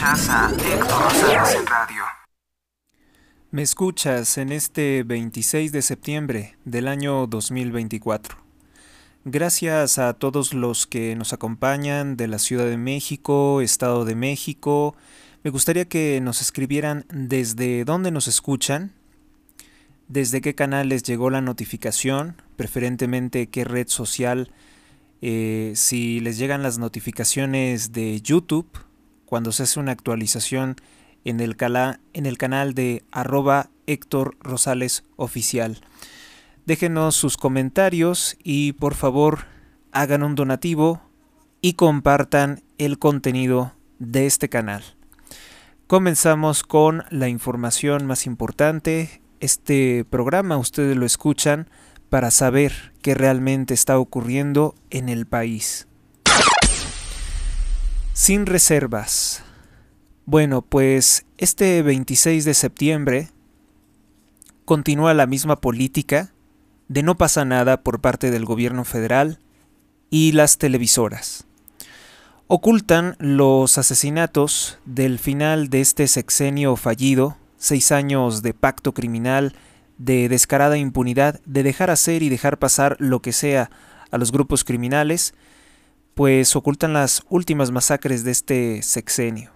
en Radio. Me escuchas en este 26 de septiembre del año 2024. Gracias a todos los que nos acompañan de la Ciudad de México, Estado de México. Me gustaría que nos escribieran desde dónde nos escuchan, desde qué canal les llegó la notificación, preferentemente qué red social, eh, si les llegan las notificaciones de YouTube cuando se hace una actualización en el, canal de arroba Héctor Rosales Oficial. Déjenos sus comentarios y por favor hagan un donativo y compartan el contenido de este canal. Comenzamos con la información más importante. Este programa ustedes lo escuchan para saber qué realmente está ocurriendo en el país. Sin reservas. Bueno, pues este 26 de septiembre continúa la misma política de no pasa nada por parte del gobierno federal y las televisoras. Ocultan los asesinatos del final de este sexenio fallido, seis años de pacto criminal, de descarada impunidad, de dejar hacer y dejar pasar lo que sea a los grupos criminales, pues ocultan las últimas masacres de este sexenio.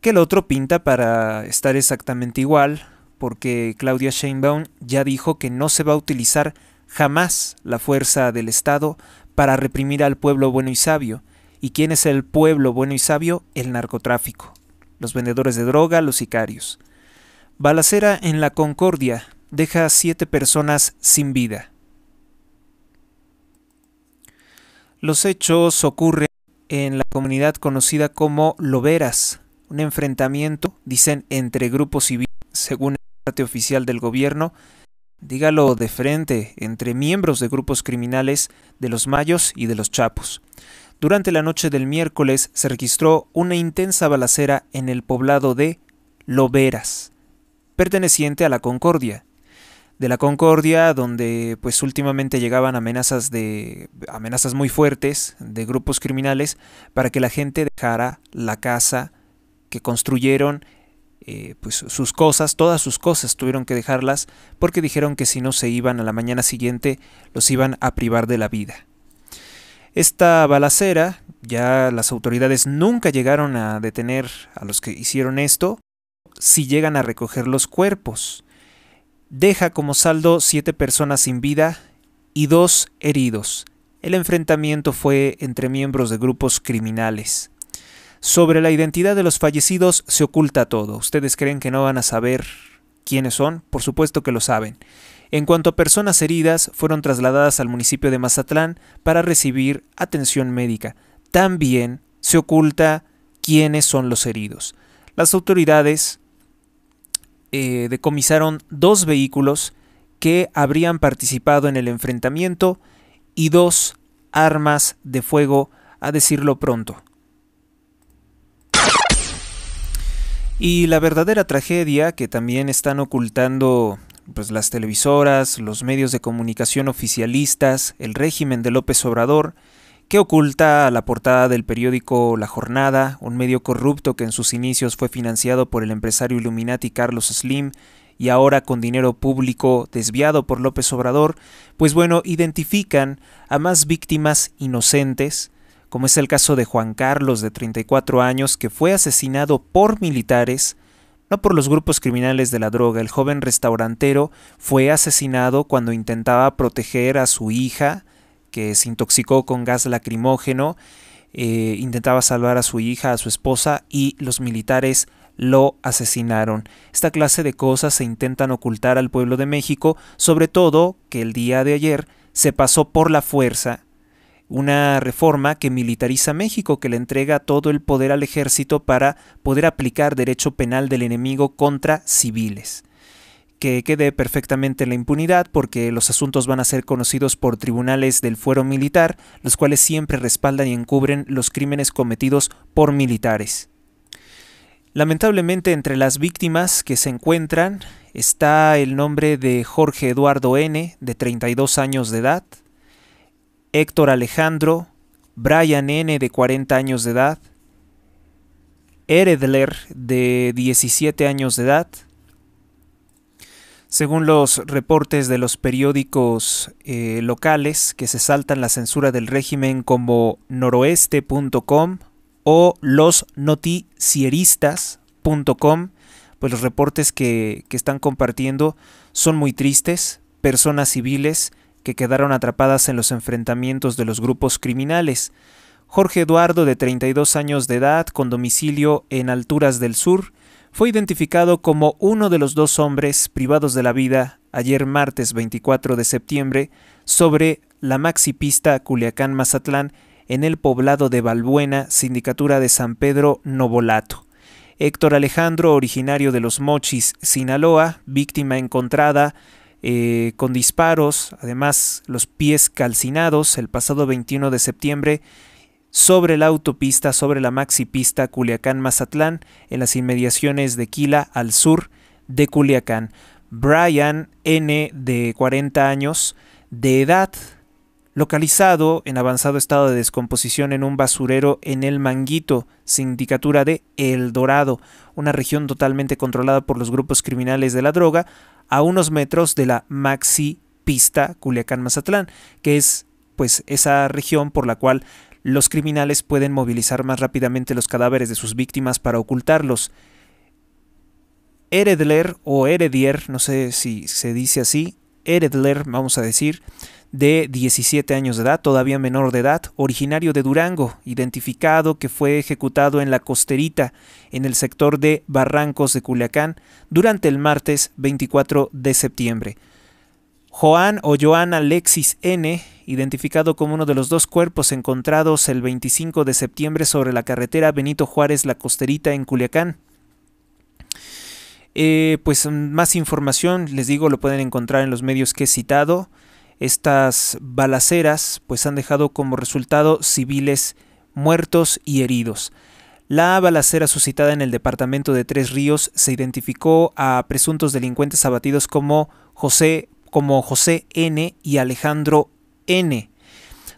Que el otro pinta para estar exactamente igual, porque Claudia Sheinbaum ya dijo que no se va a utilizar jamás la fuerza del Estado para reprimir al pueblo bueno y sabio. ¿Y quién es el pueblo bueno y sabio? El narcotráfico, los vendedores de droga, los sicarios. Balacera en la Concordia deja siete personas sin vida. Los hechos ocurren en la comunidad conocida como Loveras. un enfrentamiento, dicen, entre grupos civiles, según el parte oficial del gobierno, dígalo de frente, entre miembros de grupos criminales de los Mayos y de los Chapos. Durante la noche del miércoles se registró una intensa balacera en el poblado de Loveras, perteneciente a la Concordia, de la Concordia, donde pues últimamente llegaban amenazas de amenazas muy fuertes de grupos criminales para que la gente dejara la casa que construyeron, eh, pues sus cosas, todas sus cosas tuvieron que dejarlas porque dijeron que si no se iban a la mañana siguiente los iban a privar de la vida. Esta balacera, ya las autoridades nunca llegaron a detener a los que hicieron esto, si llegan a recoger los cuerpos deja como saldo siete personas sin vida y dos heridos. El enfrentamiento fue entre miembros de grupos criminales. Sobre la identidad de los fallecidos se oculta todo. ¿Ustedes creen que no van a saber quiénes son? Por supuesto que lo saben. En cuanto a personas heridas, fueron trasladadas al municipio de Mazatlán para recibir atención médica. También se oculta quiénes son los heridos. Las autoridades eh, decomisaron dos vehículos que habrían participado en el enfrentamiento y dos armas de fuego, a decirlo pronto. Y la verdadera tragedia que también están ocultando pues, las televisoras, los medios de comunicación oficialistas, el régimen de López Obrador, ¿Qué oculta la portada del periódico La Jornada, un medio corrupto que en sus inicios fue financiado por el empresario Illuminati Carlos Slim y ahora con dinero público desviado por López Obrador, pues bueno, identifican a más víctimas inocentes, como es el caso de Juan Carlos, de 34 años, que fue asesinado por militares, no por los grupos criminales de la droga. El joven restaurantero fue asesinado cuando intentaba proteger a su hija, que se intoxicó con gas lacrimógeno, eh, intentaba salvar a su hija, a su esposa y los militares lo asesinaron. Esta clase de cosas se intentan ocultar al pueblo de México, sobre todo que el día de ayer se pasó por la fuerza una reforma que militariza México, que le entrega todo el poder al ejército para poder aplicar derecho penal del enemigo contra civiles que quede perfectamente la impunidad porque los asuntos van a ser conocidos por tribunales del fuero militar, los cuales siempre respaldan y encubren los crímenes cometidos por militares. Lamentablemente entre las víctimas que se encuentran está el nombre de Jorge Eduardo N., de 32 años de edad, Héctor Alejandro, Brian N., de 40 años de edad, Heredler, de 17 años de edad, según los reportes de los periódicos eh, locales que se saltan la censura del régimen como noroeste.com o losnoticieristas.com, pues los reportes que, que están compartiendo son muy tristes, personas civiles que quedaron atrapadas en los enfrentamientos de los grupos criminales. Jorge Eduardo, de 32 años de edad, con domicilio en Alturas del Sur, fue identificado como uno de los dos hombres privados de la vida ayer martes 24 de septiembre sobre la maxipista Culiacán-Mazatlán en el poblado de Balbuena, sindicatura de San Pedro Novolato. Héctor Alejandro, originario de Los Mochis, Sinaloa, víctima encontrada eh, con disparos, además los pies calcinados, el pasado 21 de septiembre, sobre la autopista, sobre la pista Culiacán-Mazatlán, en las inmediaciones de Quila, al sur de Culiacán. Brian N., de 40 años, de edad, localizado en avanzado estado de descomposición en un basurero en El Manguito, sindicatura de El Dorado, una región totalmente controlada por los grupos criminales de la droga, a unos metros de la maxi pista Culiacán-Mazatlán, que es pues esa región por la cual los criminales pueden movilizar más rápidamente los cadáveres de sus víctimas para ocultarlos. Heredler o Heredier, no sé si se dice así, Heredler, vamos a decir, de 17 años de edad, todavía menor de edad, originario de Durango, identificado que fue ejecutado en la costerita, en el sector de Barrancos de Culiacán, durante el martes 24 de septiembre. Joan o Joana Alexis N., identificado como uno de los dos cuerpos encontrados el 25 de septiembre sobre la carretera Benito Juárez La Costerita en Culiacán. Eh, pues mm, más información, les digo, lo pueden encontrar en los medios que he citado. Estas balaceras pues han dejado como resultado civiles muertos y heridos. La balacera suscitada en el departamento de Tres Ríos se identificó a presuntos delincuentes abatidos como José, como José N y Alejandro N.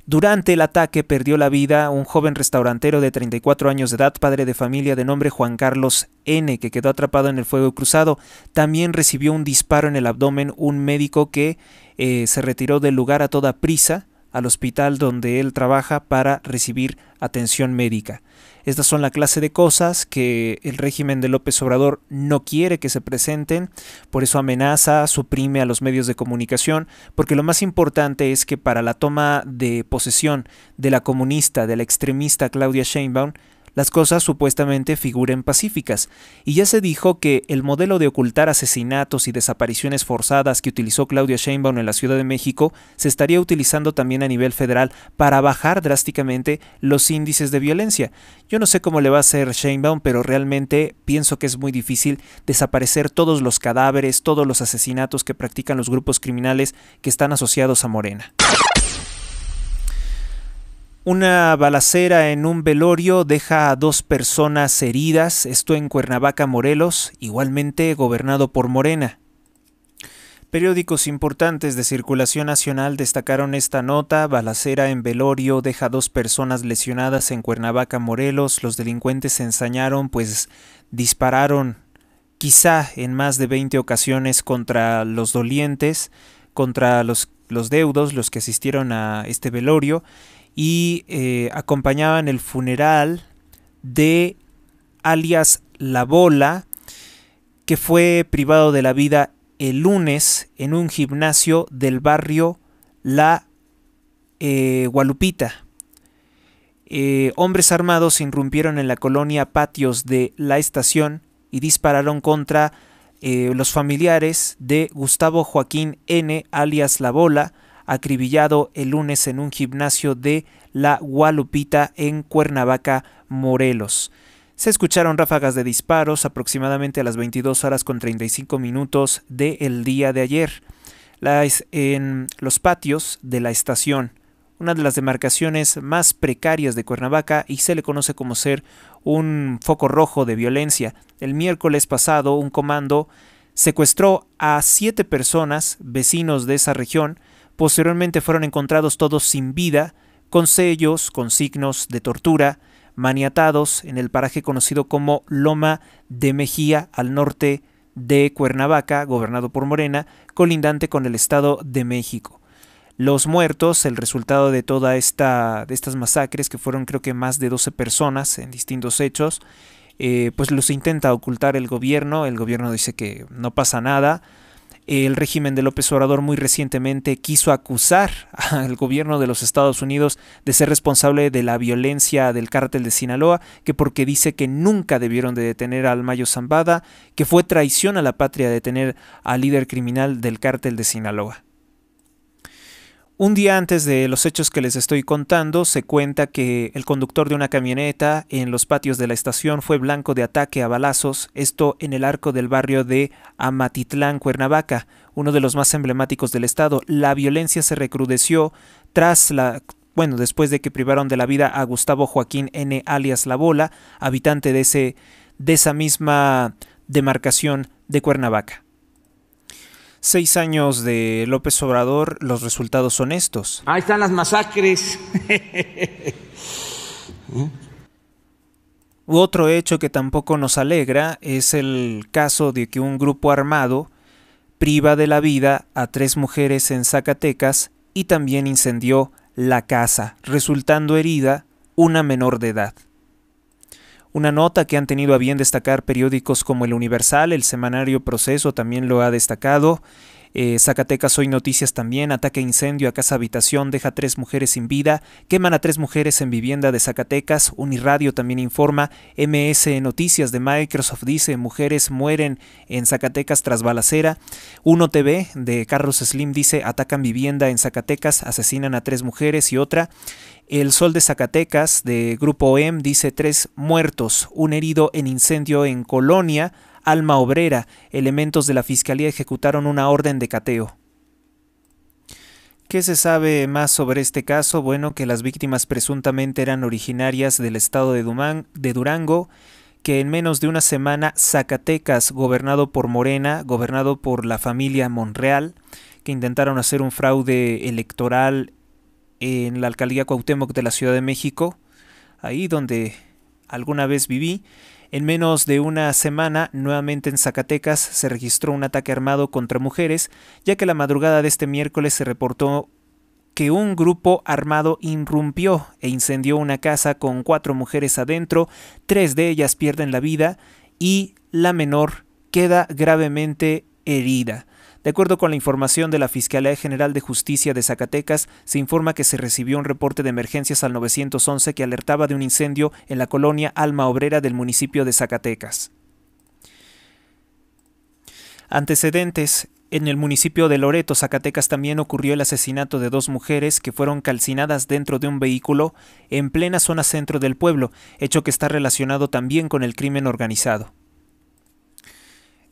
Durante el ataque perdió la vida un joven restaurantero de 34 años de edad, padre de familia de nombre Juan Carlos N, que quedó atrapado en el fuego cruzado. También recibió un disparo en el abdomen un médico que eh, se retiró del lugar a toda prisa al hospital donde él trabaja para recibir atención médica. Estas son la clase de cosas que el régimen de López Obrador no quiere que se presenten, por eso amenaza, suprime a los medios de comunicación, porque lo más importante es que para la toma de posesión de la comunista, de la extremista Claudia Sheinbaum, las cosas supuestamente figuren pacíficas, y ya se dijo que el modelo de ocultar asesinatos y desapariciones forzadas que utilizó Claudia Sheinbaum en la Ciudad de México se estaría utilizando también a nivel federal para bajar drásticamente los índices de violencia. Yo no sé cómo le va a hacer Sheinbaum, pero realmente pienso que es muy difícil desaparecer todos los cadáveres, todos los asesinatos que practican los grupos criminales que están asociados a Morena. Una balacera en un velorio deja a dos personas heridas, esto en Cuernavaca, Morelos, igualmente gobernado por Morena. Periódicos importantes de circulación nacional destacaron esta nota, balacera en velorio deja dos personas lesionadas en Cuernavaca, Morelos, los delincuentes se ensañaron pues dispararon quizá en más de 20 ocasiones contra los dolientes, contra los, los deudos, los que asistieron a este velorio, y eh, acompañaban el funeral de alias La Bola, que fue privado de la vida el lunes en un gimnasio del barrio La eh, Gualupita. Eh, hombres armados irrumpieron en la colonia Patios de la estación y dispararon contra los familiares de Gustavo Joaquín N., alias La Bola, acribillado el lunes en un gimnasio de La Gualupita en Cuernavaca, Morelos. Se escucharon ráfagas de disparos aproximadamente a las 22 horas con 35 minutos del día de ayer en los patios de la estación, una de las demarcaciones más precarias de Cuernavaca y se le conoce como ser un foco rojo de violencia. El miércoles pasado un comando secuestró a siete personas, vecinos de esa región, Posteriormente fueron encontrados todos sin vida, con sellos, con signos de tortura, maniatados en el paraje conocido como Loma de Mejía al norte de Cuernavaca, gobernado por Morena, colindante con el Estado de México. Los muertos, el resultado de toda estas masacres que fueron creo que más de 12 personas en distintos hechos, eh, pues los intenta ocultar el gobierno, el gobierno dice que no pasa nada, el régimen de López Obrador muy recientemente quiso acusar al gobierno de los Estados Unidos de ser responsable de la violencia del cártel de Sinaloa, que porque dice que nunca debieron de detener al Mayo Zambada, que fue traición a la patria detener al líder criminal del cártel de Sinaloa. Un día antes de los hechos que les estoy contando, se cuenta que el conductor de una camioneta en los patios de la estación fue blanco de ataque a balazos, esto en el arco del barrio de Amatitlán, Cuernavaca, uno de los más emblemáticos del estado. La violencia se recrudeció tras la bueno, después de que privaron de la vida a Gustavo Joaquín N. alias La Bola, habitante de ese de esa misma demarcación de Cuernavaca seis años de López Obrador, los resultados son estos. Ahí están las masacres. Otro hecho que tampoco nos alegra es el caso de que un grupo armado priva de la vida a tres mujeres en Zacatecas y también incendió la casa, resultando herida una menor de edad. Una nota que han tenido a bien destacar periódicos como El Universal, el semanario Proceso también lo ha destacado, eh, Zacatecas Hoy Noticias también, ataque incendio a casa habitación, deja tres mujeres sin vida, queman a tres mujeres en vivienda de Zacatecas, Uniradio también informa, MS Noticias de Microsoft dice, mujeres mueren en Zacatecas tras balacera, Uno tv de Carlos Slim dice, atacan vivienda en Zacatecas, asesinan a tres mujeres y otra. El Sol de Zacatecas de Grupo m dice tres muertos, un herido en incendio en Colonia, Alma Obrera, elementos de la Fiscalía ejecutaron una orden de cateo. ¿Qué se sabe más sobre este caso? Bueno, que las víctimas presuntamente eran originarias del estado de, Durango, que en menos de una semana Zacatecas, gobernado por Morena, gobernado por la familia Monreal, que intentaron hacer un fraude electoral en la alcaldía Cuauhtémoc de la Ciudad de México, ahí donde alguna vez viví, en menos de una semana, nuevamente en Zacatecas, se registró un ataque armado contra mujeres, ya que la madrugada de este miércoles se reportó que un grupo armado irrumpió e incendió una casa con cuatro mujeres adentro, tres de ellas pierden la vida y la menor queda gravemente herida. De acuerdo con la información de la Fiscalía General de Justicia de Zacatecas, se informa que se recibió un reporte de emergencias al 911 que alertaba de un incendio en la colonia Alma Obrera del municipio de Zacatecas. Antecedentes. En el municipio de Loreto, Zacatecas, también ocurrió el asesinato de dos mujeres que fueron calcinadas dentro de un vehículo en plena zona centro del pueblo, hecho que está relacionado también con el crimen organizado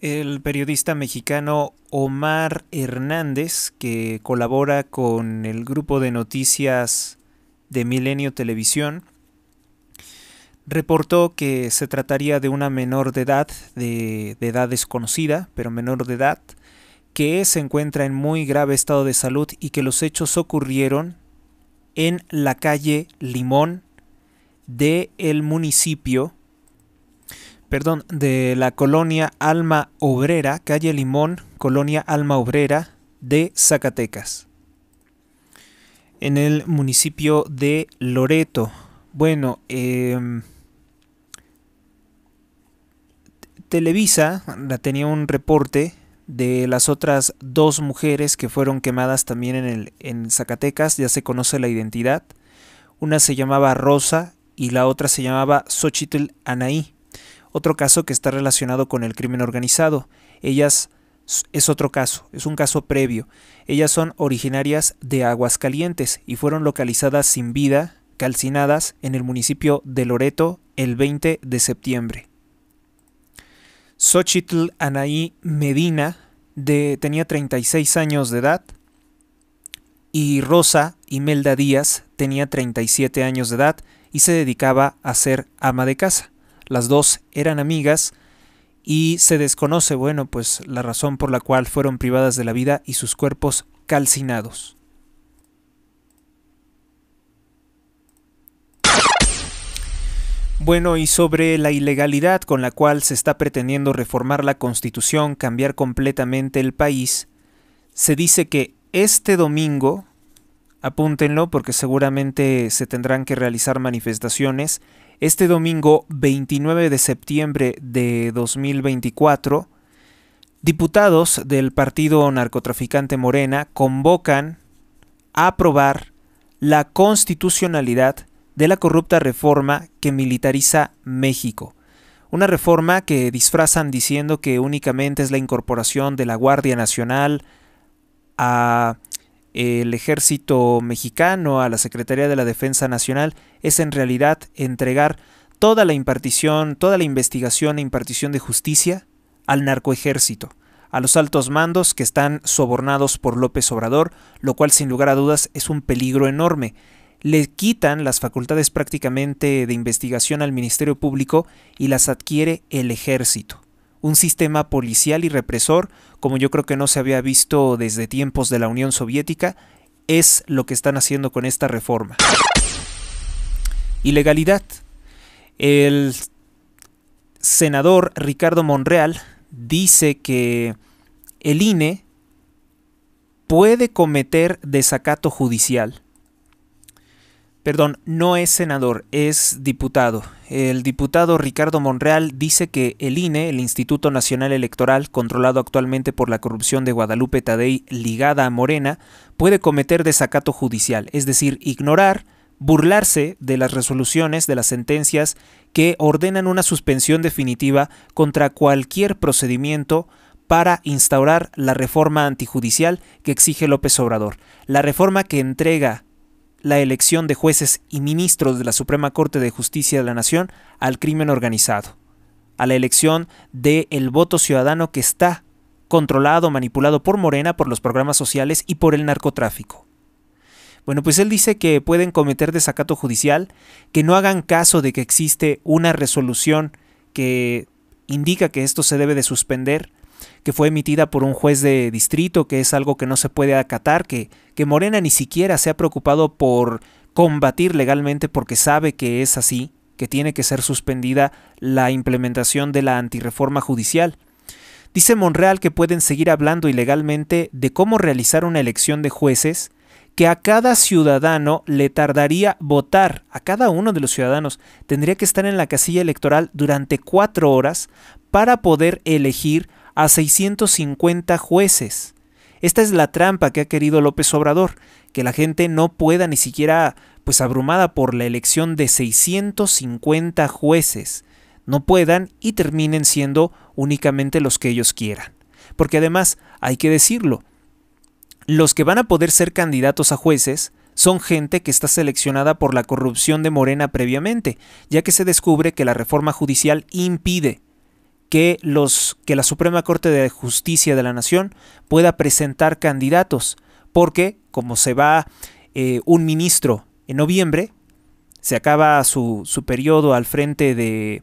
el periodista mexicano Omar Hernández, que colabora con el grupo de noticias de Milenio Televisión, reportó que se trataría de una menor de edad, de, edad desconocida, pero menor de edad, que se encuentra en muy grave estado de salud y que los hechos ocurrieron en la calle Limón de el municipio perdón, de la colonia Alma Obrera, calle Limón, colonia Alma Obrera de Zacatecas, en el municipio de Loreto. Bueno, em, Televisa tenía un reporte de las otras dos mujeres que fueron quemadas también en, el, en Zacatecas, ya se conoce la identidad. Una se llamaba Rosa y la otra se llamaba Xochitl Anaí. Otro caso que está relacionado con el crimen organizado. Ellas es otro caso, es un caso previo. Ellas son originarias de Aguascalientes y fueron localizadas sin vida, calcinadas, en el municipio de Loreto el 20 de septiembre. Xochitl Anaí Medina de, tenía 36 años de edad y Rosa Imelda Díaz tenía 37 años de edad y se dedicaba a ser ama de casa. Las dos eran amigas y se desconoce, bueno, pues la razón por la cual fueron privadas de la vida y sus cuerpos calcinados. Bueno, y sobre la ilegalidad con la cual se está pretendiendo reformar la Constitución, cambiar completamente el país, se dice que este domingo, Apúntenlo porque seguramente se tendrán que realizar manifestaciones. Este domingo 29 de septiembre de 2024, diputados del partido narcotraficante Morena convocan a aprobar la constitucionalidad de la corrupta reforma que militariza México. Una reforma que disfrazan diciendo que únicamente es la incorporación de la Guardia Nacional a el ejército mexicano, a la Secretaría de la Defensa Nacional, es en realidad entregar toda la impartición, toda la investigación e impartición de justicia al narcoejército, a los altos mandos que están sobornados por López Obrador, lo cual sin lugar a dudas es un peligro enorme. Le quitan las facultades prácticamente de investigación al Ministerio Público y las adquiere el ejército un sistema policial y represor como yo creo que no se había visto desde tiempos de la Unión Soviética, es lo que están haciendo con esta reforma. Ilegalidad. El senador Ricardo Monreal dice que el INE puede cometer desacato judicial perdón, no es senador, es diputado. El diputado Ricardo Monreal dice que el INE, el Instituto Nacional Electoral, controlado actualmente por la corrupción de Guadalupe Tadei ligada a Morena, puede cometer desacato judicial, es decir, ignorar, burlarse de las resoluciones, de las sentencias que ordenan una suspensión definitiva contra cualquier procedimiento para instaurar la reforma antijudicial que exige López Obrador. La reforma que entrega la elección de jueces y ministros de la Suprema Corte de Justicia de la Nación al crimen organizado, a la elección del voto ciudadano que está controlado, manipulado por Morena, por los programas sociales y por el narcotráfico. Bueno, pues él dice que pueden cometer desacato judicial, que no hagan caso de que existe una resolución que indica que esto se debe de suspender, que fue emitida por un juez de distrito, que es algo que no se puede acatar, que, que Morena ni siquiera se ha preocupado por combatir legalmente porque sabe que es así, que tiene que ser suspendida la implementación de la antirreforma judicial. Dice Monreal que pueden seguir hablando ilegalmente de cómo realizar una elección de jueces que a cada ciudadano le tardaría votar, a cada uno de los ciudadanos tendría que estar en la casilla electoral durante cuatro horas para poder elegir a 650 jueces. Esta es la trampa que ha querido López Obrador, que la gente no pueda ni siquiera, pues abrumada por la elección de 650 jueces, no puedan y terminen siendo únicamente los que ellos quieran. Porque además, hay que decirlo, los que van a poder ser candidatos a jueces son gente que está seleccionada por la corrupción de Morena previamente, ya que se descubre que la reforma judicial impide que, los, que la Suprema Corte de Justicia de la Nación pueda presentar candidatos, porque como se va eh, un ministro en noviembre, se acaba su, su periodo al frente de,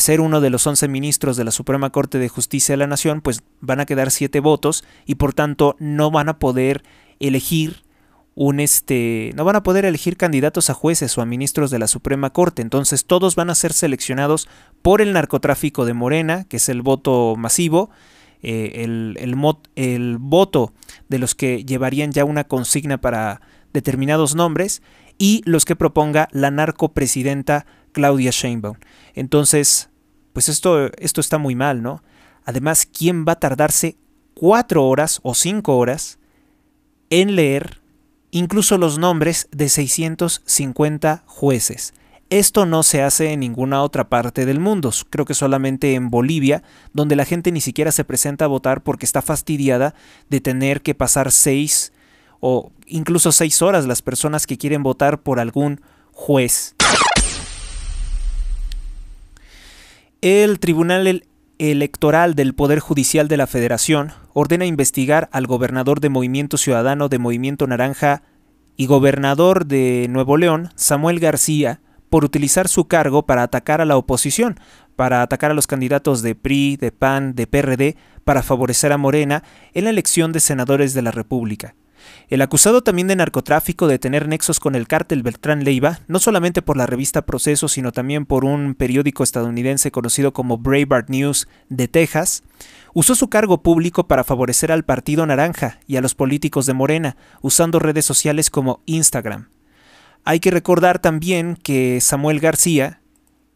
ser uno de los 11 ministros de la Suprema Corte de Justicia de la Nación, pues van a quedar siete votos y por tanto no van a poder elegir este, no van a poder elegir candidatos a jueces o a ministros de la Suprema Corte, entonces todos van a ser seleccionados por el narcotráfico de Morena, que es el voto masivo, eh, el, el voto de los que llevarían ya una consigna para determinados nombres y los que proponga la narcopresidenta Claudia Sheinbaum. Entonces, pues esto, esto está muy mal, ¿no? Además, ¿quién va a tardarse cuatro horas o cinco horas en leer incluso los nombres de 650 jueces. Esto no se hace en ninguna otra parte del mundo, creo que solamente en Bolivia, donde la gente ni siquiera se presenta a votar porque está fastidiada de tener que pasar seis o incluso seis horas las personas que quieren votar por algún juez. El Tribunal electoral del Poder Judicial de la Federación ordena investigar al gobernador de Movimiento Ciudadano de Movimiento Naranja y gobernador de Nuevo León, Samuel García, por utilizar su cargo para atacar a la oposición, para atacar a los candidatos de PRI, de PAN, de PRD, para favorecer a Morena en la elección de senadores de la República. El acusado también de narcotráfico de tener nexos con el cártel Beltrán Leiva, no solamente por la revista Proceso, sino también por un periódico estadounidense conocido como Breitbart News de Texas, usó su cargo público para favorecer al Partido Naranja y a los políticos de Morena, usando redes sociales como Instagram. Hay que recordar también que Samuel García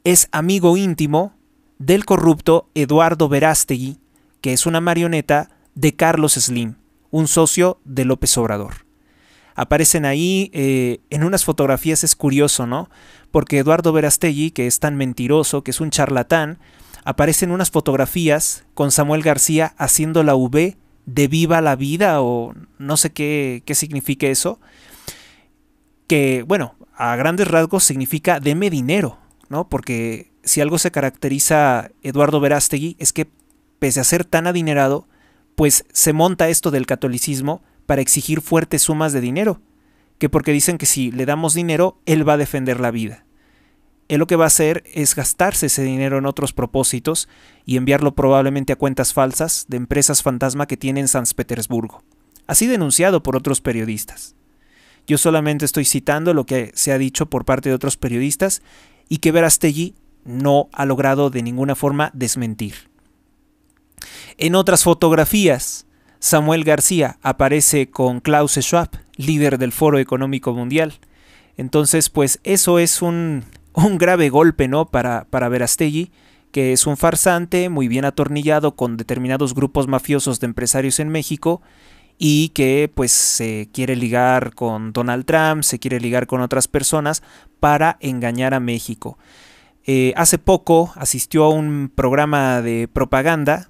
es amigo íntimo del corrupto Eduardo Verástegui, que es una marioneta de Carlos Slim un socio de López Obrador. Aparecen ahí eh, en unas fotografías, es curioso, ¿no? Porque Eduardo Verástegui que es tan mentiroso, que es un charlatán, aparece en unas fotografías con Samuel García haciendo la V de viva la vida o no sé qué, qué significa eso. Que, bueno, a grandes rasgos significa deme dinero, ¿no? Porque si algo se caracteriza a Eduardo Verástegui es que, pese a ser tan adinerado, pues se monta esto del catolicismo para exigir fuertes sumas de dinero, que porque dicen que si le damos dinero, él va a defender la vida. Él lo que va a hacer es gastarse ese dinero en otros propósitos y enviarlo probablemente a cuentas falsas de empresas fantasma que tiene en San Petersburgo, así denunciado por otros periodistas. Yo solamente estoy citando lo que se ha dicho por parte de otros periodistas y que Verastegui no ha logrado de ninguna forma desmentir. En otras fotografías, Samuel García aparece con Klaus Schwab, líder del Foro Económico Mundial. Entonces, pues eso es un, grave golpe, ¿no? Para, para Verastegui, que es un farsante muy bien atornillado con determinados grupos mafiosos de empresarios en México y que pues se quiere ligar con Donald Trump, se quiere ligar con otras personas para engañar a México. Eh, hace poco asistió a un programa de propaganda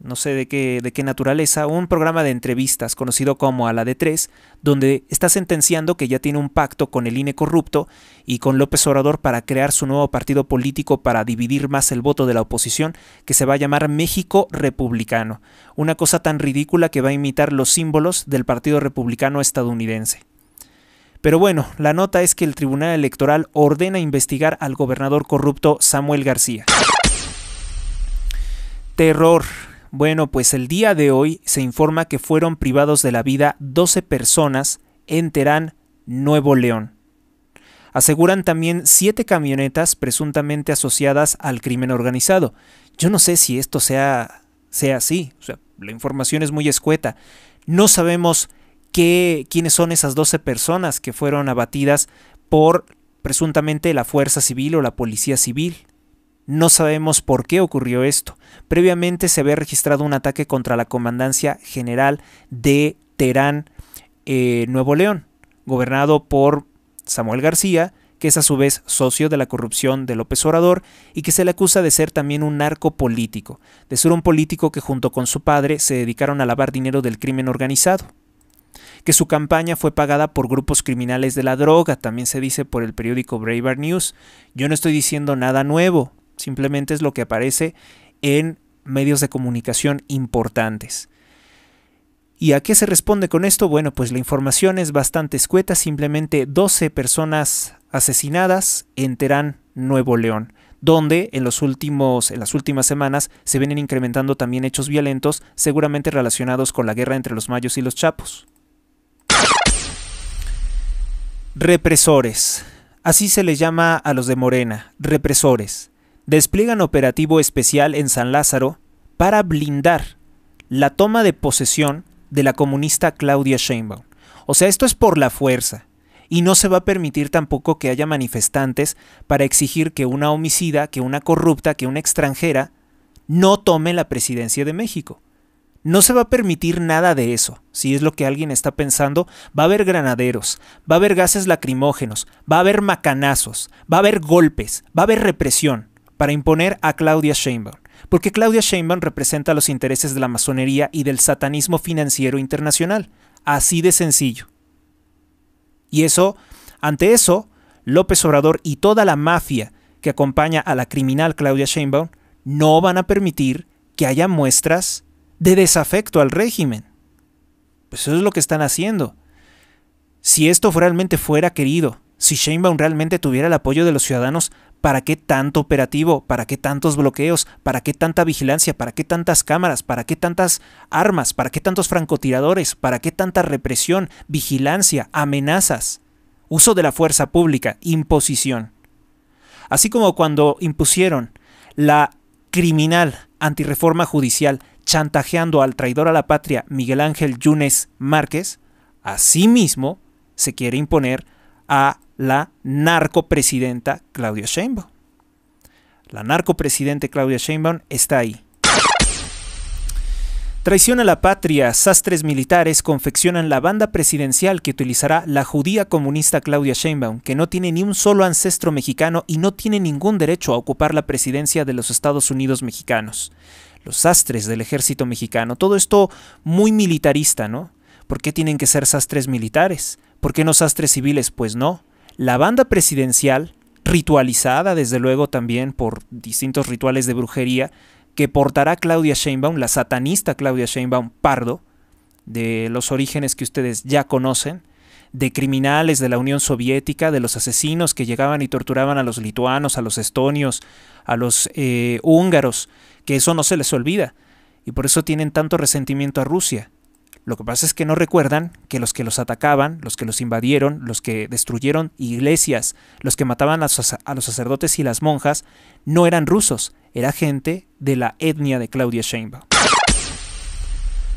no sé de qué, de qué naturaleza, un programa de entrevistas conocido como A la de Tres, donde está sentenciando que ya tiene un pacto con el INE corrupto y con López Obrador para crear su nuevo partido político para dividir más el voto de la oposición, que se va a llamar México Republicano, una cosa tan ridícula que va a imitar los símbolos del Partido Republicano estadounidense. Pero bueno, la nota es que el Tribunal Electoral ordena investigar al gobernador corrupto Samuel García. Terror, bueno, pues el día de hoy se informa que fueron privados de la vida 12 personas en Terán, Nuevo León. Aseguran también siete camionetas presuntamente asociadas al crimen organizado. Yo no sé si esto sea, sea así, o sea, la información es muy escueta. No sabemos quiénes son esas 12 personas que fueron abatidas por presuntamente la Fuerza Civil o la Policía Civil. No sabemos por qué ocurrió esto. Previamente se había registrado un ataque contra la Comandancia General de Terán, eh, Nuevo León, gobernado por Samuel García, que es a su vez socio de la corrupción de López Obrador y que se le acusa de ser también un narco político, de ser un político que junto con su padre se dedicaron a lavar dinero del crimen organizado que su campaña fue pagada por grupos criminales de la droga, también se dice por el periódico Braver News. Yo no estoy diciendo nada nuevo, simplemente es lo que aparece en medios de comunicación importantes. ¿Y a qué se responde con esto? Bueno, pues la información es bastante escueta, simplemente 12 personas asesinadas enteran Nuevo León, donde en, los últimos, en las últimas semanas se vienen incrementando también hechos violentos, seguramente relacionados con la guerra entre los mayos y los chapos. Represores. Así se les llama a los de Morena, represores despliegan operativo especial en San Lázaro para blindar la toma de posesión de la comunista Claudia Sheinbaum. O sea, esto es por la fuerza. Y no se va a permitir tampoco que haya manifestantes para exigir que una homicida, que una corrupta, que una extranjera no tome la presidencia de México. No se va a permitir nada de eso. Si es lo que alguien está pensando, va a haber granaderos, va a haber gases lacrimógenos, va a haber macanazos, va a haber golpes, va a haber represión para imponer a Claudia Sheinbaum, porque Claudia Sheinbaum representa los intereses de la masonería y del satanismo financiero internacional, así de sencillo. Y eso, ante eso, López Obrador y toda la mafia que acompaña a la criminal Claudia Sheinbaum no van a permitir que haya muestras de desafecto al régimen. Pues eso es lo que están haciendo. Si esto realmente fuera querido si Sheinbaum realmente tuviera el apoyo de los ciudadanos, ¿para qué tanto operativo? ¿Para qué tantos bloqueos? ¿Para qué tanta vigilancia? ¿Para qué tantas cámaras? ¿Para qué tantas armas? ¿Para qué tantos francotiradores? ¿Para qué tanta represión, vigilancia, amenazas? Uso de la fuerza pública, imposición. Así como cuando impusieron la criminal antirreforma judicial chantajeando al traidor a la patria Miguel Ángel Yunes Márquez, asimismo se quiere imponer a la narcopresidenta Claudia Sheinbaum. La narcopresidente Claudia Sheinbaum está ahí. Traición a la patria, sastres militares confeccionan la banda presidencial que utilizará la judía comunista Claudia Sheinbaum, que no tiene ni un solo ancestro mexicano y no tiene ningún derecho a ocupar la presidencia de los Estados Unidos mexicanos. Los sastres del ejército mexicano, todo esto muy militarista, ¿no? ¿Por qué tienen que ser sastres militares? ¿Por qué no sastres civiles? Pues no la banda presidencial, ritualizada desde luego también por distintos rituales de brujería, que portará Claudia Sheinbaum, la satanista Claudia Sheinbaum Pardo, de los orígenes que ustedes ya conocen, de criminales de la Unión Soviética, de los asesinos que llegaban y torturaban a los lituanos, a los estonios, a los eh, húngaros, que eso no se les olvida, y por eso tienen tanto resentimiento a Rusia. Lo que pasa es que no recuerdan que los que los atacaban, los que los invadieron, los que destruyeron iglesias, los que mataban a, los sacerdotes y las monjas, no eran rusos, era gente de la etnia de Claudia Sheinbaum.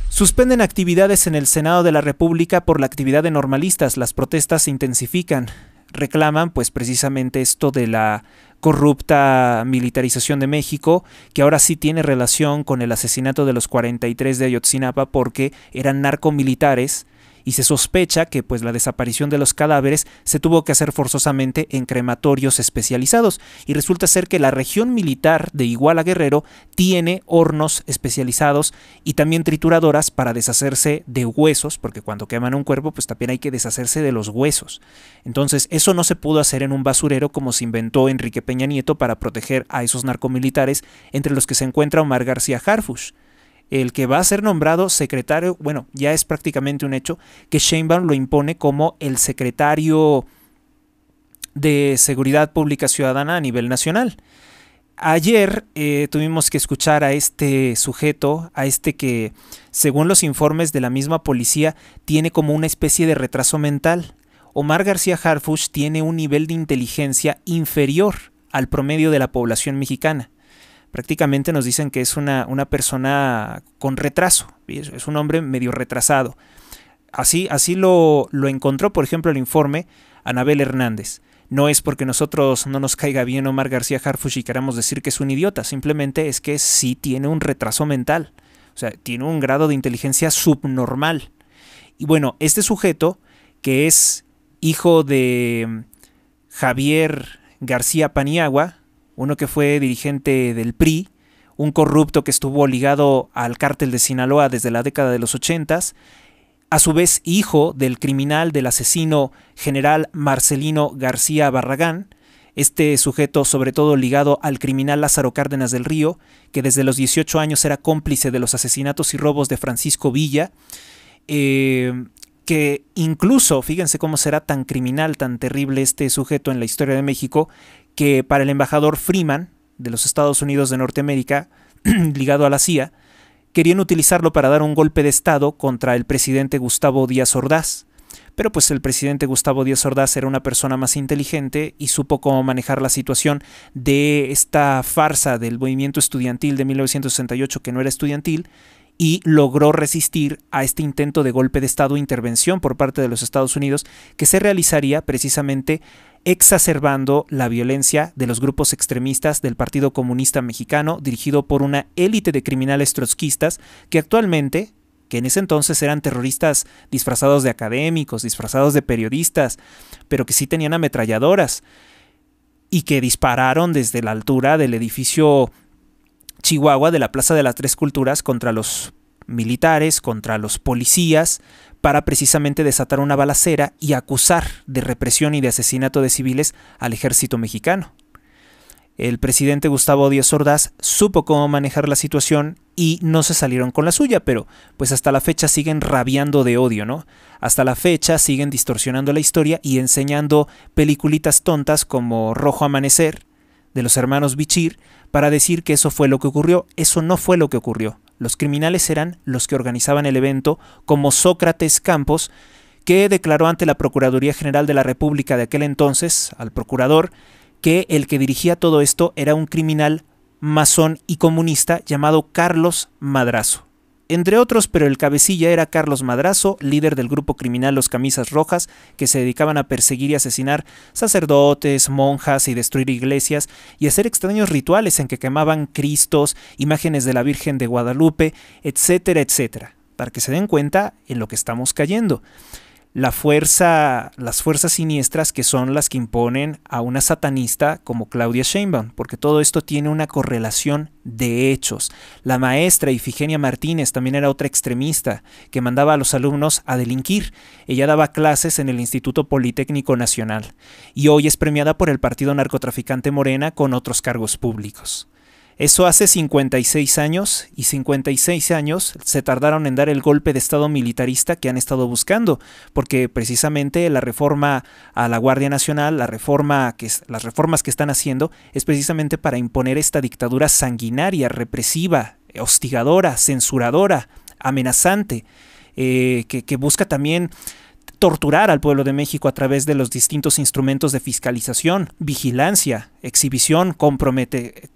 Suspenden actividades en el Senado de la República por la actividad de normalistas. Las protestas se intensifican. Reclaman, pues, precisamente esto de la corrupta militarización de México, que ahora sí tiene relación con el asesinato de los 43 de Ayotzinapa porque eran narcomilitares y se sospecha que pues la desaparición de los cadáveres se tuvo que hacer forzosamente en crematorios especializados y resulta ser que la región militar de Iguala Guerrero tiene hornos especializados y también trituradoras para deshacerse de huesos, porque cuando queman un cuerpo pues también hay que deshacerse de los huesos. Entonces eso no se pudo hacer en un basurero como se inventó Enrique Peña Nieto para proteger a esos narcomilitares entre los que se encuentra Omar García Harfush el que va a ser nombrado secretario, bueno, ya es prácticamente un hecho, que Sheinbaum lo impone como el secretario de Seguridad Pública Ciudadana a nivel nacional. Ayer eh, tuvimos que escuchar a este sujeto, a este que, según los informes de la misma policía, tiene como una especie de retraso mental. Omar García Harfush tiene un nivel de inteligencia inferior al promedio de la población mexicana prácticamente nos dicen que es una, persona con retraso, es, un hombre medio retrasado. Así, así lo, lo encontró, por ejemplo, el informe Anabel Hernández. No es porque nosotros no nos caiga bien Omar García Harfushi y queramos decir que es un idiota, simplemente es que sí tiene un retraso mental, o sea, tiene un grado de inteligencia subnormal. Y bueno, este sujeto, que es hijo de Javier García Paniagua, uno que fue dirigente del PRI, un corrupto que estuvo ligado al cártel de Sinaloa desde la década de los 80, a su vez hijo del criminal del asesino general Marcelino García Barragán, este sujeto sobre todo ligado al criminal Lázaro Cárdenas del Río, que desde los 18 años era cómplice de los asesinatos y robos de Francisco Villa, eh, que incluso, fíjense cómo será tan criminal, tan terrible este sujeto en la historia de México, que para el embajador Freeman de los Estados Unidos de Norteamérica, ligado a la CIA, querían utilizarlo para dar un golpe de Estado contra el presidente Gustavo Díaz Ordaz. Pero pues el presidente Gustavo Díaz Ordaz era una persona más inteligente y supo cómo manejar la situación de esta farsa del movimiento estudiantil de 1968 que no era estudiantil y logró resistir a este intento de golpe de Estado intervención por parte de los Estados Unidos que se realizaría precisamente exacerbando la violencia de los grupos extremistas del Partido Comunista Mexicano, dirigido por una élite de criminales trotskistas que actualmente, que en ese entonces eran terroristas disfrazados de académicos, disfrazados de periodistas, pero que sí tenían ametralladoras y que dispararon desde la altura del edificio Chihuahua de la Plaza de las Tres Culturas contra los militares, contra los policías, para precisamente desatar una balacera y acusar de represión y de asesinato de civiles al ejército mexicano. El presidente Gustavo Díaz Ordaz supo cómo manejar la situación y no se salieron con la suya, pero pues hasta la fecha siguen rabiando de odio, ¿no? Hasta la fecha siguen distorsionando la historia y enseñando peliculitas tontas como Rojo Amanecer de los hermanos Bichir para decir que eso fue lo que ocurrió. Eso no fue lo que ocurrió. Los criminales eran los que organizaban el evento, como Sócrates Campos, que declaró ante la Procuraduría General de la República de aquel entonces, al procurador, que el que dirigía todo esto era un criminal masón y comunista llamado Carlos Madrazo entre otros, pero el cabecilla era Carlos Madrazo, líder del grupo criminal Los Camisas Rojas, que se dedicaban a perseguir y asesinar sacerdotes, monjas y destruir iglesias, y hacer extraños rituales en que quemaban cristos, imágenes de la Virgen de Guadalupe, etcétera, etcétera, para que se den cuenta en lo que estamos cayendo la fuerza, las fuerzas siniestras que son las que imponen a una satanista como Claudia Sheinbaum, porque todo esto tiene una correlación de hechos. La maestra Ifigenia Martínez también era otra extremista que mandaba a los alumnos a delinquir. Ella daba clases en el Instituto Politécnico Nacional y hoy es premiada por el partido narcotraficante Morena con otros cargos públicos. Eso hace 56 años y 56 años se tardaron en dar el golpe de Estado militarista que han estado buscando, porque precisamente la reforma a la Guardia Nacional, las reformas que están haciendo es precisamente para imponer esta dictadura sanguinaria, represiva, hostigadora, censuradora, amenazante, eh, que busca también torturar al pueblo de México a través de los distintos instrumentos de fiscalización, vigilancia, exhibición,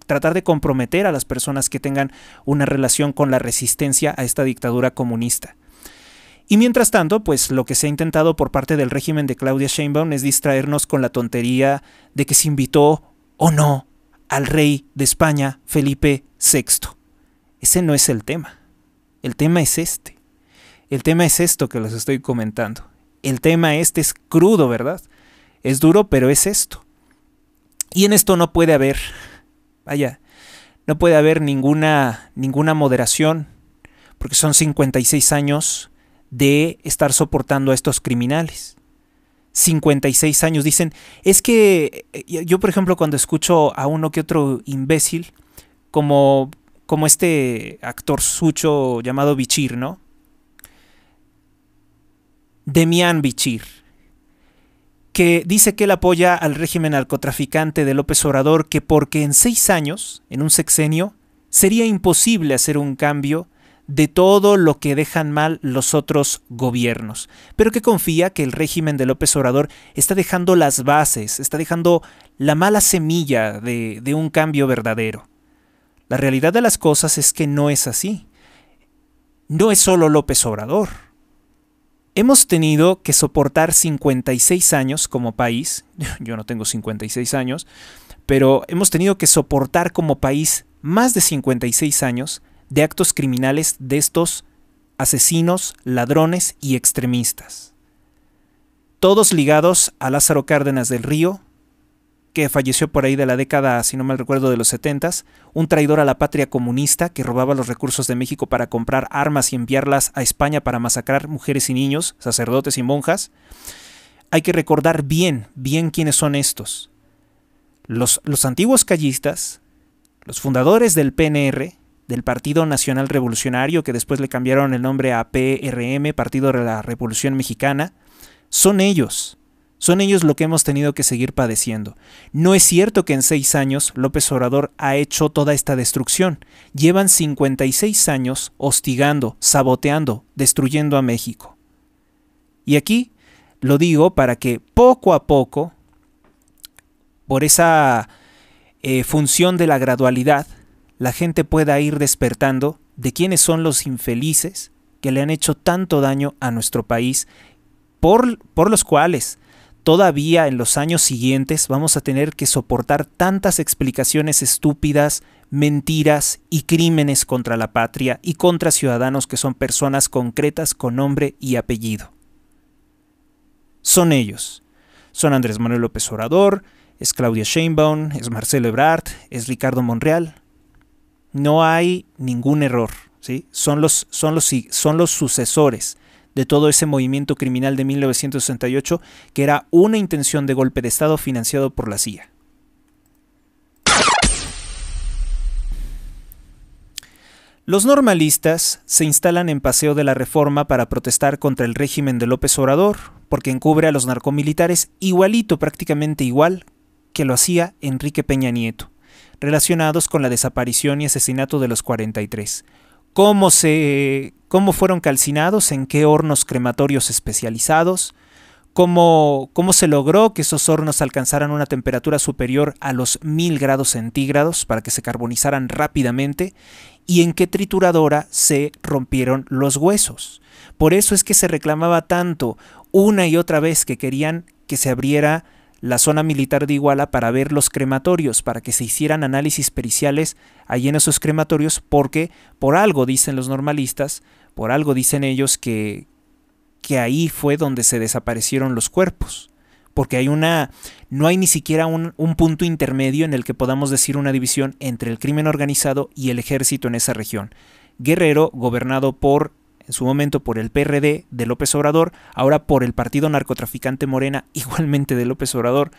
tratar de comprometer a las personas que tengan una relación con la resistencia a esta dictadura comunista. Y mientras tanto, pues lo que se ha intentado por parte del régimen de Claudia Sheinbaum es distraernos con la tontería de que se invitó o no al rey de España, Felipe VI. Ese no es el tema. El tema es este. El tema es esto que les estoy comentando el tema este es crudo, ¿verdad? Es duro, pero es esto. Y en esto no puede haber, vaya, no puede haber ninguna, ninguna moderación, porque son 56 años de estar soportando a estos criminales. 56 años. Dicen, es que eh, yo, por ejemplo, cuando escucho a uno que otro imbécil, como, como este actor sucho llamado Bichir, ¿no? Demián Bichir, que dice que él apoya al régimen narcotraficante de López Obrador, que porque en seis años, en un sexenio, sería imposible hacer un cambio de todo lo que dejan mal los otros gobiernos, pero que confía que el régimen de López Obrador está dejando las bases, está dejando la mala semilla de, de, un cambio verdadero. La realidad de las cosas es que no es así. No es solo López Obrador. Hemos tenido que soportar 56 años como país, yo no tengo 56 años, pero hemos tenido que soportar como país más de 56 años de actos criminales de estos asesinos, ladrones y extremistas. Todos ligados a Lázaro Cárdenas del Río, que falleció por ahí de la década, si no mal recuerdo, de los 70, un traidor a la patria comunista que robaba los recursos de México para comprar armas y enviarlas a España para masacrar mujeres y niños, sacerdotes y monjas. Hay que recordar bien, bien quiénes son estos. Los, los antiguos callistas, los fundadores del PNR, del Partido Nacional Revolucionario, que después le cambiaron el nombre a PRM, Partido de la Revolución Mexicana, son ellos son ellos lo que hemos tenido que seguir padeciendo. No es cierto que en seis años López Obrador ha hecho toda esta destrucción. Llevan 56 años hostigando, saboteando, destruyendo a México. Y aquí lo digo para que poco a poco, por esa eh, función de la gradualidad, la gente pueda ir despertando de quiénes son los infelices que le han hecho tanto daño a nuestro país, por los cuales todavía en los años siguientes vamos a tener que soportar tantas explicaciones estúpidas, mentiras y crímenes contra la patria y contra ciudadanos que son personas concretas con nombre y apellido. Son ellos. Son Andrés Manuel López Obrador, es Claudia Sheinbaum, es Marcelo Ebrard, es Ricardo Monreal. No hay ningún error, ¿sí? Son los, son los, son los sucesores de todo ese movimiento criminal de 1968 que era una intención de golpe de Estado financiado por la CIA. Los normalistas se instalan en Paseo de la Reforma para protestar contra el régimen de López Obrador, porque encubre a los narcomilitares igualito, prácticamente igual, que lo hacía Enrique Peña Nieto, relacionados con la desaparición y asesinato de los 43. ¿Cómo se cómo fueron calcinados, en qué hornos crematorios especializados, cómo, cómo se logró que esos hornos alcanzaran una temperatura superior a los 1000 grados centígrados para que se carbonizaran rápidamente y en qué trituradora se rompieron los huesos. Por eso es que se reclamaba tanto una y otra vez que querían que se abriera la zona militar de Iguala para ver los crematorios, para que se hicieran análisis periciales allí en esos crematorios, porque por algo, dicen los normalistas, por algo dicen ellos que, que ahí fue donde se desaparecieron los cuerpos. Porque hay una. no hay ni siquiera un, punto intermedio en el que podamos decir una división entre el crimen organizado y el ejército en esa región. Guerrero, gobernado por en su momento por el PRD de López Obrador, ahora por el partido narcotraficante Morena, igualmente de López Obrador,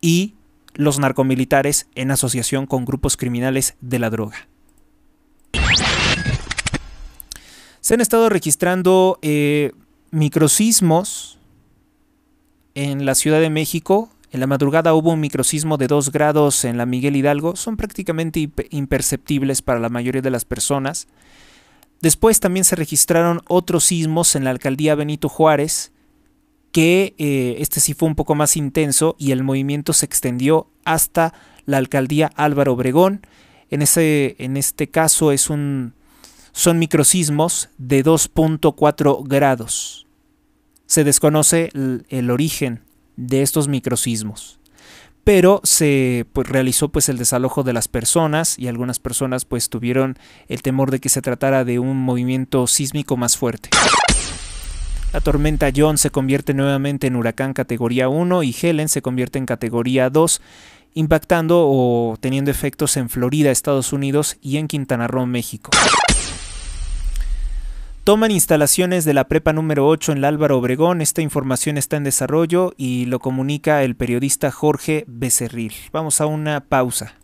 y los narcomilitares en asociación con grupos criminales de la droga. Se han estado registrando micro eh, microsismos en la Ciudad de México. En la madrugada hubo un microsismo de 2 grados en la Miguel Hidalgo. Son prácticamente imperceptibles para la mayoría de las personas. Después también se registraron otros sismos en la alcaldía Benito Juárez, que eh, este sí fue un poco más intenso y el movimiento se extendió hasta la alcaldía Álvaro Obregón. En, ese, en este caso es un son microsismos de 2.4 grados. Se desconoce el, origen de estos microsismos, pero se pues, realizó pues el desalojo de las personas y algunas personas pues tuvieron el temor de que se tratara de un movimiento sísmico más fuerte. La tormenta John se convierte nuevamente en huracán categoría 1 y Helen se convierte en categoría 2 impactando o teniendo efectos en Florida, Estados Unidos y en Quintana Roo, México. Toman instalaciones de la prepa número 8 en el Álvaro Obregón. Esta información está en desarrollo y lo comunica el periodista Jorge Becerril. Vamos a una pausa.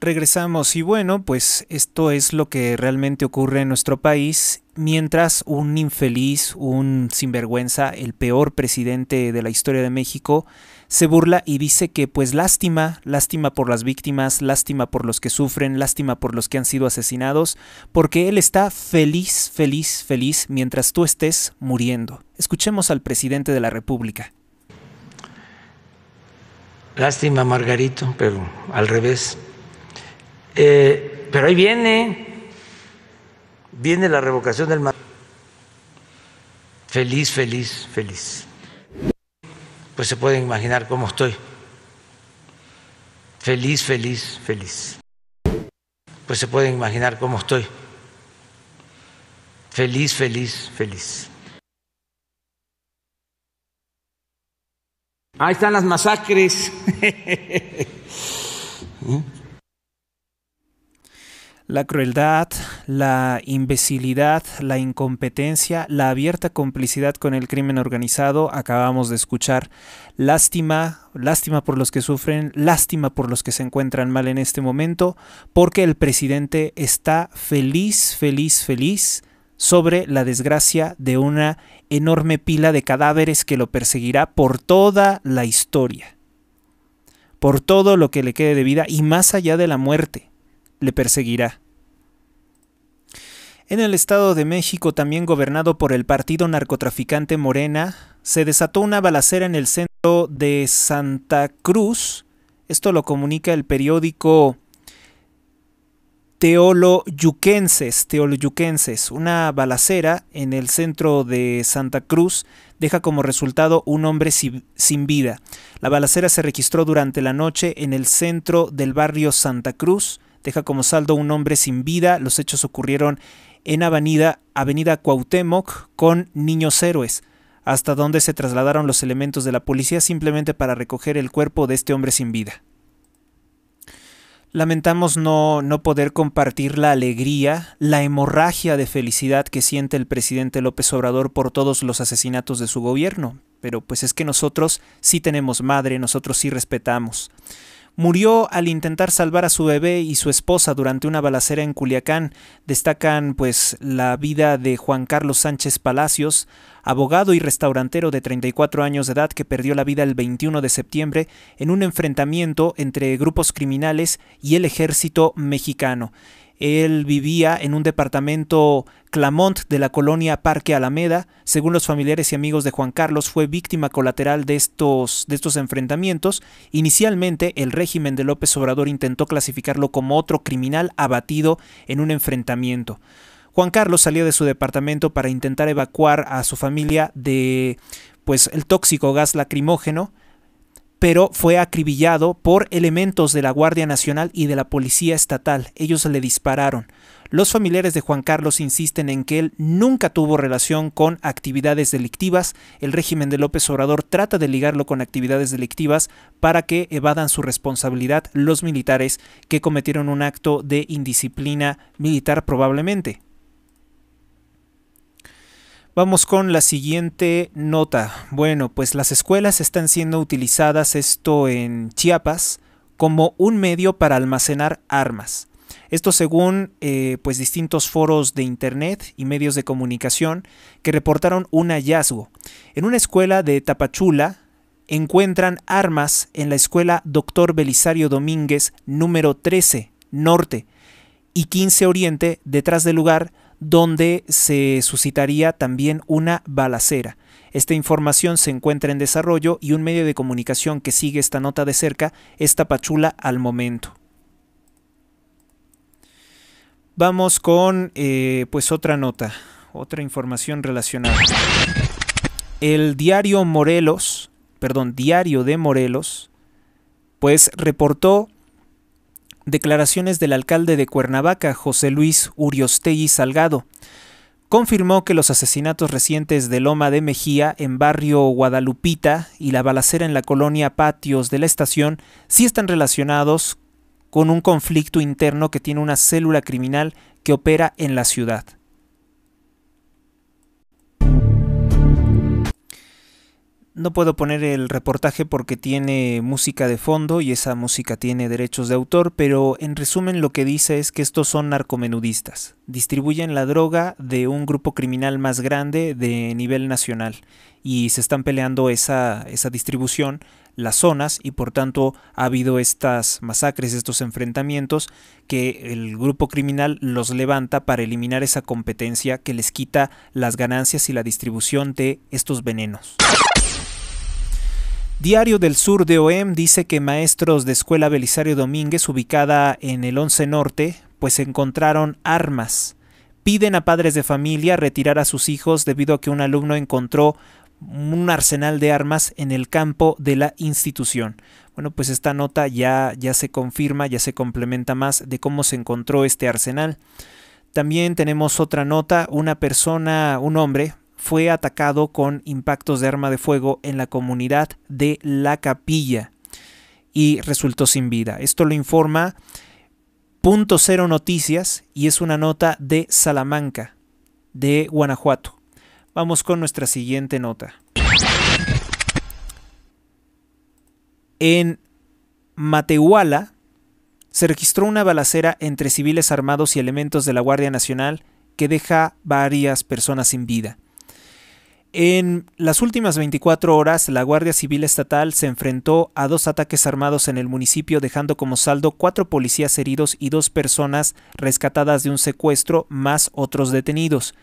Regresamos y bueno, pues esto es lo que realmente ocurre en nuestro país mientras un infeliz, un sinvergüenza, el peor presidente de la historia de México, se burla y dice que pues lástima, lástima por las víctimas, lástima por los que sufren, lástima por los que han sido asesinados, porque él está feliz, feliz, feliz mientras tú estés muriendo. Escuchemos al presidente de la República. Lástima, Margarito, pero al revés. Eh, pero ahí viene, viene la revocación del mandato. Feliz, feliz, feliz pues se pueden imaginar cómo estoy. Feliz, feliz, feliz. Pues se pueden imaginar cómo estoy. Feliz, feliz, feliz. Ahí están las masacres. ¿Eh? La crueldad, la imbecilidad, la incompetencia, la abierta complicidad con el crimen organizado, acabamos de escuchar. Lástima, lástima por los que sufren, lástima por los que se encuentran mal en este momento, porque el presidente está feliz, feliz, feliz sobre la desgracia de una enorme pila de cadáveres que lo perseguirá por toda la historia, por todo lo que le quede de vida y más allá de la muerte le perseguirá. En el Estado de México, también gobernado por el partido narcotraficante Morena, se desató una balacera en el centro de Santa Cruz. Esto lo comunica el periódico teolo Yuquenses. Una balacera en el centro de Santa Cruz deja como resultado un hombre sin vida. La balacera se registró durante la noche en el centro del barrio Santa Cruz deja como saldo un hombre sin vida. Los hechos ocurrieron en Avenida, Avenida Cuauhtémoc con Niños Héroes, hasta donde se trasladaron los elementos de la policía simplemente para recoger el cuerpo de este hombre sin vida. Lamentamos no, no poder compartir la alegría, la hemorragia de felicidad que siente el presidente López Obrador por todos los asesinatos de su gobierno, pero pues es que nosotros sí tenemos madre, nosotros sí respetamos murió al intentar salvar a su bebé y su esposa durante una balacera en Culiacán. Destacan pues la vida de Juan Carlos Sánchez Palacios, abogado y restaurantero de 34 años de edad que perdió la vida el 21 de septiembre en un enfrentamiento entre grupos criminales y el ejército mexicano. Él vivía en un departamento Clamont de la colonia Parque Alameda. Según los familiares y amigos de Juan Carlos, fue víctima colateral de estos, de estos enfrentamientos. Inicialmente, el régimen de López Obrador intentó clasificarlo como otro criminal abatido en un enfrentamiento. Juan Carlos salió de su departamento para intentar evacuar a su familia de pues el tóxico gas lacrimógeno pero fue acribillado por elementos de la Guardia Nacional y de la Policía Estatal. Ellos le dispararon. Los familiares de Juan Carlos insisten en que él nunca tuvo relación con actividades delictivas. El régimen de López Obrador trata de ligarlo con actividades delictivas para que evadan su responsabilidad los militares que cometieron un acto de indisciplina militar probablemente. Vamos con la siguiente nota. Bueno, pues las escuelas están siendo utilizadas, esto en Chiapas, como un medio para almacenar armas. Esto según eh, pues distintos foros de internet y medios de comunicación que reportaron un hallazgo. En una escuela de Tapachula encuentran armas en la escuela Doctor Belisario Domínguez número 13 Norte y 15 Oriente detrás del lugar donde se suscitaría también una balacera. Esta información se encuentra en desarrollo y un medio de comunicación que sigue esta nota de cerca está pachula al momento. Vamos con eh, pues otra nota, otra información relacionada. El diario Morelos, perdón, diario de Morelos, pues reportó declaraciones del alcalde de Cuernavaca, José Luis Uriostegui Salgado. Confirmó que los asesinatos recientes de Loma de Mejía en barrio Guadalupita y la balacera en la colonia Patios de la estación sí están relacionados con un conflicto interno que tiene una célula criminal que opera en la ciudad. No puedo poner el reportaje porque tiene música de fondo y esa música tiene derechos de autor, pero en resumen lo que dice es que estos son narcomenudistas. Distribuyen la droga de un grupo criminal más grande de nivel nacional y se están peleando esa, distribución, las zonas y por tanto ha habido estas masacres, estos enfrentamientos que el grupo criminal los levanta para eliminar esa competencia que les quita las ganancias y la distribución de estos venenos. Diario del Sur de OEM dice que maestros de Escuela Belisario Domínguez, ubicada en el 11 Norte, pues encontraron armas. Piden a padres de familia retirar a sus hijos debido a que un alumno encontró un arsenal de armas en el campo de la institución. Bueno, pues esta nota ya, ya se confirma, ya se complementa más de cómo se encontró este arsenal. También tenemos otra nota, una persona, un hombre fue atacado con impactos de arma de fuego en la comunidad de La Capilla y resultó sin vida. Esto lo informa Punto Cero Noticias y es una nota de Salamanca, de Guanajuato. Vamos con nuestra siguiente nota. En Matehuala se registró una balacera entre civiles armados y elementos de la Guardia Nacional que deja varias personas sin vida. En las últimas 24 horas, la Guardia Civil Estatal se enfrentó a dos ataques armados en el municipio, dejando como saldo cuatro policías heridos y dos personas rescatadas de un secuestro, más otros detenidos.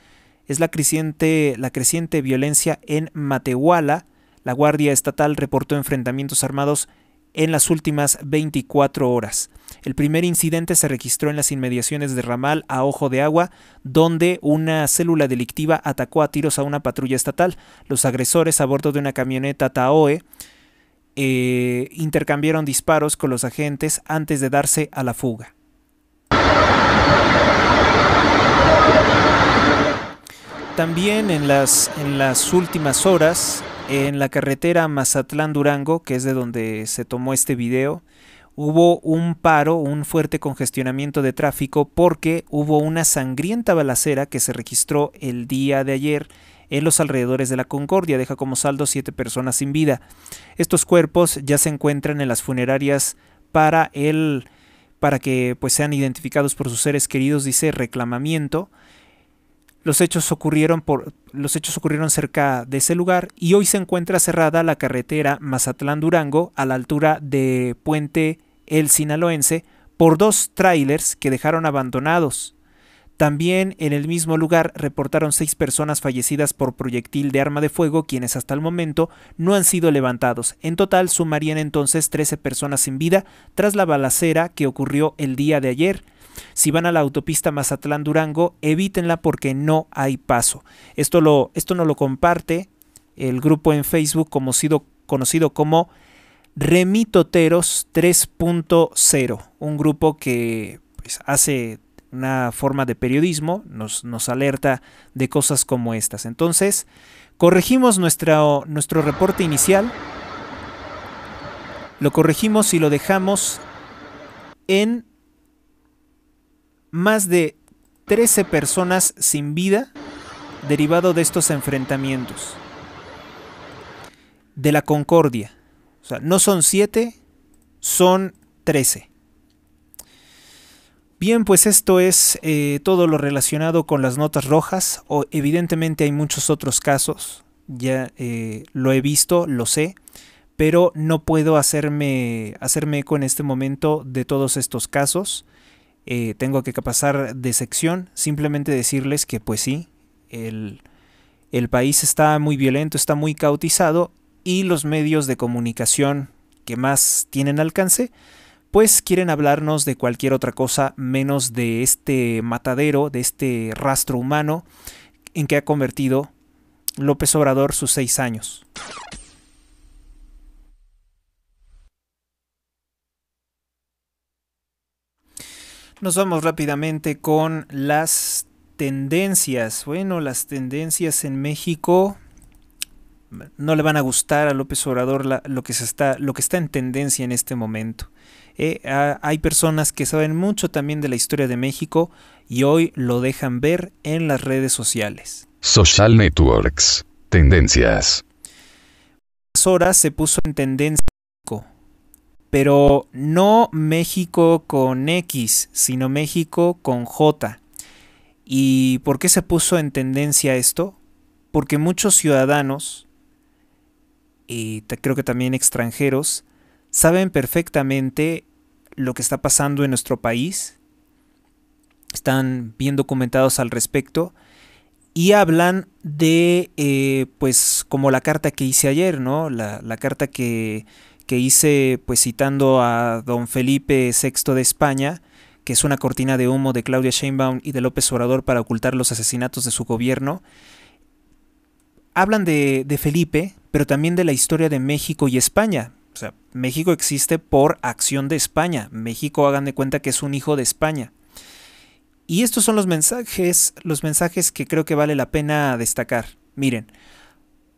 Es la creciente, la creciente violencia en Matehuala. La Guardia Estatal reportó enfrentamientos armados en las últimas 24 horas. El primer incidente se registró en las inmediaciones de Ramal a Ojo de Agua, donde una célula delictiva atacó a tiros a una patrulla estatal. Los agresores a bordo de una camioneta Taoe eh, intercambiaron disparos con los agentes antes de darse a la fuga. También en las, en las últimas horas en la carretera Mazatlán-Durango, que es de donde se tomó este video, hubo un paro, un fuerte congestionamiento de tráfico porque hubo una sangrienta balacera que se registró el día de ayer en los alrededores de la Concordia, deja como saldo siete personas sin vida. Estos cuerpos ya se encuentran en las funerarias para el para que pues sean identificados por sus seres queridos, dice reclamamiento los hechos, ocurrieron cerca de ese lugar y hoy se encuentra cerrada la carretera Mazatlán-Durango a la altura de Puente El Sinaloense por dos trailers que dejaron abandonados. También en el mismo lugar reportaron seis personas fallecidas por proyectil de arma de fuego, quienes hasta el momento no han sido levantados. En total sumarían entonces 13 personas sin vida tras la balacera que ocurrió el día de ayer si van a la autopista Mazatlán-Durango, evítenla porque no hay paso. Esto, lo, esto nos lo comparte el grupo en Facebook como sido, conocido como Remitoteros 3.0, un grupo que pues, hace una forma de periodismo, nos, nos, alerta de cosas como estas. Entonces, corregimos nuestro, nuestro reporte inicial, lo corregimos y lo dejamos en más de 13 personas sin vida derivado de estos enfrentamientos. De la Concordia. O sea, no son 7, son 13. Bien, pues esto es eh, todo lo relacionado con las notas rojas. O, evidentemente hay muchos otros casos. Ya eh, lo he visto, lo sé. Pero no puedo hacerme, hacerme eco en este momento de todos estos casos. Eh, tengo que pasar de sección, simplemente decirles que pues sí, el, el país está muy violento, está muy cautizado y los medios de comunicación que más tienen alcance, pues quieren hablarnos de cualquier otra cosa menos de este matadero, de este rastro humano en que ha convertido López Obrador sus seis años. Nos vamos rápidamente con las tendencias. Bueno, las tendencias en México no le van a gustar a López Obrador lo, que está, en tendencia en este momento. Eh, hay personas que saben mucho también de la historia de México y hoy lo dejan ver en las redes sociales. Social Networks. Tendencias. Horas se puso en tendencia pero no México con X, sino México con J. ¿Y por qué se puso en tendencia esto? Porque muchos ciudadanos, y creo que también extranjeros, saben perfectamente lo que está pasando en nuestro país, están bien documentados al respecto, y hablan de, eh, pues, como la carta que hice ayer, ¿no? la carta que que hice pues citando a don Felipe VI de España, que es una cortina de humo de Claudia Sheinbaum y de López Obrador para ocultar los asesinatos de su gobierno, hablan de, de Felipe, pero también de la historia de México y España. O sea, México existe por acción de España. México hagan de cuenta que es un hijo de España. Y estos son los mensajes, los mensajes que creo que vale la pena destacar. Miren,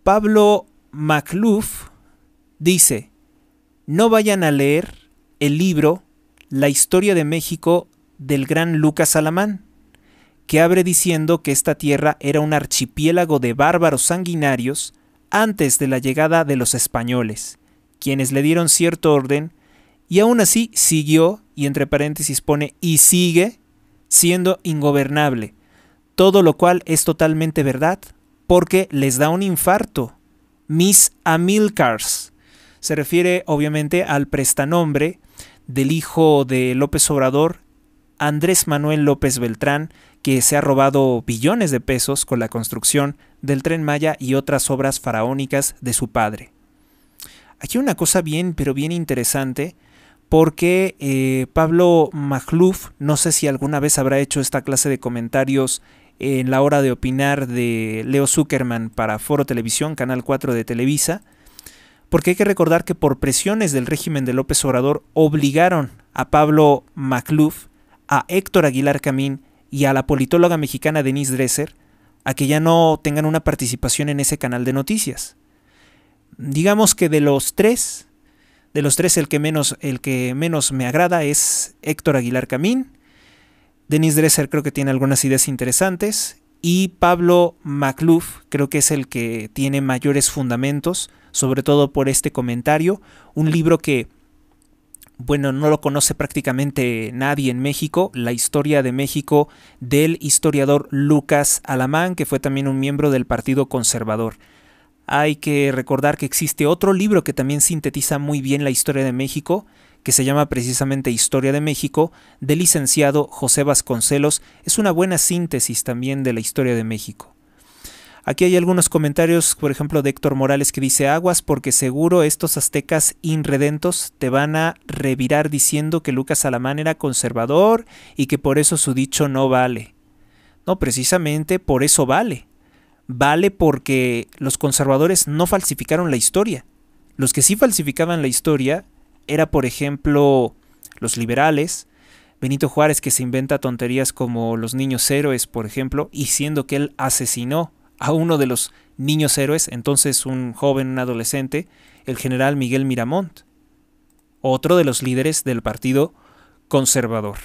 Pablo Macluf dice, no vayan a leer el libro La historia de México del gran Lucas Alamán, que abre diciendo que esta tierra era un archipiélago de bárbaros sanguinarios antes de la llegada de los españoles, quienes le dieron cierto orden, y aún así siguió, y entre paréntesis pone, y sigue siendo ingobernable, todo lo cual es totalmente verdad, porque les da un infarto. Mis Amilcars, se refiere obviamente al prestanombre del hijo de López Obrador, Andrés Manuel López Beltrán, que se ha robado billones de pesos con la construcción del tren Maya y otras obras faraónicas de su padre. Aquí una cosa bien, pero bien interesante, porque eh, Pablo Magluf, no sé si alguna vez habrá hecho esta clase de comentarios en la hora de opinar de Leo Zuckerman para Foro Televisión, Canal 4 de Televisa, porque hay que recordar que por presiones del régimen de López Obrador obligaron a Pablo Macluf, a Héctor Aguilar Camín y a la politóloga mexicana Denise Dresser a que ya no tengan una participación en ese canal de noticias. Digamos que de los tres, de los tres el que menos, el que menos me agrada es Héctor Aguilar Camín. Denise Dresser creo que tiene algunas ideas interesantes. Y Pablo Macluf creo que es el que tiene mayores fundamentos sobre todo por este comentario, un libro que, bueno, no lo conoce prácticamente nadie en México, la historia de México del historiador Lucas Alamán, que fue también un miembro del Partido Conservador. Hay que recordar que existe otro libro que también sintetiza muy bien la historia de México, que se llama precisamente Historia de México, del licenciado José Vasconcelos. Es una buena síntesis también de la historia de México. Aquí hay algunos comentarios, por ejemplo, de Héctor Morales que dice aguas porque seguro estos aztecas inredentos te van a revirar diciendo que Lucas Alamán era conservador y que por eso su dicho no vale. No, precisamente por eso vale. Vale porque los conservadores no falsificaron la historia. Los que sí falsificaban la historia era, por ejemplo, los liberales, Benito Juárez que se inventa tonterías como los niños héroes, por ejemplo, y siendo que él asesinó a uno de los niños héroes, entonces un joven, un adolescente, el general Miguel Miramont, otro de los líderes del Partido Conservador.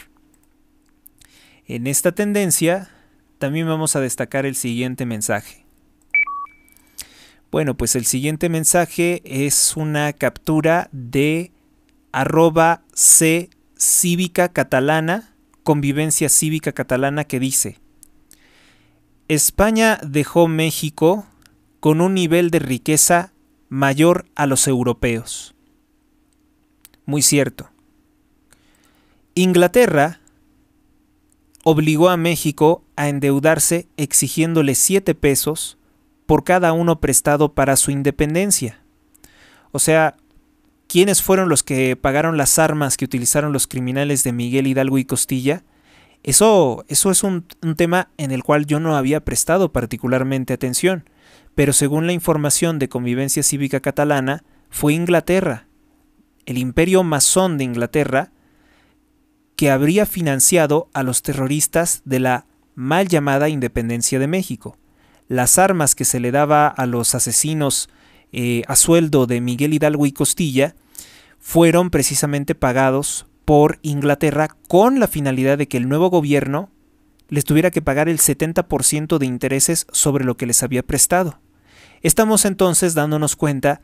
En esta tendencia, también vamos a destacar el siguiente mensaje. Bueno, pues el siguiente mensaje es una captura de arroba C cívica catalana, convivencia cívica catalana que dice, España dejó México con un nivel de riqueza mayor a los europeos. Muy cierto. Inglaterra obligó a México a endeudarse exigiéndole 7 pesos por cada uno prestado para su independencia. O sea, ¿quiénes fueron los que pagaron las armas que utilizaron los criminales de Miguel Hidalgo y Costilla? Eso, eso es un, tema en el cual yo no había prestado particularmente atención, pero según la información de Convivencia Cívica Catalana, fue Inglaterra, el imperio masón de Inglaterra, que habría financiado a los terroristas de la mal llamada Independencia de México. Las armas que se le daba a los asesinos eh, a sueldo de Miguel Hidalgo y Costilla fueron precisamente pagados por Inglaterra con la finalidad de que el nuevo gobierno les tuviera que pagar el 70% de intereses sobre lo que les había prestado. Estamos entonces dándonos cuenta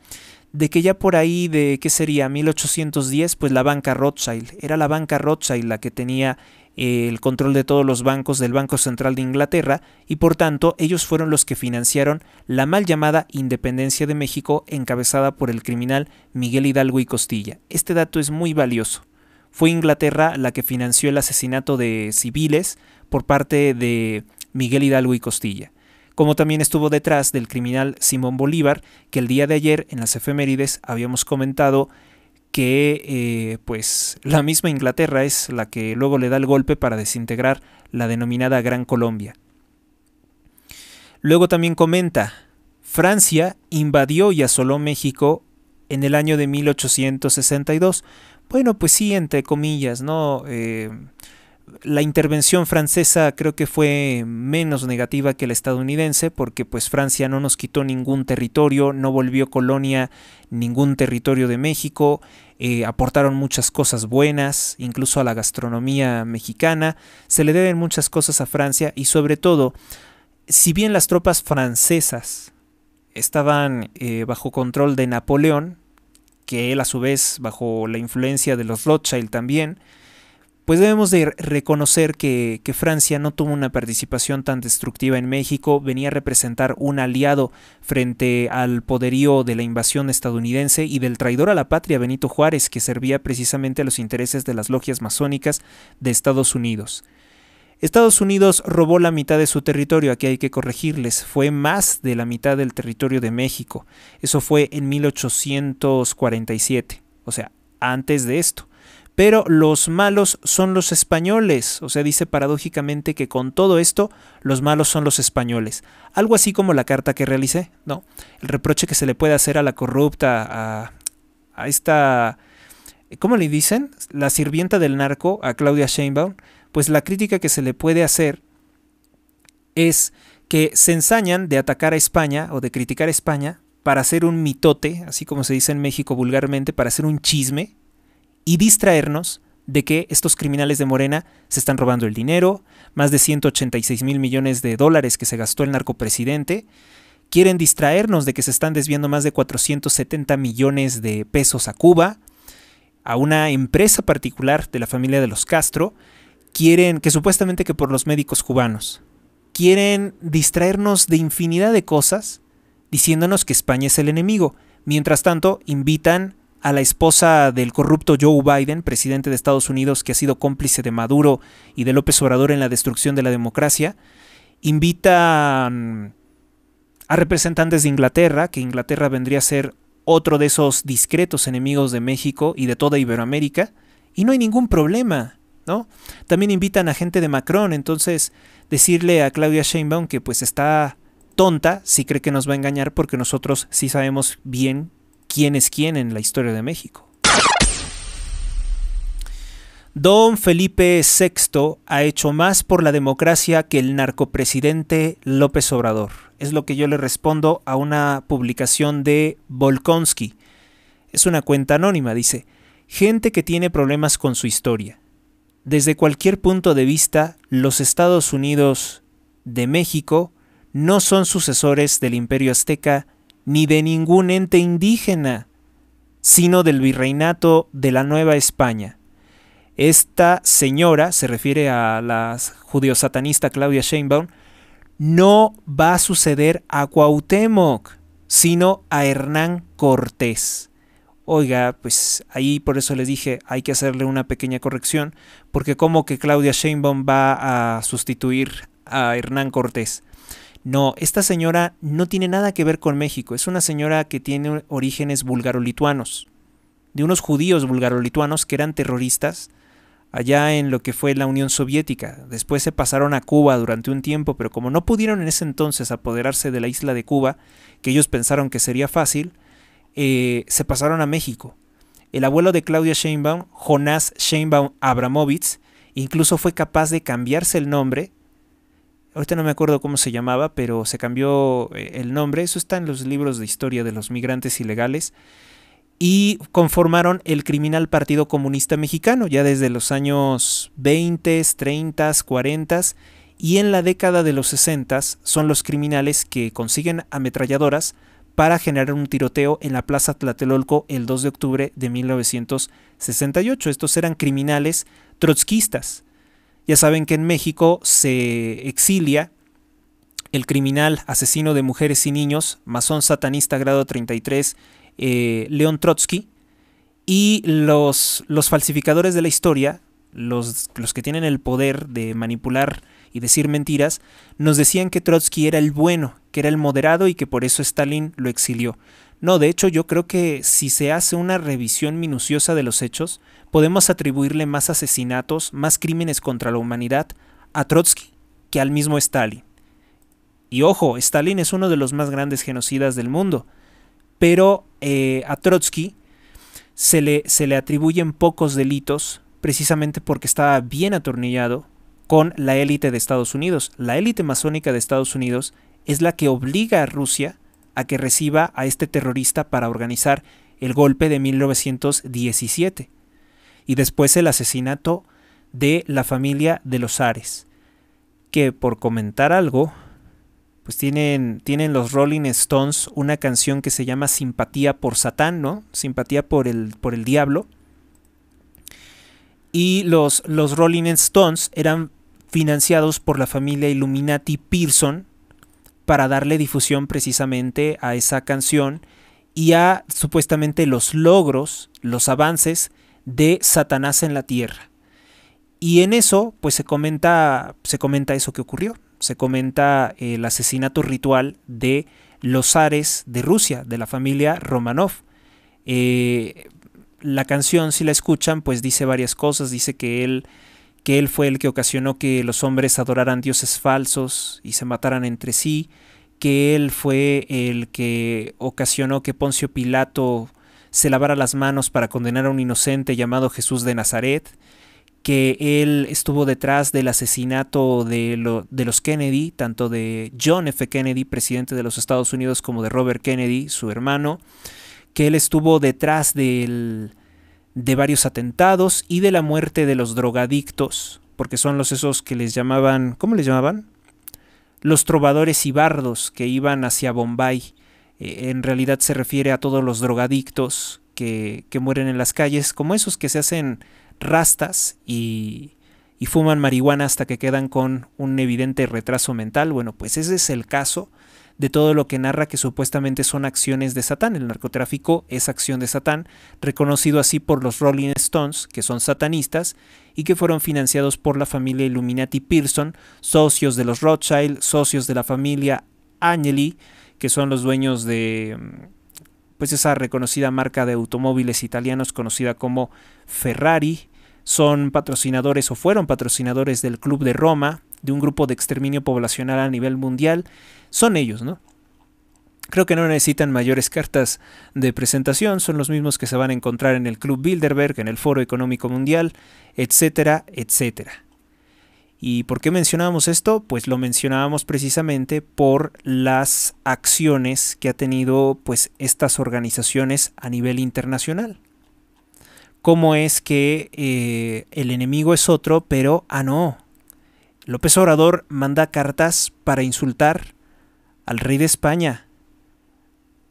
de que ya por ahí de, ¿qué sería? 1810, pues la banca Rothschild. Era la banca Rothschild la que tenía eh, el control de todos los bancos del Banco Central de Inglaterra y por tanto ellos fueron los que financiaron la mal llamada Independencia de México encabezada por el criminal Miguel Hidalgo y Costilla. Este dato es muy valioso fue Inglaterra la que financió el asesinato de civiles por parte de Miguel Hidalgo y Costilla, como también estuvo detrás del criminal Simón Bolívar, que el día de ayer en las efemérides habíamos comentado que eh, pues la misma Inglaterra es la que luego le da el golpe para desintegrar la denominada Gran Colombia. Luego también comenta, Francia invadió y asoló México en el año de 1862, bueno, pues sí, entre comillas, ¿no? Eh, la intervención francesa creo que fue menos negativa que la estadounidense porque pues Francia no nos quitó ningún territorio, no volvió colonia ningún territorio de México, eh, aportaron muchas cosas buenas, incluso a la gastronomía mexicana, se le deben muchas cosas a Francia y sobre todo, si bien las tropas francesas estaban eh, bajo control de Napoleón, que él a su vez bajo la influencia de los Rothschild también, pues debemos de reconocer que, que, Francia no tuvo una participación tan destructiva en México, venía a representar un aliado frente al poderío de la invasión estadounidense y del traidor a la patria Benito Juárez, que servía precisamente a los intereses de las logias masónicas de Estados Unidos. Estados Unidos robó la mitad de su territorio, aquí hay que corregirles, fue más de la mitad del territorio de México. Eso fue en 1847, o sea, antes de esto. Pero los malos son los españoles, o sea, dice paradójicamente que con todo esto los malos son los españoles. Algo así como la carta que realicé, ¿no? El reproche que se le puede hacer a la corrupta, a, esta... ¿Cómo le dicen? La sirvienta del narco, a Claudia Sheinbaum pues la crítica que se le puede hacer es que se ensañan de atacar a España o de criticar a España para hacer un mitote, así como se dice en México vulgarmente, para hacer un chisme y distraernos de que estos criminales de Morena se están robando el dinero, más de 186 mil millones de dólares que se gastó el narcopresidente, quieren distraernos de que se están desviando más de 470 millones de pesos a Cuba, a una empresa particular de la familia de los Castro, quieren, que supuestamente que por los médicos cubanos, quieren distraernos de infinidad de cosas diciéndonos que España es el enemigo. Mientras tanto, invitan a la esposa del corrupto Joe Biden, presidente de Estados Unidos, que ha sido cómplice de Maduro y de López Obrador en la destrucción de la democracia, invitan mm, a representantes de Inglaterra, que Inglaterra vendría a ser otro de esos discretos enemigos de México y de toda Iberoamérica, y no hay ningún problema. También invitan a gente de Macron, entonces decirle a Claudia Sheinbaum que pues está tonta si cree que nos va a engañar porque nosotros sí sabemos bien quién es quién en la historia de México. Don Felipe VI ha hecho más por la democracia que el narcopresidente López Obrador. Es lo que yo le respondo a una publicación de Volkonsky. Es una cuenta anónima, dice. Gente que tiene problemas con su historia desde cualquier punto de vista, los Estados Unidos de México no son sucesores del imperio azteca ni de ningún ente indígena, sino del virreinato de la Nueva España. Esta señora, se refiere a la judío-satanista Claudia Sheinbaum, no va a suceder a Cuauhtémoc, sino a Hernán Cortés. Oiga, pues ahí por eso les dije, hay que hacerle una pequeña corrección, porque como que Claudia Sheinbaum va a sustituir a Hernán Cortés. No, esta señora no tiene nada que ver con México, es una señora que tiene orígenes bulgaro-lituanos de unos judíos bulgaro-lituanos que eran terroristas allá en lo que fue la Unión Soviética. Después se pasaron a Cuba durante un tiempo, pero como no pudieron en ese entonces apoderarse de la isla de Cuba, que ellos pensaron que sería fácil, eh, se pasaron a México. El abuelo de Claudia Sheinbaum, Jonás Sheinbaum Abramovitz, incluso fue capaz de cambiarse el nombre. Ahorita no me acuerdo cómo se llamaba, pero se cambió eh, el nombre. Eso está en los libros de historia de los migrantes ilegales. Y conformaron el criminal Partido Comunista Mexicano ya desde los años 20, 30, 40 y en la década de los 60 son los criminales que consiguen ametralladoras para generar un tiroteo en la Plaza Tlatelolco el 2 de octubre de 1968. Estos eran criminales trotskistas. Ya saben que en México se exilia el criminal asesino de mujeres y niños, masón satanista grado 33, eh, León Trotsky, y los, los, falsificadores de la historia, los, los que tienen el poder de manipular y decir mentiras, nos decían que Trotsky era el bueno que era el moderado y que por eso Stalin lo exilió. No, de hecho yo creo que si se hace una revisión minuciosa de los hechos, podemos atribuirle más asesinatos, más crímenes contra la humanidad a Trotsky que al mismo Stalin. Y ojo, Stalin es uno de los más grandes genocidas del mundo, pero eh, a Trotsky se le, se le atribuyen pocos delitos precisamente porque estaba bien atornillado con la élite de Estados Unidos. La élite masónica de Estados Unidos es la que obliga a Rusia a que reciba a este terrorista para organizar el golpe de 1917 y después el asesinato de la familia de los Ares, que por comentar algo, pues tienen, tienen los Rolling Stones una canción que se llama Simpatía por Satán, ¿no? Simpatía por el, por el diablo. Y los, los Rolling Stones eran financiados por la familia Illuminati Pearson, para darle difusión precisamente a esa canción y a supuestamente los logros, los avances de Satanás en la tierra. Y en eso, pues se comenta, se comenta eso que ocurrió. Se comenta el asesinato ritual de los ares de Rusia, de la familia Romanov. Eh, la canción, si la escuchan, pues dice varias cosas. Dice que él que él fue el que ocasionó que los hombres adoraran dioses falsos y se mataran entre sí, que él fue el que ocasionó que Poncio Pilato se lavara las manos para condenar a un inocente llamado Jesús de Nazaret, que él estuvo detrás del asesinato de, de, los Kennedy, tanto de John F. Kennedy, presidente de los Estados Unidos, como de Robert Kennedy, su hermano, que él estuvo detrás del, de varios atentados y de la muerte de los drogadictos, porque son los esos que les llamaban, ¿cómo les llamaban? Los trovadores y bardos que iban hacia Bombay. Eh, en realidad se refiere a todos los drogadictos que, que, mueren en las calles, como esos que se hacen rastas y, y fuman marihuana hasta que quedan con un evidente retraso mental. Bueno, pues ese es el caso de todo lo que narra que supuestamente son acciones de Satán. El narcotráfico es acción de Satán, reconocido así por los Rolling Stones, que son satanistas, y que fueron financiados por la familia Illuminati Pearson, socios de los Rothschild, socios de la familia Agnelli, que son los dueños de mm, pues esa reconocida marca de automóviles italianos conocida como Ferrari, son patrocinadores o fueron patrocinadores del Club de Roma, de un grupo de exterminio poblacional a nivel mundial, son ellos, ¿no? Creo que no necesitan mayores cartas de presentación, son los mismos que se van a encontrar en el Club Bilderberg, en el Foro Económico Mundial, etcétera, etcétera. ¿Y por qué mencionábamos esto? Pues lo mencionábamos precisamente por las acciones que ha tenido pues estas organizaciones a nivel internacional. Cómo es que eh, el enemigo es otro, pero ah no, López Obrador manda cartas para insultar al rey de España,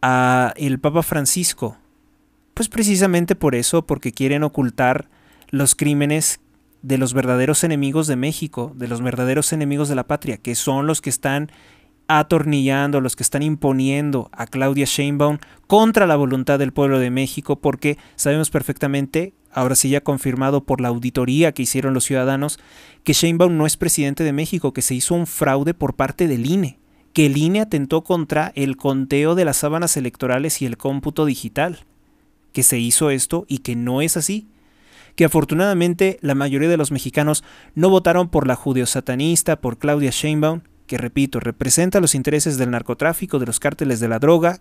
a el Papa Francisco. Pues precisamente por eso, porque quieren ocultar los crímenes de los verdaderos enemigos de México, de los verdaderos enemigos de la patria, que son los que están atornillando, los que están imponiendo a Claudia Sheinbaum contra la voluntad del pueblo de México, porque sabemos perfectamente, ahora sí ya confirmado por la auditoría que hicieron los ciudadanos, que Sheinbaum no es presidente de México, que se hizo un fraude por parte del INE, que el INE atentó contra el conteo de las sábanas electorales y el cómputo digital, que se hizo esto y que no es así, que afortunadamente la mayoría de los mexicanos no votaron por la judio-satanista, por Claudia Sheinbaum, que repito, representa los intereses del narcotráfico, de los cárteles de la droga,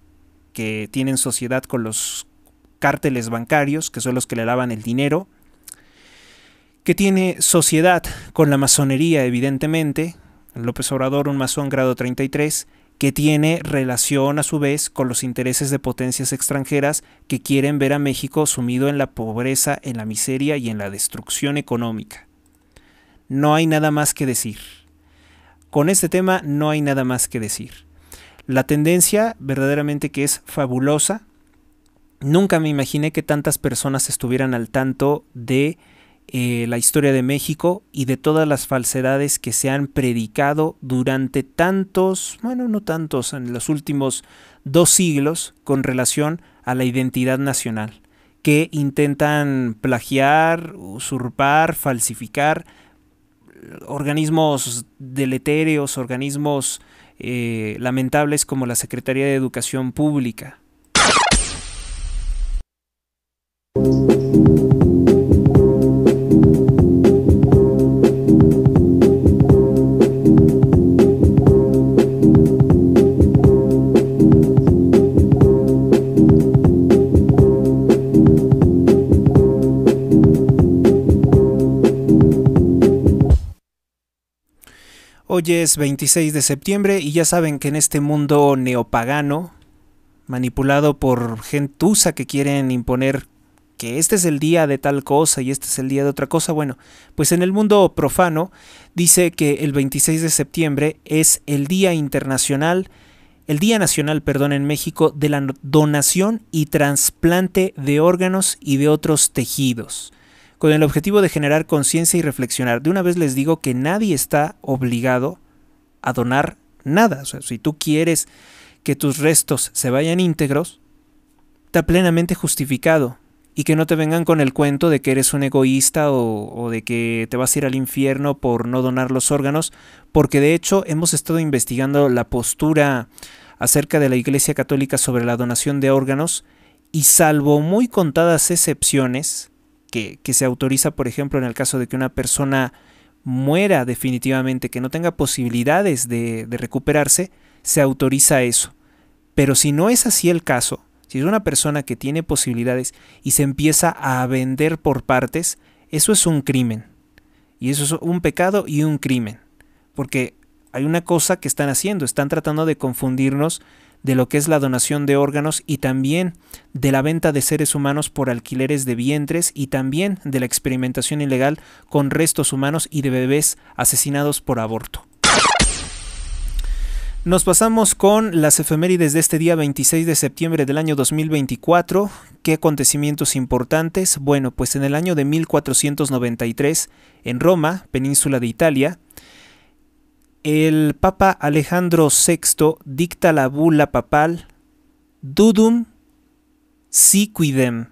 que tienen sociedad con los cárteles bancarios, que son los que le lavan el dinero, que tiene sociedad con la masonería, evidentemente, López Obrador, un masón grado 33, que tiene relación a su vez con los intereses de potencias extranjeras que quieren ver a México sumido en la pobreza, en la miseria y en la destrucción económica. No hay nada más que decir. Con este tema no hay nada más que decir. La tendencia verdaderamente que es fabulosa. Nunca me imaginé que tantas personas estuvieran al tanto de eh, la historia de México y de todas las falsedades que se han predicado durante tantos, bueno, no tantos, en los últimos dos siglos con relación a la identidad nacional, que intentan plagiar, usurpar, falsificar organismos deletéreos, organismos eh, lamentables como la Secretaría de Educación Pública. Hoy es 26 de septiembre y ya saben que en este mundo neopagano, manipulado por usa que quieren imponer que este es el día de tal cosa y este es el día de otra cosa, bueno, pues en el mundo profano dice que el 26 de septiembre es el Día Internacional, el Día Nacional, perdón, en México de la donación y trasplante de órganos y de otros tejidos con el objetivo de generar conciencia y reflexionar. De una vez les digo que nadie está obligado a donar nada. sea, si tú quieres que tus restos se vayan íntegros, está plenamente justificado. Y que no te vengan con el cuento de que eres un egoísta o, o de que te vas a ir al infierno por no donar los órganos, porque de hecho hemos estado investigando la postura acerca de la Iglesia Católica sobre la donación de órganos y salvo muy contadas excepciones, que, se autoriza, por ejemplo, en el caso de que una persona muera definitivamente, que no tenga posibilidades de, recuperarse, se autoriza eso. Pero si no es así el caso, si es una persona que tiene posibilidades y se empieza a vender por partes, eso es un crimen. Y eso es un pecado y un crimen. Porque hay una cosa que están haciendo, están tratando de confundirnos de lo que es la donación de órganos y también de la venta de seres humanos por alquileres de vientres y también de la experimentación ilegal con restos humanos y de bebés asesinados por aborto. Nos pasamos con las efemérides de este día 26 de septiembre del año 2024. ¿Qué acontecimientos importantes? Bueno, pues en el año de 1493, en Roma, península de Italia, el Papa Alejandro VI dicta la bula papal Dudum Siquidem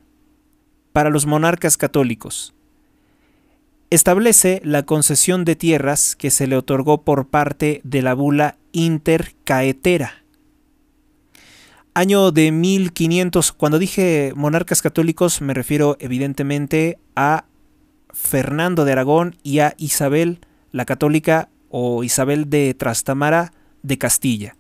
para los monarcas católicos. Establece la concesión de tierras que se le otorgó por parte de la bula intercaetera. Año de 1500, cuando dije monarcas católicos me refiero evidentemente a Fernando de Aragón y a Isabel la Católica o Isabel de Trastamara de Castilla.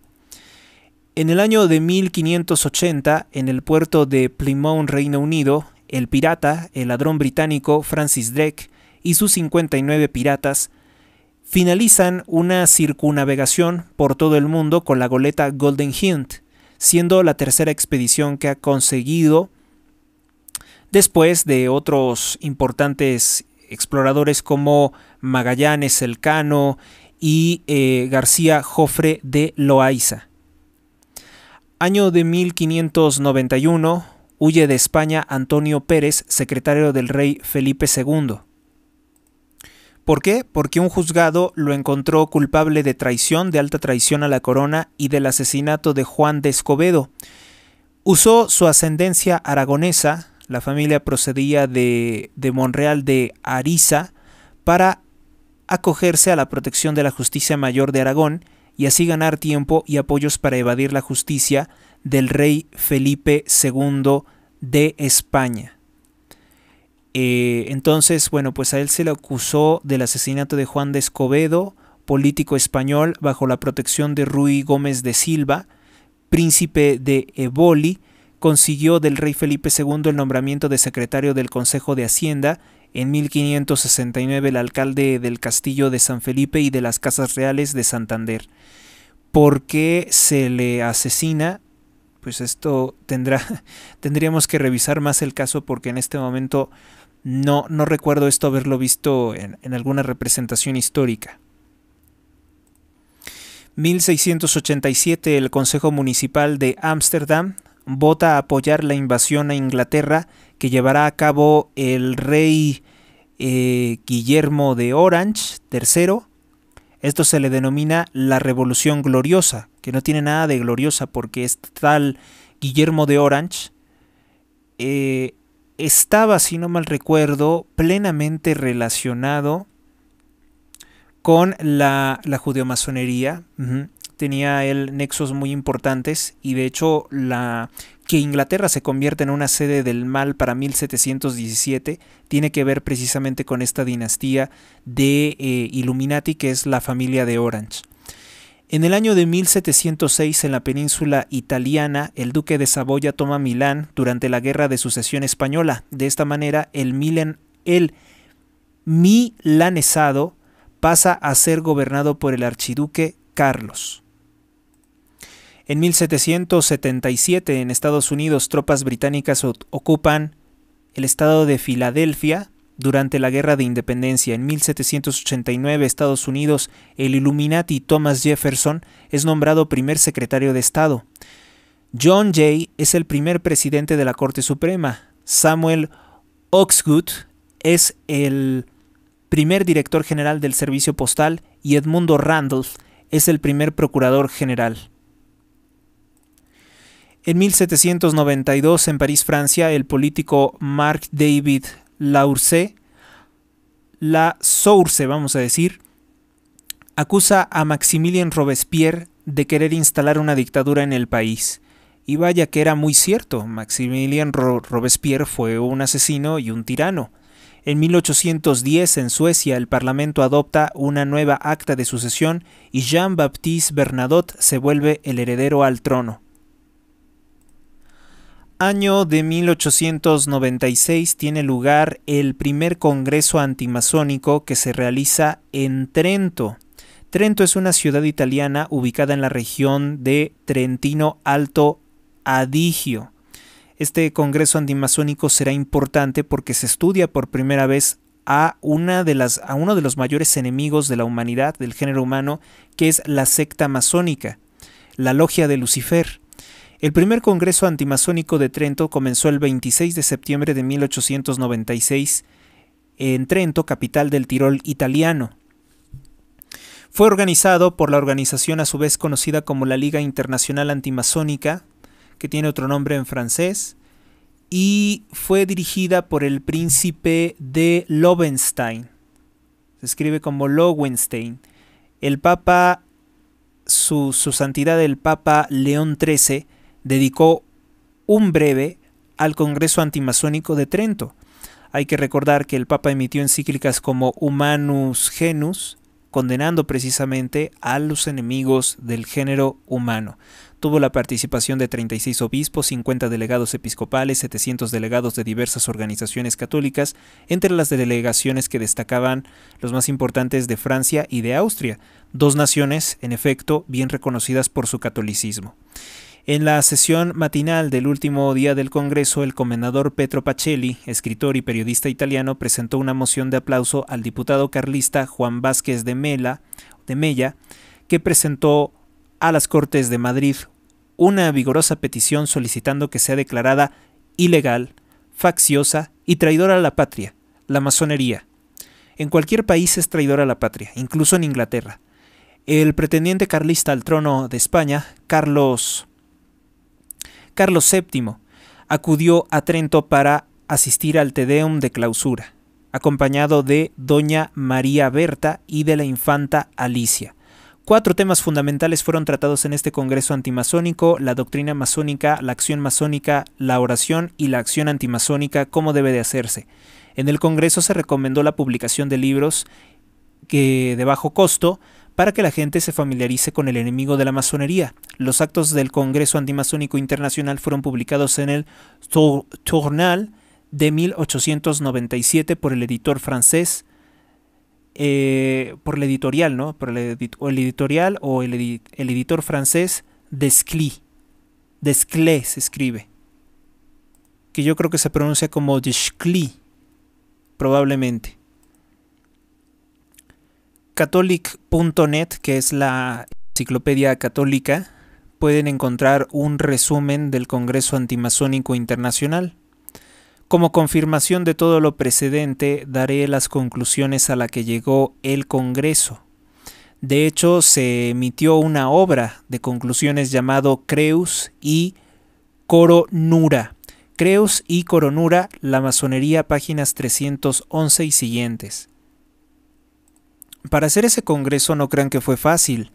En el año de 1580, en el puerto de Plymouth, Reino Unido, el pirata, el ladrón británico Francis Drake y sus 59 piratas finalizan una circunnavegación por todo el mundo con la goleta Golden Hind, siendo la tercera expedición que ha conseguido después de otros importantes exploradores como Magallanes, Elcano, y eh, García Jofre de Loaiza. Año de 1591, huye de España Antonio Pérez, secretario del rey Felipe II. ¿Por qué? Porque un juzgado lo encontró culpable de traición, de alta traición a la corona y del asesinato de Juan de Escobedo. Usó su ascendencia aragonesa, la familia procedía de, de Monreal de Ariza, para acogerse a la protección de la justicia mayor de Aragón y así ganar tiempo y apoyos para evadir la justicia del rey Felipe II de España. Eh, entonces, bueno, pues a él se le acusó del asesinato de Juan de Escobedo, político español, bajo la protección de Ruy Gómez de Silva, príncipe de Eboli, consiguió del rey Felipe II el nombramiento de secretario del Consejo de Hacienda en 1569 el alcalde del castillo de San Felipe y de las casas reales de Santander. ¿Por qué se le asesina? Pues esto tendrá, tendríamos que revisar más el caso porque en este momento no, no recuerdo esto haberlo visto en, en alguna representación histórica. 1687 el Consejo Municipal de Ámsterdam vota a apoyar la invasión a Inglaterra que llevará a cabo el rey eh, Guillermo de Orange III. Esto se le denomina la Revolución Gloriosa, que no tiene nada de gloriosa porque es tal Guillermo de Orange eh, estaba, si no mal recuerdo, plenamente relacionado con la, la judeomasonería. Tenía él nexos muy importantes y de hecho la que Inglaterra se convierta en una sede del mal para 1717 tiene que ver precisamente con esta dinastía de eh, Illuminati que es la familia de Orange. En el año de 1706 en la península italiana, el duque de Saboya toma Milán durante la Guerra de Sucesión Española. De esta manera, el, el milanesado pasa a ser gobernado por el archiduque Carlos. En 1777 en Estados Unidos tropas británicas ocupan el estado de Filadelfia durante la Guerra de Independencia. En 1789 Estados Unidos el Illuminati Thomas Jefferson es nombrado primer secretario de Estado. John Jay es el primer presidente de la Corte Suprema. Samuel Oxgood es el primer director general del Servicio Postal y Edmundo Randolph es el primer procurador general. En 1792, en París, Francia, el político Marc David Laurce, la Source, vamos a decir, acusa a Maximilien Robespierre de querer instalar una dictadura en el país. Y vaya que era muy cierto, Maximilien Robespierre fue un asesino y un tirano. En 1810, en Suecia, el Parlamento adopta una nueva acta de sucesión y Jean-Baptiste Bernadotte se vuelve el heredero al trono año de 1896 tiene lugar el primer congreso antimasónico que se realiza en Trento. Trento es una ciudad italiana ubicada en la región de Trentino Alto Adigio. Este congreso antimasónico será importante porque se estudia por primera vez a, una de las, a uno de los mayores enemigos de la humanidad, del género humano, que es la secta masónica, la logia de Lucifer. El primer Congreso Antimasónico de Trento comenzó el 26 de septiembre de 1896 en Trento, capital del Tirol italiano. Fue organizado por la organización a su vez conocida como la Liga Internacional Antimasónica, que tiene otro nombre en francés, y fue dirigida por el príncipe de Lowenstein. Se escribe como Lowenstein. El Papa, su, su santidad el Papa León XIII, dedicó un breve al Congreso Antimasónico de Trento. Hay que recordar que el Papa emitió encíclicas como Humanus Genus, condenando precisamente a los enemigos del género humano. Tuvo la participación de 36 obispos, 50 delegados episcopales, 700 delegados de diversas organizaciones católicas, entre las delegaciones que destacaban los más importantes de Francia y de Austria, dos naciones, en efecto, bien reconocidas por su catolicismo. En la sesión matinal del último día del Congreso, el comendador Petro Pacelli, escritor y periodista italiano, presentó una moción de aplauso al diputado carlista Juan Vázquez de, de Mella, que presentó a las Cortes de Madrid una vigorosa petición solicitando que sea declarada ilegal, facciosa y traidora a la patria, la masonería. En cualquier país es traidora a la patria, incluso en Inglaterra. El pretendiente carlista al trono de España, Carlos Carlos VII acudió a Trento para asistir al Tedeum de clausura, acompañado de Doña María Berta y de la infanta Alicia. Cuatro temas fundamentales fueron tratados en este Congreso antimasónico, la doctrina masónica, la acción masónica, la oración y la acción antimasónica, cómo debe de hacerse. En el Congreso se recomendó la publicación de libros que de bajo costo para que la gente se familiarice con el enemigo de la masonería. Los actos del Congreso Antimasónico Internacional fueron publicados en el Journal de 1897 por el editor francés, eh, por la editorial, ¿no? Por el, editorial o el, editor francés Desclés. Desclés se escribe. Que yo creo que se pronuncia como Desclés, probablemente catholic.net, que es la enciclopedia católica, pueden encontrar un resumen del Congreso Antimasónico Internacional. Como confirmación de todo lo precedente, daré las conclusiones a la que llegó el Congreso. De hecho, se emitió una obra de conclusiones llamado Creus y Coronura. Creus y Coronura, la masonería, páginas 311 y siguientes. Para hacer ese congreso no crean que fue fácil.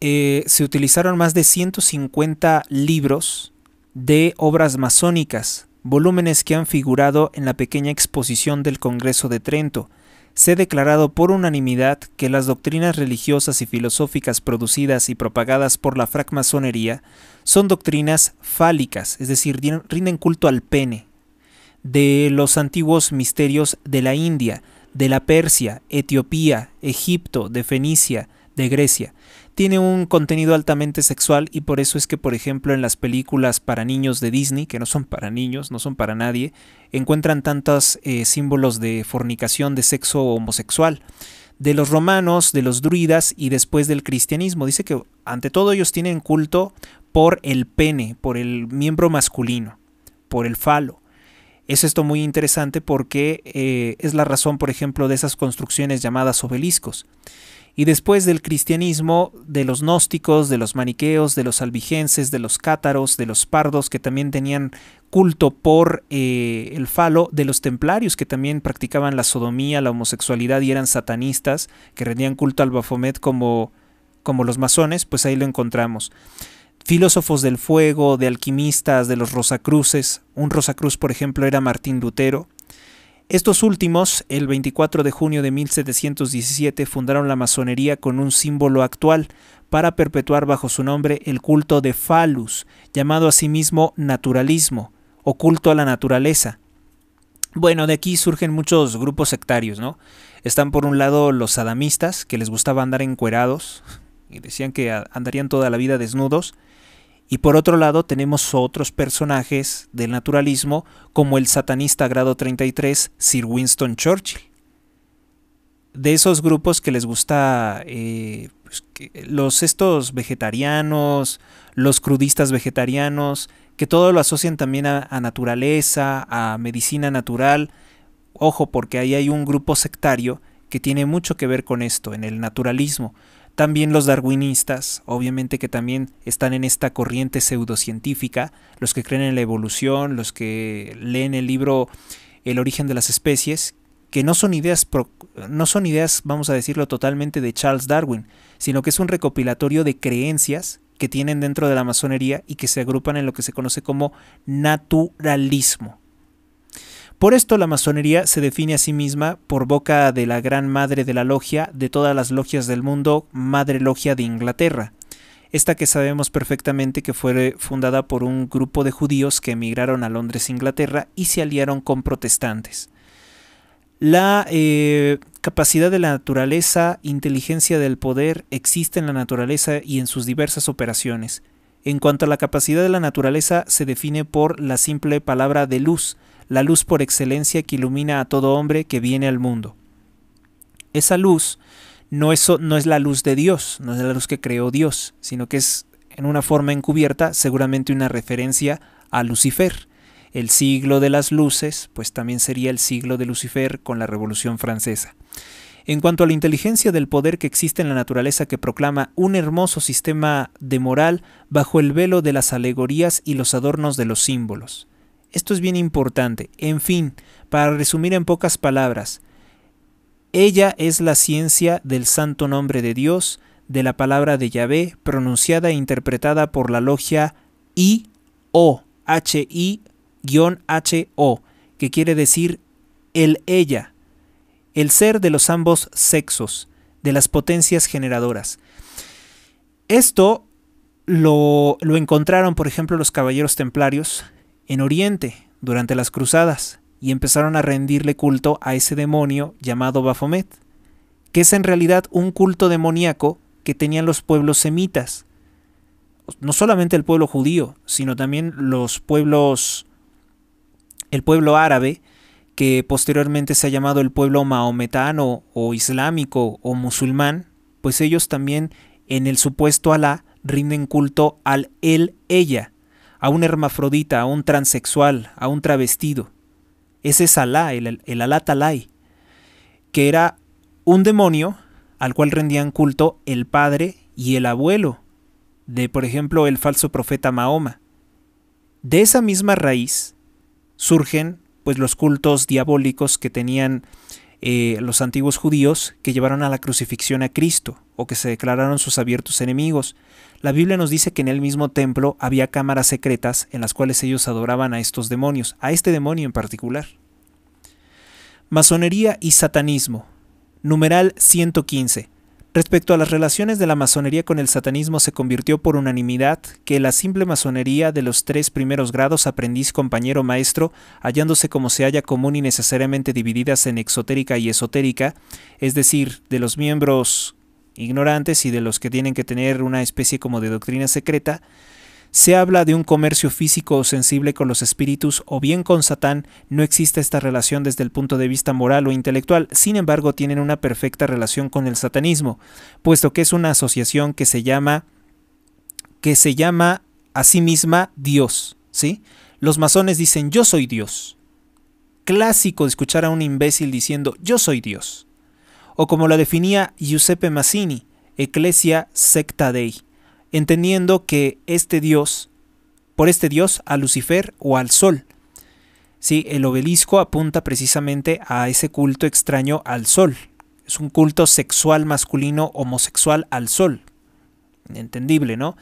Eh, se utilizaron más de 150 libros de obras masónicas, volúmenes que han figurado en la pequeña exposición del Congreso de Trento. Se ha declarado por unanimidad que las doctrinas religiosas y filosóficas producidas y propagadas por la francmasonería son doctrinas fálicas, es decir, rinden culto al pene, de los antiguos misterios de la India, de la Persia, Etiopía, Egipto, de Fenicia, de Grecia. Tiene un contenido altamente sexual y por eso es que, por ejemplo, en las películas para niños de Disney, que no son para niños, no son para nadie, encuentran tantos eh, símbolos de fornicación, de sexo homosexual. De los romanos, de los druidas y después del cristianismo. Dice que ante todo ellos tienen culto por el pene, por el miembro masculino, por el falo. Es esto muy interesante porque eh, es la razón, por ejemplo, de esas construcciones llamadas obeliscos. Y después del cristianismo, de los gnósticos, de los maniqueos, de los albigenses, de los cátaros, de los pardos, que también tenían culto por eh, el falo, de los templarios, que también practicaban la sodomía, la homosexualidad y eran satanistas, que rendían culto al Bafomet como, como los masones, pues ahí lo encontramos filósofos del fuego, de alquimistas, de los Rosacruces. Un Rosacruz, por ejemplo, era Martín Lutero. Estos últimos, el 24 de junio de 1717, fundaron la masonería con un símbolo actual para perpetuar bajo su nombre el culto de Falus, llamado a sí mismo naturalismo, o culto a la naturaleza. Bueno, de aquí surgen muchos grupos sectarios, ¿no? Están por un lado los Adamistas, que les gustaba andar encuerados, y decían que andarían toda la vida desnudos, y por otro lado tenemos otros personajes del naturalismo como el satanista grado 33 Sir Winston Churchill. De esos grupos que les gusta eh, pues, los estos vegetarianos, los crudistas vegetarianos, que todo lo asocian también a naturaleza, a medicina natural. Ojo, porque ahí hay un grupo sectario que tiene mucho que ver con esto, en el naturalismo. También los darwinistas, obviamente que también están en esta corriente pseudocientífica, los que creen en la evolución, los que leen el libro El origen de las especies, que no son ideas, no son ideas, vamos a decirlo totalmente, de Charles Darwin, sino que es un recopilatorio de creencias que tienen dentro de la masonería y que se agrupan en lo que se conoce como naturalismo. Por esto la masonería se define a sí misma por boca de la gran madre de la logia de todas las logias del mundo, Madre Logia de Inglaterra, esta que sabemos perfectamente que fue fundada por un grupo de judíos que emigraron a Londres, Inglaterra, y se aliaron con protestantes. La eh, capacidad de la naturaleza, inteligencia del poder, existe en la naturaleza y en sus diversas operaciones. En cuanto a la capacidad de la naturaleza, se define por la simple palabra de luz, la luz por excelencia que ilumina a todo hombre que viene al mundo. Esa luz no es, la luz de Dios, no es la luz que creó Dios, sino que es en una forma encubierta seguramente una referencia a Lucifer. El siglo de las luces, pues también sería el siglo de Lucifer con la Revolución Francesa. En cuanto a la inteligencia del poder que existe en la naturaleza que proclama un hermoso sistema de moral bajo el velo de las alegorías y los adornos de los símbolos. Esto es bien importante. En fin, para resumir en pocas palabras, ella es la ciencia del santo nombre de Dios, de la palabra de Yahvé, pronunciada e interpretada por la logia I-O, H-I-H-O, que quiere decir el ella, el ser de los ambos sexos, de las potencias generadoras. Esto lo, lo encontraron, por ejemplo, los caballeros templarios en Oriente durante las cruzadas y empezaron a rendirle culto a ese demonio llamado Baphomet, que es en realidad un culto demoníaco que tenían los pueblos semitas, no solamente el pueblo judío, sino también los pueblos, el pueblo árabe, que posteriormente se ha llamado el pueblo maometano o islámico o musulmán, pues ellos también en el supuesto Alá rinden culto al él, ella, a un hermafrodita, a un transexual, a un travestido. Ese es Alá, el, el Alá Talay, que era un demonio al cual rendían culto el padre y el abuelo de, por ejemplo, el falso profeta Mahoma. De esa misma raíz surgen pues los cultos diabólicos que tenían eh, los antiguos judíos que llevaron a la crucifixión a Cristo o que se declararon sus abiertos enemigos. La Biblia nos dice que en el mismo templo había cámaras secretas en las cuales ellos adoraban a estos demonios, a este demonio en particular. Masonería y satanismo. Numeral 115. Respecto a las relaciones de la masonería con el satanismo se convirtió por unanimidad que la simple masonería de los tres primeros grados aprendiz compañero maestro, hallándose como se halla común y necesariamente divididas en exotérica y esotérica, es decir, de los miembros ignorantes y de los que tienen que tener una especie como de doctrina secreta, se habla de un comercio físico o sensible con los espíritus o bien con Satán, no existe esta relación desde el punto de vista moral o intelectual, sin embargo tienen una perfecta relación con el satanismo, puesto que es una asociación que se llama que se llama a sí misma Dios, ¿sí? Los masones dicen yo soy Dios. Clásico escuchar a un imbécil diciendo yo soy Dios. O como la definía Giuseppe Mazzini, Ecclesia Secta Dei entendiendo que este Dios, por este Dios, a Lucifer o al Sol. Sí, el obelisco apunta precisamente a ese culto extraño al Sol. Es un culto sexual masculino homosexual al Sol. Entendible, ¿no?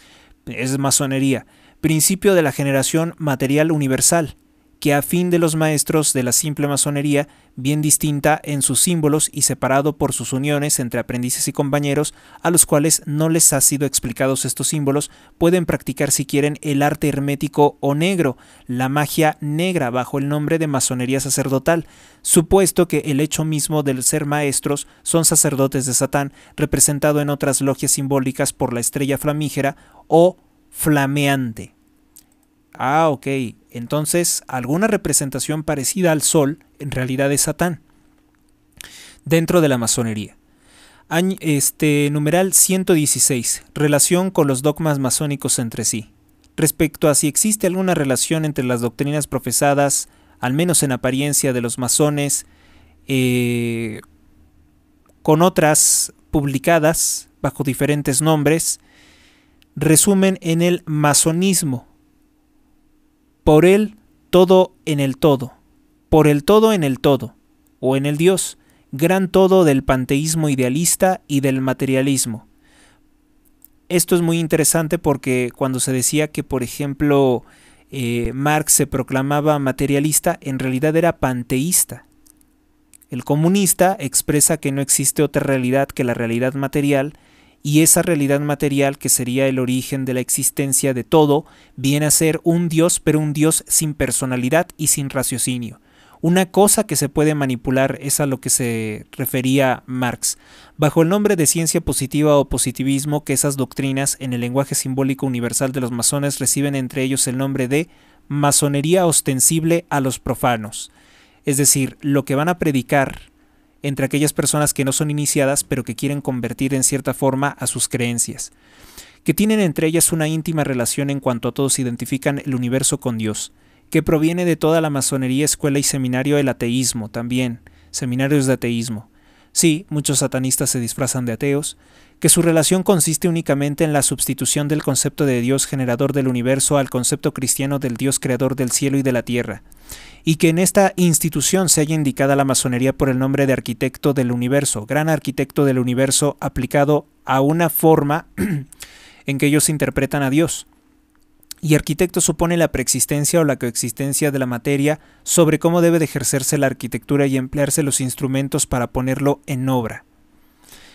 Es masonería. Principio de la generación material universal que a fin de los maestros de la simple masonería, bien distinta en sus símbolos y separado por sus uniones entre aprendices y compañeros, a los cuales no les ha sido explicados estos símbolos, pueden practicar si quieren el arte hermético o negro, la magia negra bajo el nombre de masonería sacerdotal, supuesto que el hecho mismo del ser maestros son sacerdotes de Satán, representado en otras logias simbólicas por la estrella flamígera o flameante. Ah, ok. Entonces, alguna representación parecida al Sol en realidad es Satán. Dentro de la masonería. este, numeral 116. Relación con los dogmas masónicos entre sí. Respecto a si existe alguna relación entre las doctrinas profesadas, al menos en apariencia, de los masones, eh, con otras publicadas bajo diferentes nombres, resumen en el masonismo por Él todo en el todo, por el todo en el todo, o en el Dios, gran todo del panteísmo idealista y del materialismo. Esto es muy interesante porque cuando se decía que, por ejemplo, eh, Marx se proclamaba materialista, en realidad era panteísta. El comunista expresa que no existe otra realidad que la realidad material, y esa realidad material que sería el origen de la existencia de todo, viene a ser un Dios, pero un Dios sin personalidad y sin raciocinio. Una cosa que se puede manipular es a lo que se refería Marx, bajo el nombre de ciencia positiva o positivismo que esas doctrinas en el lenguaje simbólico universal de los masones reciben entre ellos el nombre de masonería ostensible a los profanos. Es decir, lo que van a predicar entre aquellas personas que no son iniciadas pero que quieren convertir en cierta forma a sus creencias, que tienen entre ellas una íntima relación en cuanto a todos identifican el universo con Dios, que proviene de toda la masonería, escuela y seminario del ateísmo también, seminarios de ateísmo. Sí, muchos satanistas se disfrazan de ateos, que su relación consiste únicamente en la sustitución del concepto de Dios generador del universo al concepto cristiano del Dios creador del cielo y de la tierra, y que en esta institución se haya indicada la masonería por el nombre de arquitecto del universo, gran arquitecto del universo aplicado a una forma en que ellos interpretan a Dios. Y arquitecto supone la preexistencia o la coexistencia de la materia sobre cómo debe de ejercerse la arquitectura y emplearse los instrumentos para ponerlo en obra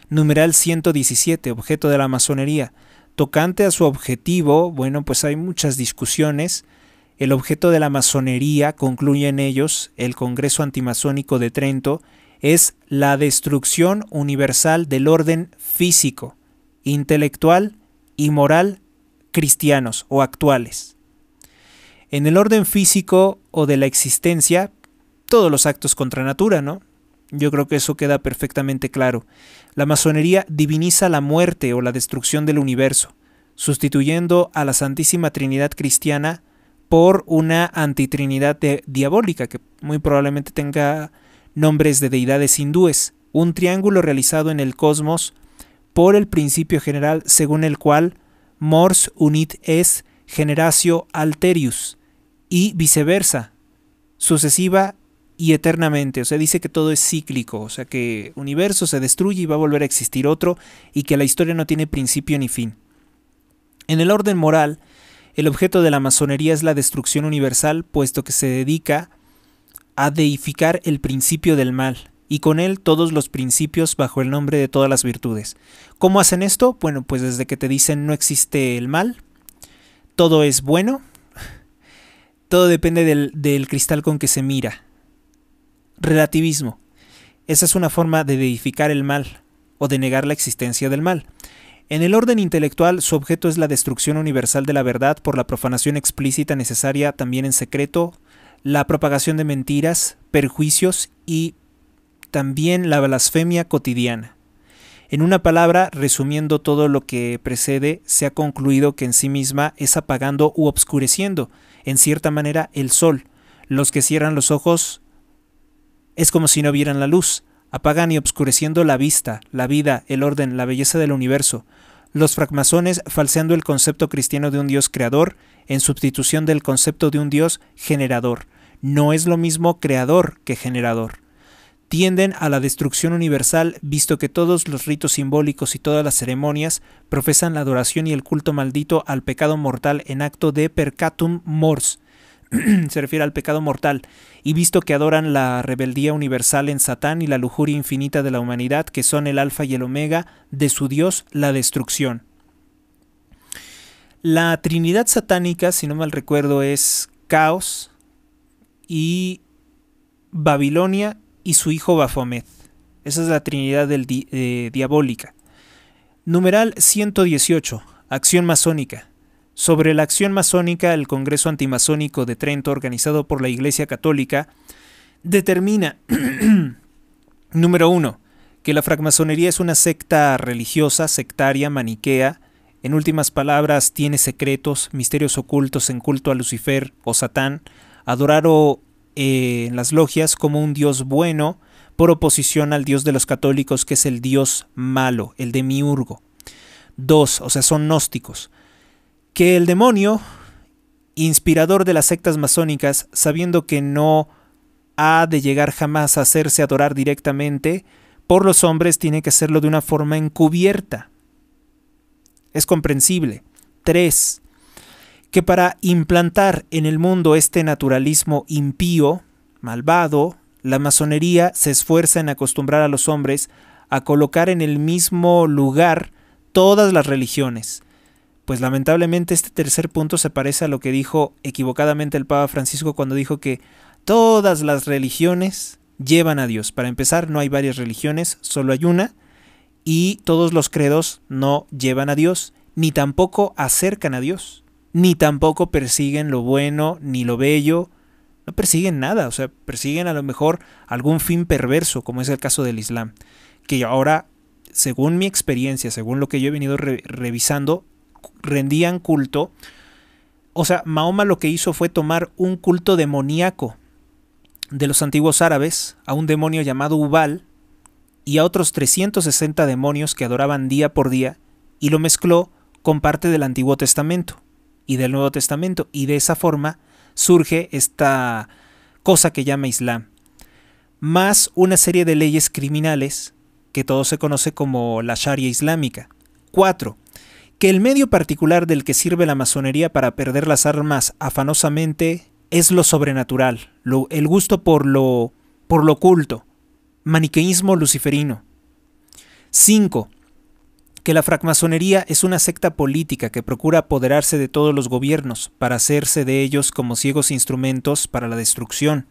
numeral 117, objeto de la masonería. Tocante a su objetivo, bueno, pues hay muchas discusiones. El objeto de la masonería, concluyen ellos, el Congreso Antimasónico de Trento, es la destrucción universal del orden físico, intelectual y moral cristianos o actuales. En el orden físico o de la existencia, todos los actos contra natura, ¿no? Yo creo que eso queda perfectamente claro. La masonería diviniza la muerte o la destrucción del universo, sustituyendo a la Santísima Trinidad cristiana por una antitrinidad diabólica que muy probablemente tenga nombres de deidades hindúes, un triángulo realizado en el cosmos por el principio general según el cual mors unit es generatio alterius y viceversa, sucesiva y eternamente. O sea, dice que todo es cíclico, o sea, que universo se destruye y va a volver a existir otro y que la historia no tiene principio ni fin. En el orden moral, el objeto de la masonería es la destrucción universal, puesto que se dedica a deificar el principio del mal y con él todos los principios bajo el nombre de todas las virtudes. ¿Cómo hacen esto? Bueno, pues desde que te dicen no existe el mal, todo es bueno, todo depende del, del cristal con que se mira Relativismo. Esa es una forma de edificar el mal o de negar la existencia del mal. En el orden intelectual, su objeto es la destrucción universal de la verdad por la profanación explícita necesaria también en secreto, la propagación de mentiras, perjuicios y también la blasfemia cotidiana. En una palabra, resumiendo todo lo que precede, se ha concluido que en sí misma es apagando u obscureciendo, en cierta manera, el sol. Los que cierran los ojos es como si no vieran la luz, apagan y obscureciendo la vista, la vida, el orden, la belleza del universo. Los francmasones falseando el concepto cristiano de un Dios creador en sustitución del concepto de un Dios generador. No es lo mismo creador que generador tienden a la destrucción universal, visto que todos los ritos simbólicos y todas las ceremonias profesan la adoración y el culto maldito al pecado mortal en acto de percatum mors, se refiere al pecado mortal, y visto que adoran la rebeldía universal en Satán y la lujuria infinita de la humanidad, que son el alfa y el omega de su Dios, la destrucción. La Trinidad satánica, si no mal recuerdo, es Caos y Babilonia y su hijo Baphomet. Esa es la Trinidad del eh, diabólica. Numeral 118, acción masónica sobre la acción masónica, el Congreso Antimasónico de Trento, organizado por la Iglesia Católica, determina, número uno, que la francmasonería es una secta religiosa, sectaria, maniquea, en últimas palabras, tiene secretos, misterios ocultos en culto a Lucifer o Satán, adorar eh, en las logias como un dios bueno, por oposición al dios de los católicos que es el dios malo, el demiurgo. Dos, o sea, son gnósticos que el demonio, inspirador de las sectas masónicas, sabiendo que no ha de llegar jamás a hacerse adorar directamente por los hombres, tiene que hacerlo de una forma encubierta. Es comprensible. 3. Que para implantar en el mundo este naturalismo impío, malvado, la masonería se esfuerza en acostumbrar a los hombres a colocar en el mismo lugar todas las religiones, pues lamentablemente este tercer punto se parece a lo que dijo equivocadamente el Papa Francisco cuando dijo que todas las religiones llevan a Dios. Para empezar, no hay varias religiones, solo hay una, y todos los credos no llevan a Dios, ni tampoco acercan a Dios, ni tampoco persiguen lo bueno, ni lo bello, no persiguen nada, o sea, persiguen a lo mejor algún fin perverso, como es el caso del Islam, que ahora, según mi experiencia, según lo que yo he venido revisando, rendían culto, o sea, Mahoma lo que hizo fue tomar un culto demoníaco de los antiguos árabes a un demonio llamado Ubal y a otros 360 demonios que adoraban día por día y lo mezcló con parte del Antiguo Testamento y del Nuevo Testamento y de esa forma surge esta cosa que llama Islam, más una serie de leyes criminales que todo se conoce como la Sharia islámica. cuatro que el medio particular del que sirve la masonería para perder las armas afanosamente es lo sobrenatural, el gusto por lo, por lo oculto, maniqueísmo luciferino. 5. Que la francmasonería es una secta política que procura apoderarse de todos los gobiernos para hacerse de ellos como ciegos instrumentos para la destrucción.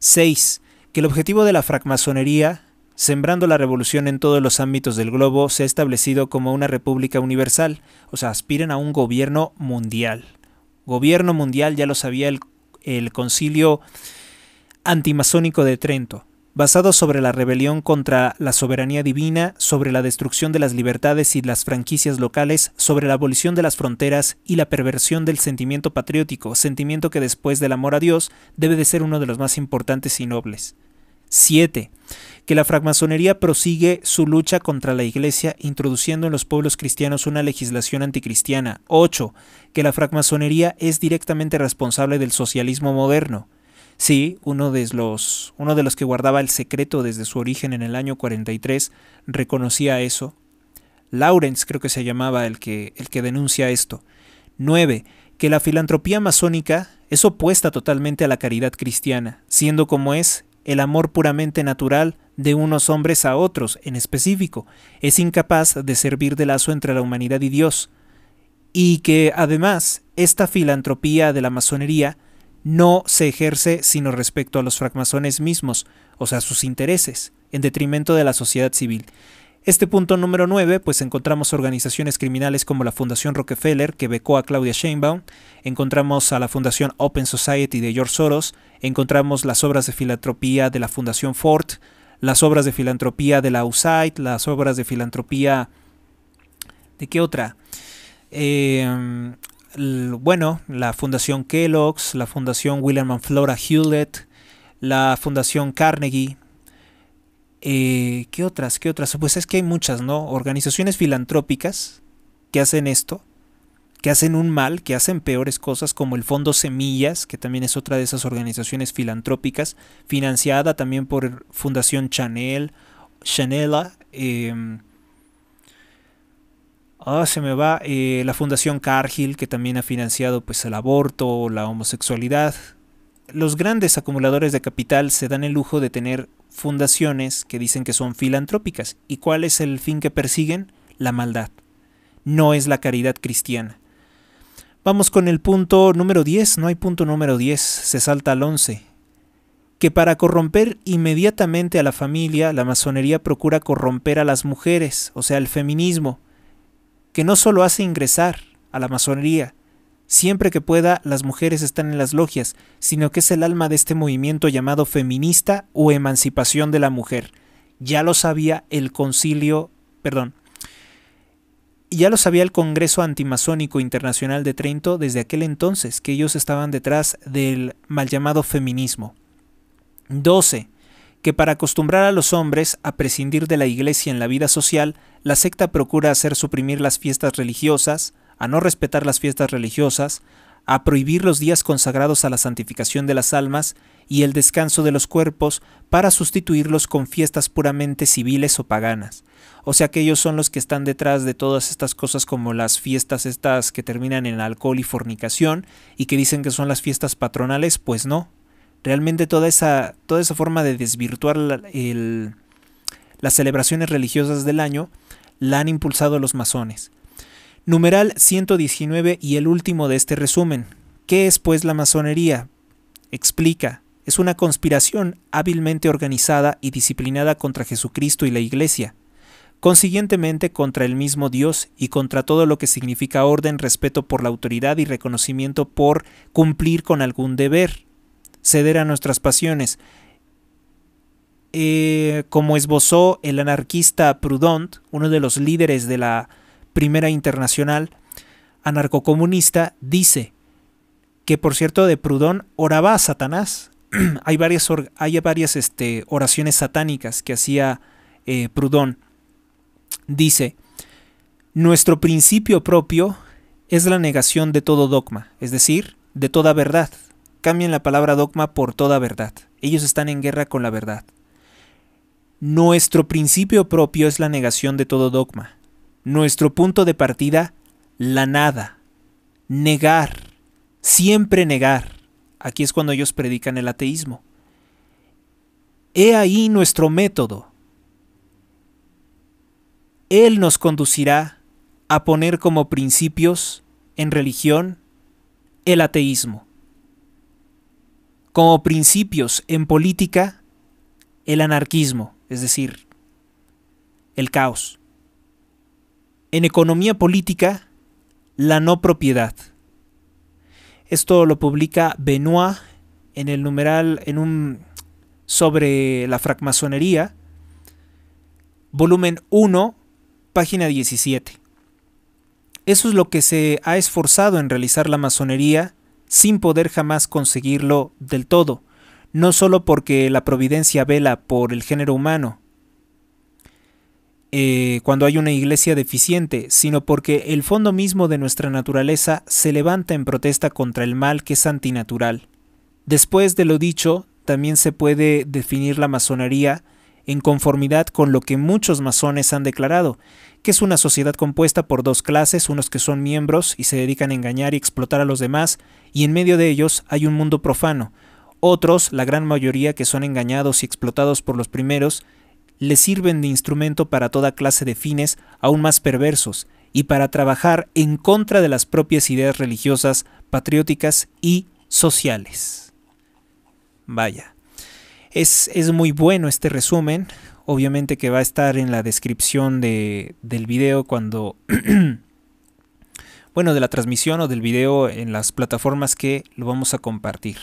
6. Que el objetivo de la francmasonería Sembrando la revolución en todos los ámbitos del globo se ha establecido como una república universal, o sea, aspiran a un gobierno mundial. Gobierno mundial ya lo sabía el, concilio antimasónico de Trento, basado sobre la rebelión contra la soberanía divina, sobre la destrucción de las libertades y las franquicias locales, sobre la abolición de las fronteras y la perversión del sentimiento patriótico, sentimiento que después del amor a Dios debe de ser uno de los más importantes y nobles. 7 que la francmasonería prosigue su lucha contra la Iglesia introduciendo en los pueblos cristianos una legislación anticristiana. 8. Que la francmasonería es directamente responsable del socialismo moderno. Sí, uno de, los, uno de los que guardaba el secreto desde su origen en el año 43 reconocía eso. Lawrence creo que se llamaba el que, el que denuncia esto. 9. Que la filantropía masónica es opuesta totalmente a la caridad cristiana, siendo como es el amor puramente natural de unos hombres a otros en específico, es incapaz de servir de lazo entre la humanidad y Dios, y que además esta filantropía de la masonería no se ejerce sino respecto a los francmasones mismos, o sea, sus intereses, en detrimento de la sociedad civil. Este punto número 9, pues encontramos organizaciones criminales como la Fundación Rockefeller, que becó a Claudia Sheinbaum, encontramos a la Fundación Open Society de George Soros, encontramos las obras de filantropía de la Fundación Ford, las obras de filantropía de la USAID, las obras de filantropía... ¿De qué otra? Em, bueno, la Fundación Kellogg's, la Fundación William and Flora Hewlett, la Fundación Carnegie, eh, ¿Qué otras? ¿Qué otras? Pues es que hay muchas, ¿no? Organizaciones filantrópicas que hacen esto, que hacen un mal, que hacen peores cosas, como el Fondo Semillas, que también es otra de esas organizaciones filantrópicas, financiada también por Fundación Chanel, Chanela, em, ah, se me va, eh, la Fundación Cargill, que también ha financiado pues el aborto, la homosexualidad, los grandes acumuladores de capital se dan el lujo de tener fundaciones que dicen que son filantrópicas. ¿Y cuál es el fin que persiguen? La maldad. No es la caridad cristiana. Vamos con el punto número 10. No hay punto número 10. Se salta al 11. Que para corromper inmediatamente a la familia, la masonería procura corromper a las mujeres, o sea, el feminismo, que no solo hace ingresar a la masonería, Siempre que pueda, las mujeres están en las logias, sino que es el alma de este movimiento llamado feminista o emancipación de la mujer. Ya lo sabía el concilio, perdón, ya lo sabía el Congreso Antimasónico Internacional de Trento desde aquel entonces, que ellos estaban detrás del mal llamado feminismo. 12. Que para acostumbrar a los hombres a prescindir de la iglesia en la vida social, la secta procura hacer suprimir las fiestas religiosas, a no respetar las fiestas religiosas, a prohibir los días consagrados a la santificación de las almas y el descanso de los cuerpos para sustituirlos con fiestas puramente civiles o paganas. O sea que ellos son los que están detrás de todas estas cosas como las fiestas estas que terminan en alcohol y fornicación y que dicen que son las fiestas patronales, pues no. Realmente toda esa, toda esa forma de desvirtuar las celebraciones religiosas del año la han impulsado los masones. Numeral 119 y el último de este resumen. ¿Qué es pues la masonería? Explica. Es una conspiración hábilmente organizada y disciplinada contra Jesucristo y la Iglesia, consiguientemente contra el mismo Dios y contra todo lo que significa orden, respeto por la autoridad y reconocimiento por cumplir con algún deber, ceder a nuestras pasiones. Eh, como esbozó el anarquista Proudhon, uno de los líderes de la Primera Internacional Anarcocomunista, dice que, por cierto, de Proudhon oraba a Satanás. hay varias, hay varias este, oraciones satánicas que hacía Prudón. Eh, Proudhon. Dice, nuestro principio propio es la negación de todo dogma, es decir, de toda verdad. Cambien la palabra dogma por toda verdad. Ellos están en guerra con la verdad. Nuestro principio propio es la negación de todo dogma nuestro punto de partida, la nada, negar, siempre negar. Aquí es cuando ellos predican el ateísmo. He ahí nuestro método. Él nos conducirá a poner como principios en religión el ateísmo. Como principios en política el anarquismo, es decir, el caos. En economía política, la no propiedad. Esto lo publica Benoit en el numeral en un sobre la francmasonería, volumen 1, página 17. Eso es lo que se ha esforzado en realizar la masonería sin poder jamás conseguirlo del todo, no solo porque la providencia vela por el género humano, eh, cuando hay una iglesia deficiente, sino porque el fondo mismo de nuestra naturaleza se levanta en protesta contra el mal que es antinatural. Después de lo dicho, también se puede definir la masonería en conformidad con lo que muchos masones han declarado, que es una sociedad compuesta por dos clases, unos que son miembros y se dedican a engañar y explotar a los demás, y en medio de ellos hay un mundo profano, otros, la gran mayoría que son engañados y explotados por los primeros, le sirven de instrumento para toda clase de fines aún más perversos y para trabajar en contra de las propias ideas religiosas, patrióticas y sociales. Vaya, es, muy bueno este resumen, obviamente que va a estar en la descripción del video cuando... bueno, de la transmisión o del video en las plataformas que lo vamos a compartir.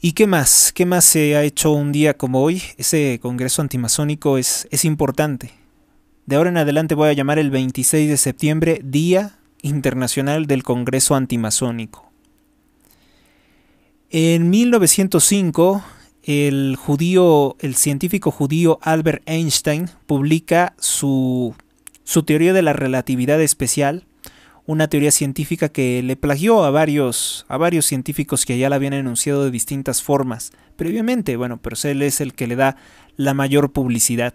¿Y qué más? ¿Qué más se ha hecho un día como hoy? Ese congreso antimasónico es, es importante. De ahora en adelante voy a llamar el 26 de septiembre Día Internacional del Congreso Antimasónico. En 1905, el judío, el científico judío Albert Einstein publica su, su teoría de la relatividad especial una teoría científica que le plagió a varios, a varios científicos que ya la habían enunciado de distintas formas previamente, bueno, pero él es el que le da la mayor publicidad.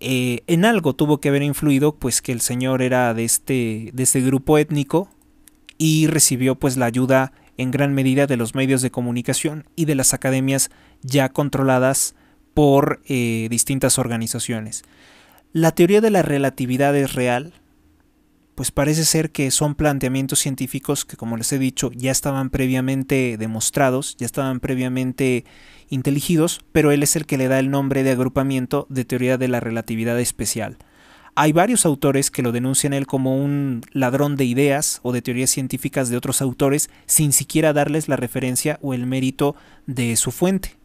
Eh, en algo tuvo que haber influido pues que el señor era de este, de este grupo étnico y recibió pues la ayuda en gran medida de los medios de comunicación y de las academias ya controladas por eh, distintas organizaciones. La teoría de la relatividad es real, pues parece ser que son planteamientos científicos que, como les he dicho, ya estaban previamente demostrados, ya estaban previamente inteligidos, pero él es el que le da el nombre de agrupamiento de teoría de la relatividad especial. Hay varios autores que lo denuncian él como un ladrón de ideas o de teorías científicas de otros autores sin siquiera darles la referencia o el mérito de su fuente.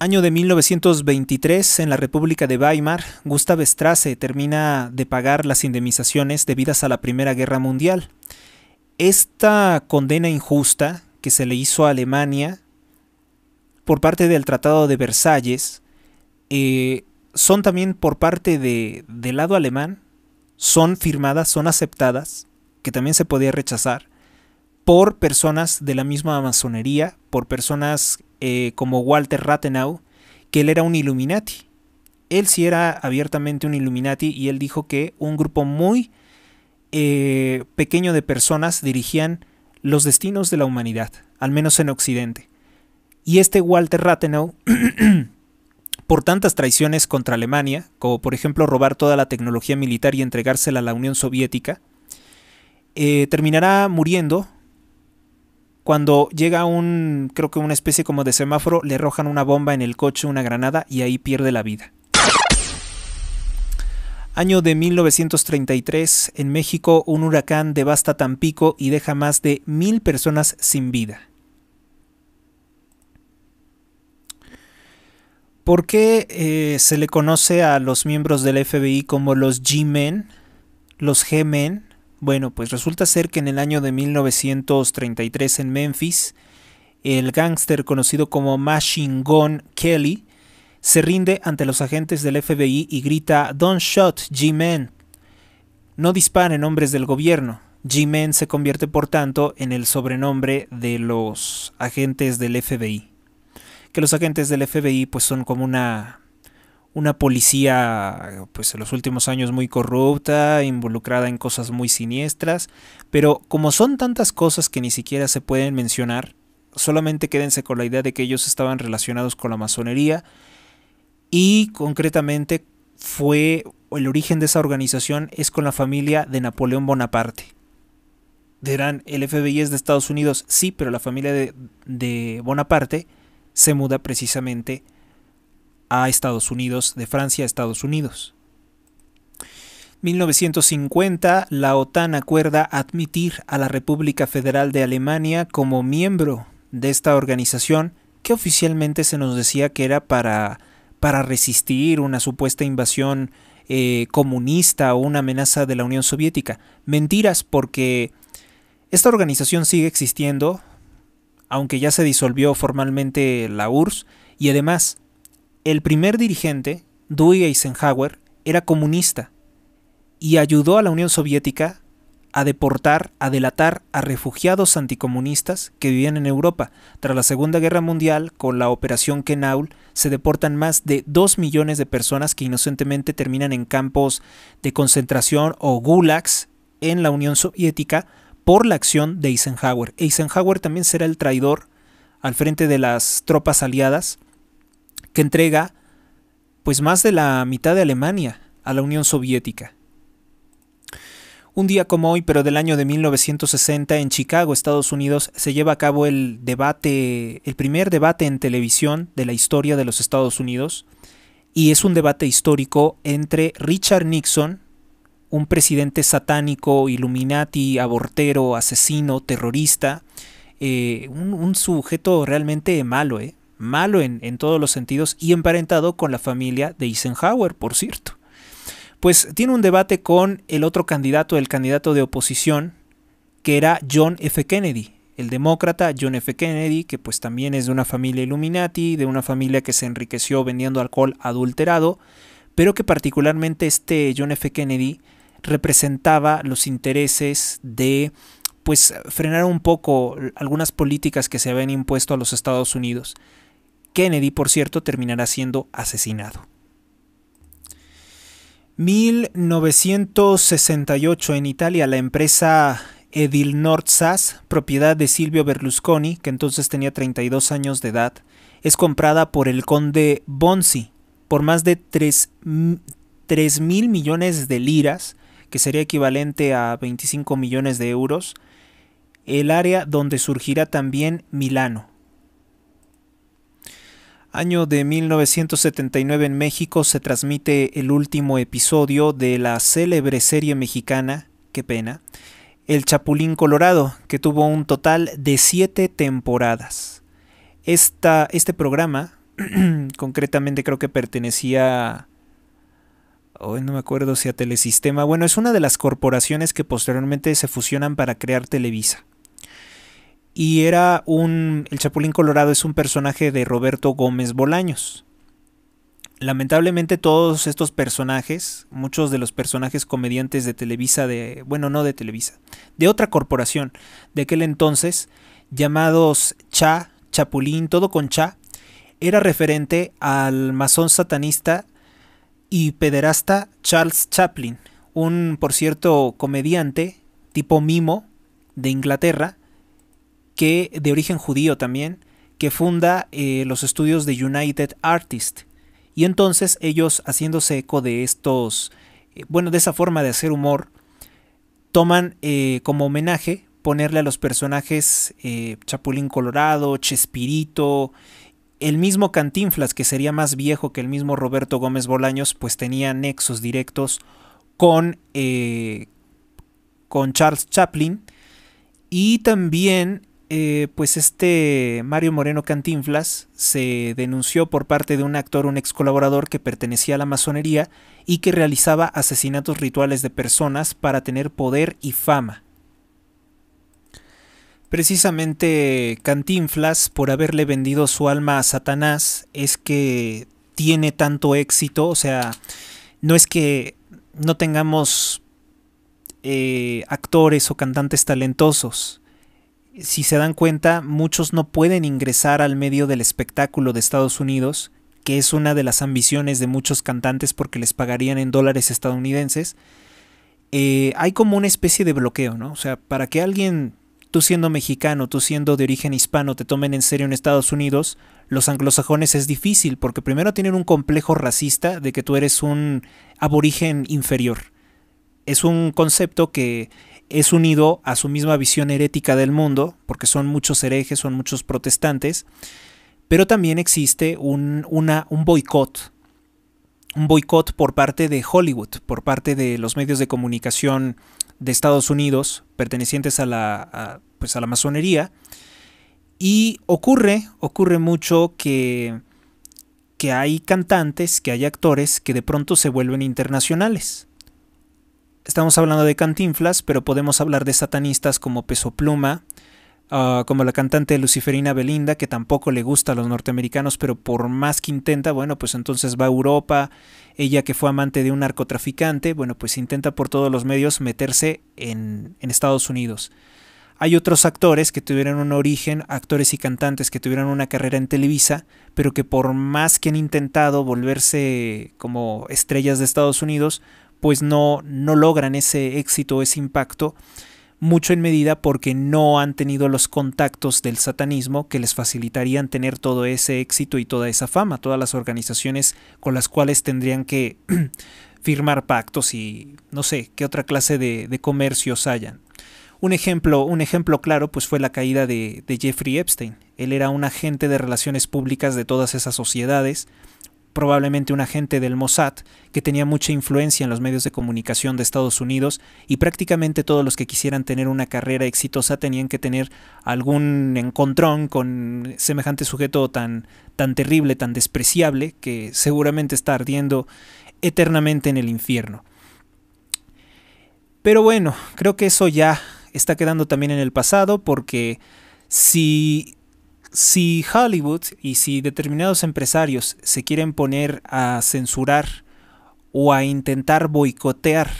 Año de 1923, en la República de Weimar, Gustav Strasse termina de pagar las indemnizaciones debidas a la Primera Guerra Mundial. Esta condena injusta que se le hizo a Alemania por parte del Tratado de Versalles, eh, son también por parte de, del lado alemán, son firmadas, son aceptadas, que también se podía rechazar, por personas de la misma masonería, por personas eh, como Walter Rathenau, que él era un Illuminati. Él sí era abiertamente un Illuminati y él dijo que un grupo muy eh, pequeño de personas dirigían los destinos de la humanidad, al menos en Occidente. Y este Walter Rathenau, por tantas traiciones contra Alemania, como por ejemplo robar toda la tecnología militar y entregársela a la Unión Soviética, eh, terminará muriendo cuando llega un, creo que una especie como de semáforo, le arrojan una bomba en el coche, una granada, y ahí pierde la vida. Año de 1933, en México, un huracán devasta Tampico y deja más de mil personas sin vida. ¿Por qué eh, se le conoce a los miembros del FBI como los G-Men, los G-Men? Bueno, pues resulta ser que en el año de 1933 en Memphis, el gángster conocido como Machine Gun Kelly se rinde ante los agentes del FBI y grita Don't shoot, G-Men. No disparen hombres del gobierno. G-Men se convierte por tanto en el sobrenombre de los agentes del FBI. Que los agentes del FBI pues son como una una policía, pues en los últimos años muy corrupta, involucrada en cosas muy siniestras, pero como son tantas cosas que ni siquiera se pueden mencionar, solamente quédense con la idea de que ellos estaban relacionados con la masonería y concretamente fue el origen de esa organización es con la familia de Napoleón Bonaparte. Dirán, el FBI es de Estados Unidos, sí, pero la familia de, de Bonaparte se muda precisamente a Estados Unidos, de Francia a Estados Unidos. 1950, la OTAN acuerda admitir a la República Federal de Alemania como miembro de esta organización que oficialmente se nos decía que era para, para resistir una supuesta invasión eh, comunista o una amenaza de la Unión Soviética. Mentiras, porque esta organización sigue existiendo, aunque ya se disolvió formalmente la URSS, y además el primer dirigente, Dewey Eisenhower, era comunista y ayudó a la Unión Soviética a deportar, a delatar a refugiados anticomunistas que vivían en Europa. Tras la Segunda Guerra Mundial, con la Operación Kenaul, se deportan más de 2 millones de personas que inocentemente terminan en campos de concentración o gulags en la Unión Soviética por la acción de Eisenhower. Eisenhower también será el traidor al frente de las tropas aliadas que entrega pues más de la mitad de Alemania a la Unión Soviética. Un día como hoy, pero del año de 1960, en Chicago, Estados Unidos, se lleva a cabo el debate, el primer debate en televisión de la historia de los Estados Unidos, y es un debate histórico entre Richard Nixon, un presidente satánico, illuminati, abortero, asesino, terrorista, eh, un, un, sujeto realmente malo, eh, malo en, en todos los sentidos y emparentado con la familia de Eisenhower, por cierto. Pues tiene un debate con el otro candidato, el candidato de oposición, que era John F. Kennedy, el demócrata John F. Kennedy, que pues también es de una familia Illuminati, de una familia que se enriqueció vendiendo alcohol adulterado, pero que particularmente este John F. Kennedy representaba los intereses de pues frenar un poco algunas políticas que se habían impuesto a los Estados Unidos. Kennedy, por cierto, terminará siendo asesinado. 1968 en Italia, la empresa Edil Nord SAS, propiedad de Silvio Berlusconi, que entonces tenía 32 años de edad, es comprada por el conde Bonzi por más de 3, 3 mil millones de liras, que sería equivalente a 25 millones de euros, el área donde surgirá también Milano año de 1979 en México se transmite el último episodio de la célebre serie mexicana, qué pena, El Chapulín Colorado, que tuvo un total de siete temporadas. este programa, concretamente creo que pertenecía... Hoy no me acuerdo si a Telesistema. Bueno, es una de las corporaciones que posteriormente se fusionan para crear Televisa y era un... El Chapulín Colorado es un personaje de Roberto Gómez Bolaños. Lamentablemente todos estos personajes, muchos de los personajes comediantes de Televisa, de... bueno, no de Televisa, de otra corporación de aquel entonces, llamados Cha, Chapulín, todo con Cha, era referente al masón satanista y pederasta Charles Chaplin, un, por cierto, comediante tipo mimo de Inglaterra, que de origen judío también, que funda eh, los estudios de United Artists. Y entonces ellos, haciéndose eco de estos, eh, bueno, de esa forma de hacer humor, toman eh, como homenaje ponerle a los personajes Chapulín Colorado, Chespirito, el mismo Cantinflas, que sería más viejo que el mismo Roberto Gómez Bolaños, pues tenía nexos directos con, con Charles Chaplin. Y también eh, pues este Mario Moreno Cantinflas se denunció por parte de un actor, un ex colaborador que pertenecía a la masonería y que realizaba asesinatos rituales de personas para tener poder y fama. Precisamente Cantinflas, por haberle vendido su alma a Satanás, es que tiene tanto éxito, o sea, no es que no tengamos eh, actores o cantantes talentosos, si se dan cuenta, muchos no pueden ingresar al medio del espectáculo de Estados Unidos, que es una de las ambiciones de muchos cantantes porque les pagarían en dólares estadounidenses. Eh, hay como una especie de bloqueo, ¿no? O sea, para que alguien, tú siendo mexicano, tú siendo de origen hispano, te tomen en serio en Estados Unidos, los anglosajones es difícil porque primero tienen un complejo racista de que tú eres un aborigen inferior. Es un concepto que es unido a su misma visión herética del mundo, porque son muchos herejes, son muchos protestantes, pero también existe un, boicot, un boicot por parte de Hollywood, por parte de los medios de comunicación de Estados Unidos, pertenecientes a la, pues, la masonería, y ocurre, ocurre mucho que, que hay cantantes, que hay actores que de pronto se vuelven internacionales estamos hablando de cantinflas, pero podemos hablar de satanistas como Peso Pluma, ah, como la cantante luciferina Belinda, que tampoco le gusta a los norteamericanos, pero por más que intenta, bueno, pues entonces va a Europa, ella que fue amante de un narcotraficante, bueno, pues intenta por todos los medios meterse en, en Estados Unidos. Hay otros actores que tuvieron un origen, actores y cantantes que tuvieron una carrera en Televisa, pero que por más que han intentado volverse como estrellas de Estados Unidos, pues no, no logran ese éxito, ese impacto, mucho en medida porque no han tenido los contactos del satanismo que les facilitarían tener todo ese éxito y toda esa fama, todas las organizaciones con las cuales tendrían que firmar pactos y no sé qué otra clase de, comercios hayan. Un ejemplo, un ejemplo claro pues fue la caída de Jeffrey Epstein. Él era un agente de relaciones públicas de todas esas sociedades, probablemente un agente del Mossad que tenía mucha influencia en los medios de comunicación de Estados Unidos y prácticamente todos los que quisieran tener una carrera exitosa tenían que tener algún encontrón con semejante sujeto tan, tan terrible, tan despreciable, que seguramente está ardiendo eternamente en el infierno. Pero bueno, creo que eso ya está quedando también en el pasado porque si si Hollywood y si determinados empresarios se quieren poner a censurar o a intentar boicotear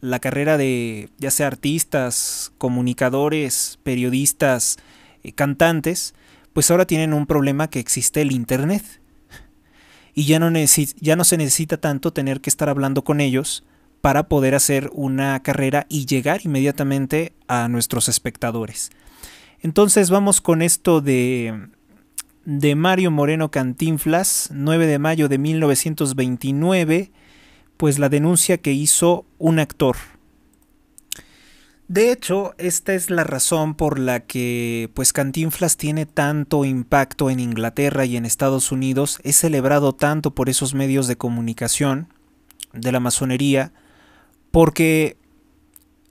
la carrera de ya sea artistas, comunicadores, periodistas, eh, cantantes, pues ahora tienen un problema que existe el Internet. Y ya no se necesita tanto tener que estar hablando con ellos para poder hacer una carrera y llegar inmediatamente a nuestros espectadores. Entonces vamos con esto de, de Mario Moreno Cantinflas, 9 de mayo de 1929, pues la denuncia que hizo un actor. De hecho, esta es la razón por la que pues Cantinflas tiene tanto impacto en Inglaterra y en Estados Unidos, es celebrado tanto por esos medios de comunicación de la masonería, porque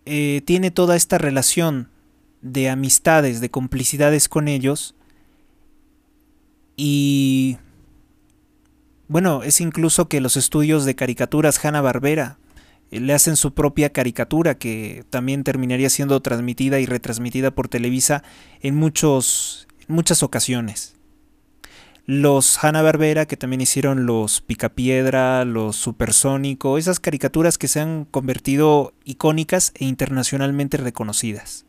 eh, tiene toda esta relación de amistades, de complicidades con ellos. Y bueno, es incluso que los estudios de caricaturas Hanna Barbera eh, le hacen su propia caricatura que también terminaría siendo transmitida y retransmitida por Televisa en muchos, muchas ocasiones. Los Hanna Barbera que también hicieron los Picapiedra, los Supersónico, esas caricaturas que se han convertido icónicas e internacionalmente reconocidas.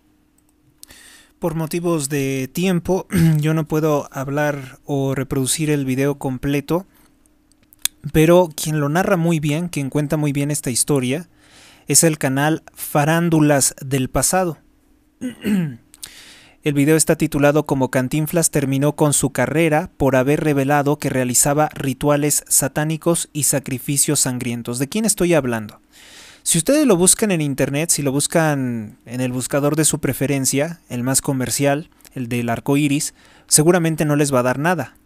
Por motivos de tiempo yo no puedo hablar o reproducir el video completo, pero quien lo narra muy bien, quien cuenta muy bien esta historia, es el canal Farándulas del Pasado. El video está titulado como Cantinflas terminó con su carrera por haber revelado que realizaba rituales satánicos y sacrificios sangrientos. ¿De quién estoy hablando? Si ustedes lo buscan en internet, si lo buscan en el buscador de su preferencia, el más comercial, el del arco iris, seguramente no les va a dar nada.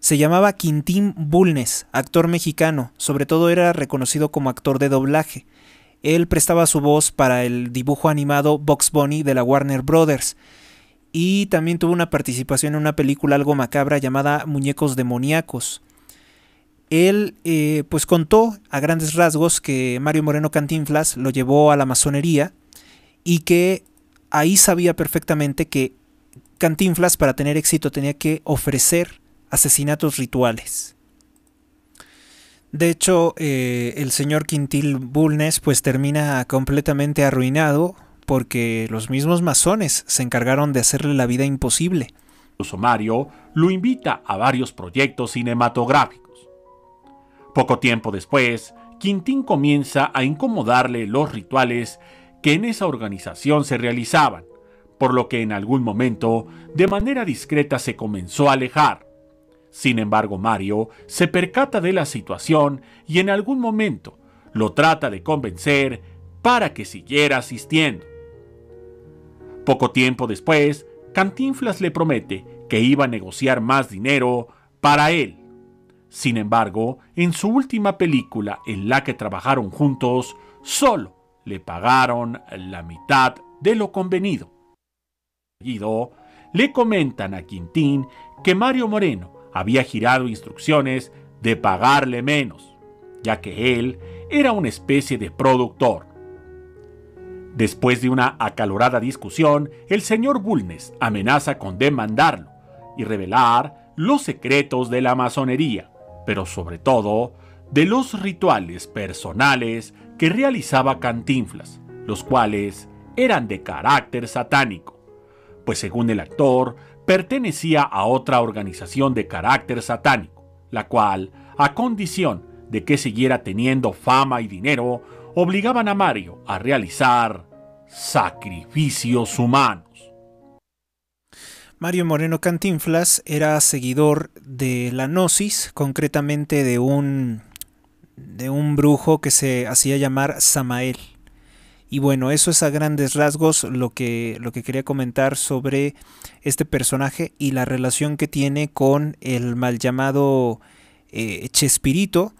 Se llamaba Quintín Bulnes, actor mexicano, sobre todo era reconocido como actor de doblaje. Él prestaba su voz para el dibujo animado Box Bunny de la Warner Brothers. Y también tuvo una participación en una película algo macabra llamada Muñecos Demoníacos él eh, pues contó a grandes rasgos que Mario Moreno Cantinflas lo llevó a la masonería y que ahí sabía perfectamente que Cantinflas para tener éxito tenía que ofrecer asesinatos rituales. De hecho, eh, el señor Quintil Bulnes pues termina completamente arruinado porque los mismos masones se encargaron de hacerle la vida imposible. Mario lo invita a varios proyectos cinematográficos poco tiempo después, Quintín comienza a incomodarle los rituales que en esa organización se realizaban, por lo que en algún momento, de manera discreta, se comenzó a alejar. Sin embargo, Mario se percata de la situación y en algún momento lo trata de convencer para que siguiera asistiendo. Poco tiempo después, Cantinflas le promete que iba a negociar más dinero para él sin embargo, en su última película en la que trabajaron juntos, solo le pagaron la mitad de lo convenido. Le comentan a Quintín que Mario Moreno había girado instrucciones de pagarle menos, ya que él era una especie de productor. Después de una acalorada discusión, el señor Bulnes amenaza con demandarlo y revelar los secretos de la masonería pero sobre todo de los rituales personales que realizaba Cantinflas, los cuales eran de carácter satánico, pues según el actor, pertenecía a otra organización de carácter satánico, la cual, a condición de que siguiera teniendo fama y dinero, obligaban a Mario a realizar sacrificios humanos. Mario Moreno Cantinflas era seguidor de la Gnosis, concretamente de un, de un brujo que se hacía llamar Samael. Y bueno, eso es a grandes rasgos lo que, lo que quería comentar sobre este personaje y la relación que tiene con el mal llamado eh, Chespirito,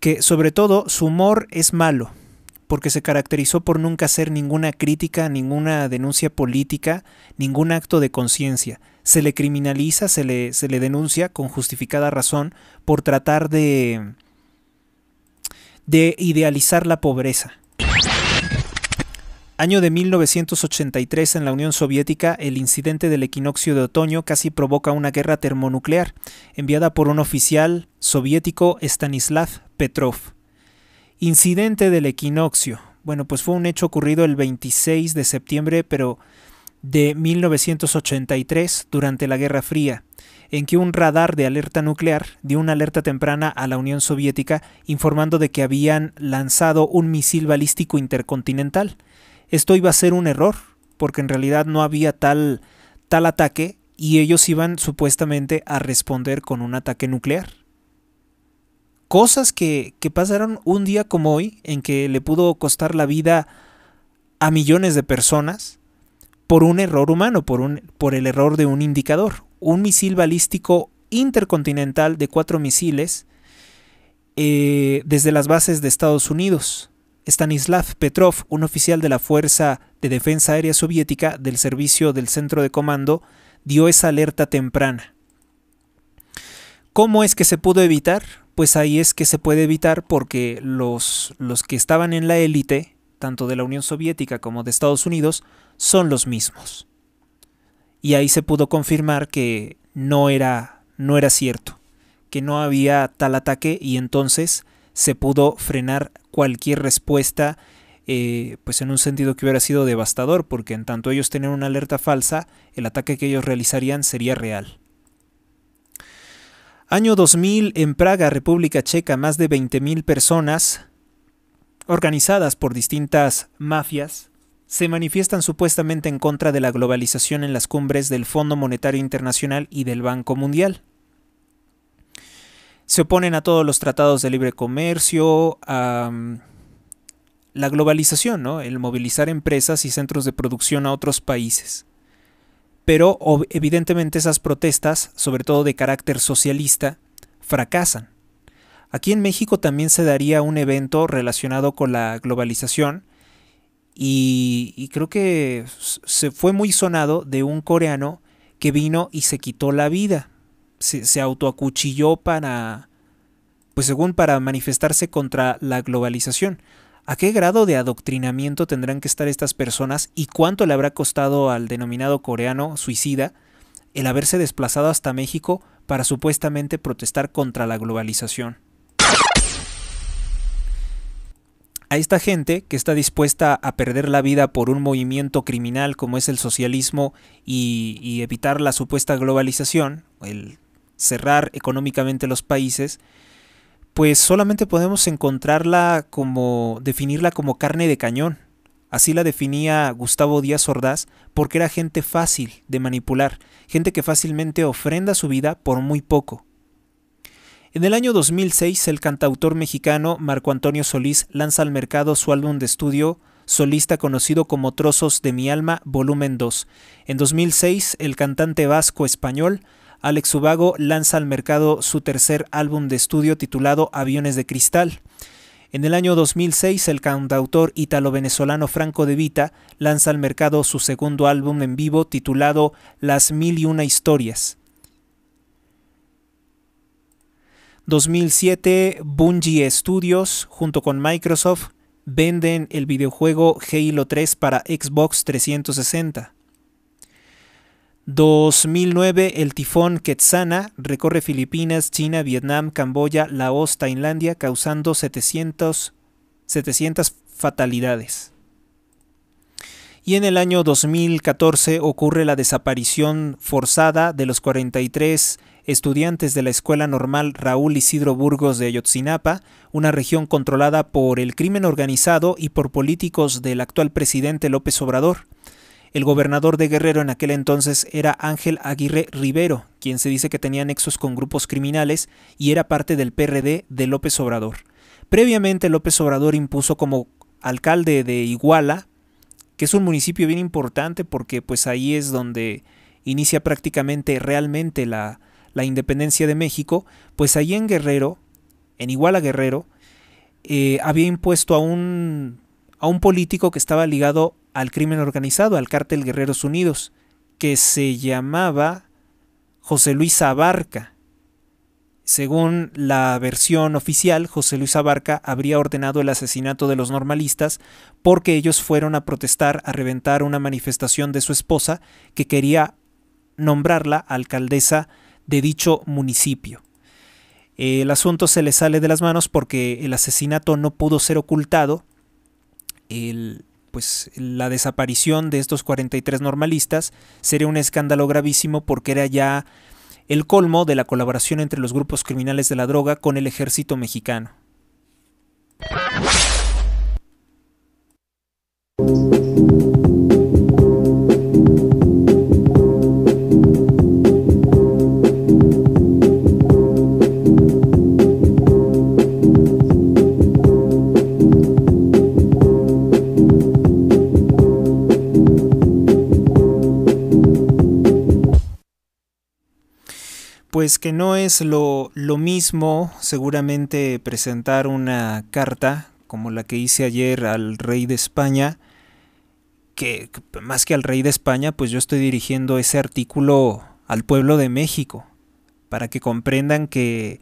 que sobre todo su humor es malo porque se caracterizó por nunca hacer ninguna crítica, ninguna denuncia política, ningún acto de conciencia. Se le criminaliza, se le, se le denuncia con justificada razón por tratar de, de idealizar la pobreza. Año de 1983 en la Unión Soviética, el incidente del equinoccio de otoño casi provoca una guerra termonuclear, enviada por un oficial soviético Stanislav Petrov. Incidente del equinoccio. Bueno, pues fue un hecho ocurrido el 26 de septiembre, pero de 1983, durante la Guerra Fría, en que un radar de alerta nuclear dio una alerta temprana a la Unión Soviética informando de que habían lanzado un misil balístico intercontinental. Esto iba a ser un error, porque en realidad no había tal, tal ataque y ellos iban supuestamente a responder con un ataque nuclear cosas que, pasaron un día como hoy, en que le pudo costar la vida a millones de personas por un error humano, por, un, por el error de un indicador. Un misil balístico intercontinental de cuatro misiles eh, desde las bases de Estados Unidos. Stanislav Petrov, un oficial de la Fuerza de Defensa Aérea Soviética del Servicio del Centro de Comando, dio esa alerta temprana. ¿Cómo es que se pudo evitar? pues ahí es que se puede evitar porque los, los que estaban en la élite, tanto de la Unión Soviética como de Estados Unidos, son los mismos. Y ahí se pudo confirmar que no era, no era cierto, que no había tal ataque y entonces se pudo frenar cualquier respuesta eh, pues en un sentido que hubiera sido devastador, porque en tanto ellos tenían una alerta falsa, el ataque que ellos realizarían sería real. Año 2000 en Praga, República Checa, más de 20.000 personas, organizadas por distintas mafias, se manifiestan supuestamente en contra de la globalización en las cumbres del Fondo Monetario Internacional y del Banco Mundial. Se oponen a todos los tratados de libre comercio, a mm, la globalización, El movilizar empresas y centros de producción a otros países pero evidentemente esas protestas, sobre todo de carácter socialista, fracasan. Aquí en México también se daría un evento relacionado con la globalización y, creo que se fue muy sonado de un coreano que vino y se quitó la vida. Se, se autoacuchilló para, pues según para manifestarse contra la globalización. ¿A qué grado de adoctrinamiento tendrán que estar estas personas y cuánto le habrá costado al denominado coreano suicida el haberse desplazado hasta México para supuestamente protestar contra la globalización? a esta gente que está dispuesta a perder la vida por un movimiento criminal como es el socialismo y, evitar la supuesta globalización, el cerrar económicamente los países, pues solamente podemos encontrarla como, definirla como carne de cañón. Así la definía Gustavo Díaz Ordaz porque era gente fácil de manipular, gente que fácilmente ofrenda su vida por muy poco. En el año 2006, el cantautor mexicano Marco Antonio Solís lanza al mercado su álbum de estudio solista conocido como Trozos de mi alma, volumen 2. En 2006, el cantante vasco español Alex Ubago lanza al mercado su tercer álbum de estudio titulado Aviones de Cristal. En el año 2006, el cantautor italo venezolano Franco De Vita lanza al mercado su segundo álbum en vivo titulado Las Mil y Una Historias. 2007, Bungie Studios, junto con Microsoft, venden el videojuego Halo 3 para Xbox 360. 2009, el tifón Quetzana recorre Filipinas, China, Vietnam, Camboya, Laos, Tailandia, causando 700, 700 fatalidades. Y en el año 2014 ocurre la desaparición forzada de los 43 estudiantes de la Escuela Normal Raúl Isidro Burgos de Ayotzinapa, una región controlada por el crimen organizado y por políticos del actual presidente López Obrador. El gobernador de Guerrero en aquel entonces era Ángel Aguirre Rivero, quien se dice que tenía nexos con grupos criminales y era parte del PRD de López Obrador. Previamente López Obrador impuso como alcalde de Iguala, que es un municipio bien importante porque pues ahí es donde inicia prácticamente realmente la, independencia de México, pues ahí en Guerrero, en Iguala Guerrero, eh, había impuesto a un, a un político que estaba ligado al crimen organizado, al cártel Guerreros Unidos, que se llamaba José Luis Abarca. Según la versión oficial, José Luis Abarca habría ordenado el asesinato de los normalistas porque ellos fueron a protestar, a reventar una manifestación de su esposa que quería nombrarla alcaldesa de dicho municipio. El asunto se le sale de las manos porque el asesinato no pudo ser ocultado. El, pues la desaparición de estos 43 normalistas sería un escándalo gravísimo porque era ya el colmo de la colaboración entre los grupos criminales de la droga con el ejército mexicano. pues que no es lo, lo mismo seguramente presentar una carta como la que hice ayer al rey de España, que más que al rey de España, pues yo estoy dirigiendo ese artículo al pueblo de México, para que comprendan que,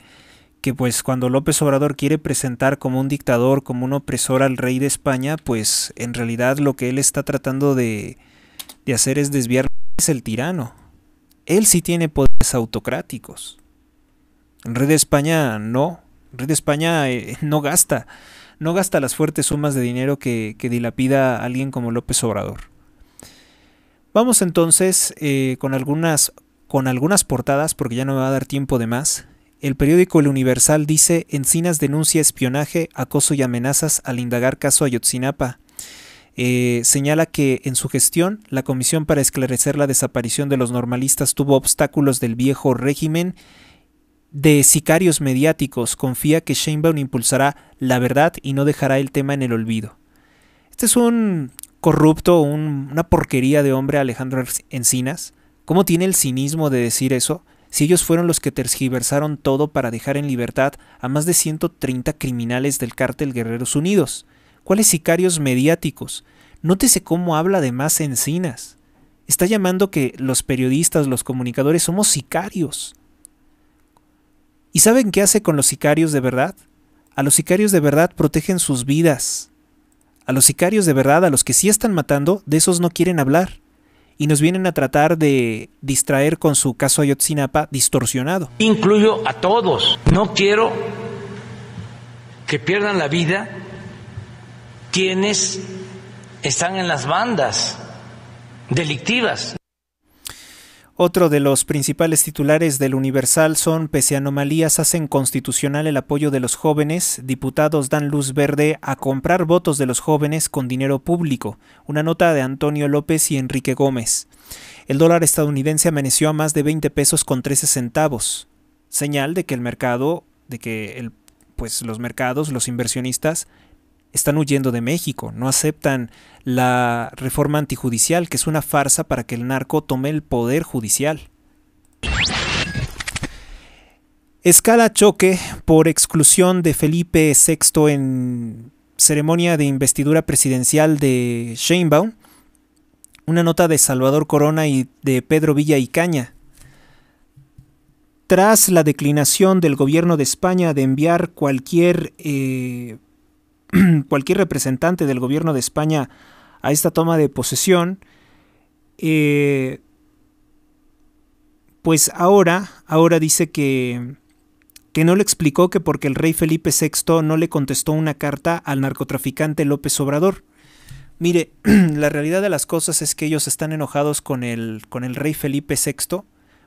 pues cuando López Obrador quiere presentar como un dictador, como un opresor al rey de España, pues en realidad lo que él está tratando de, hacer es desviar es el tirano. Él sí tiene poder autocráticos. Red España no, Red España eh, no gasta, no gasta las fuertes sumas de dinero que, dilapida alguien como López Obrador. Vamos entonces eh, con, algunas, con algunas portadas, porque ya no me va a dar tiempo de más. El periódico El Universal dice, Encinas denuncia espionaje, acoso y amenazas al indagar caso Ayotzinapa. Eh, señala que en su gestión la Comisión para esclarecer la desaparición de los normalistas tuvo obstáculos del viejo régimen de sicarios mediáticos. Confía que Sheinbaum impulsará la verdad y no dejará el tema en el olvido. Este es un corrupto, una porquería de hombre Alejandro Encinas. ¿Cómo tiene el cinismo de decir eso? si ellos fueron los que tergiversaron todo para dejar en libertad a más de 130 criminales del cártel Guerreros Unidos. ¿Cuáles sicarios mediáticos? Nótese cómo habla de más encinas. Está llamando que los periodistas, los comunicadores, somos sicarios. ¿Y saben qué hace con los sicarios de verdad? A los sicarios de verdad protegen sus vidas. A los sicarios de verdad, a los que sí están matando, de esos no quieren hablar. Y nos vienen a tratar de distraer con su caso Ayotzinapa distorsionado. Incluyo a todos. No quiero que pierdan la vida quienes están en las bandas delictivas. Otro de los principales titulares del Universal son, pese a anomalías, hacen constitucional el apoyo de los jóvenes, diputados dan luz verde a comprar votos de los jóvenes con dinero público, una nota de Antonio López y Enrique Gómez. El dólar estadounidense amaneció a más de 20 pesos con 13 centavos, señal de que el mercado, de que el, pues los mercados, los inversionistas, están huyendo de México, no aceptan la reforma antijudicial, que es una farsa para que el narco tome el poder judicial. Escala choque por exclusión de Felipe VI en ceremonia de investidura presidencial de Sheinbaum. Una nota de Salvador Corona y de Pedro Villa y Caña. Tras la declinación del gobierno de España de enviar cualquier eh, cualquier representante del gobierno de España a esta toma de posesión, eh, pues ahora, ahora dice que, que no le explicó que porque el rey Felipe VI no le contestó una carta al narcotraficante López Obrador. Mire, la realidad de las cosas es que ellos están enojados con el, con el rey Felipe VI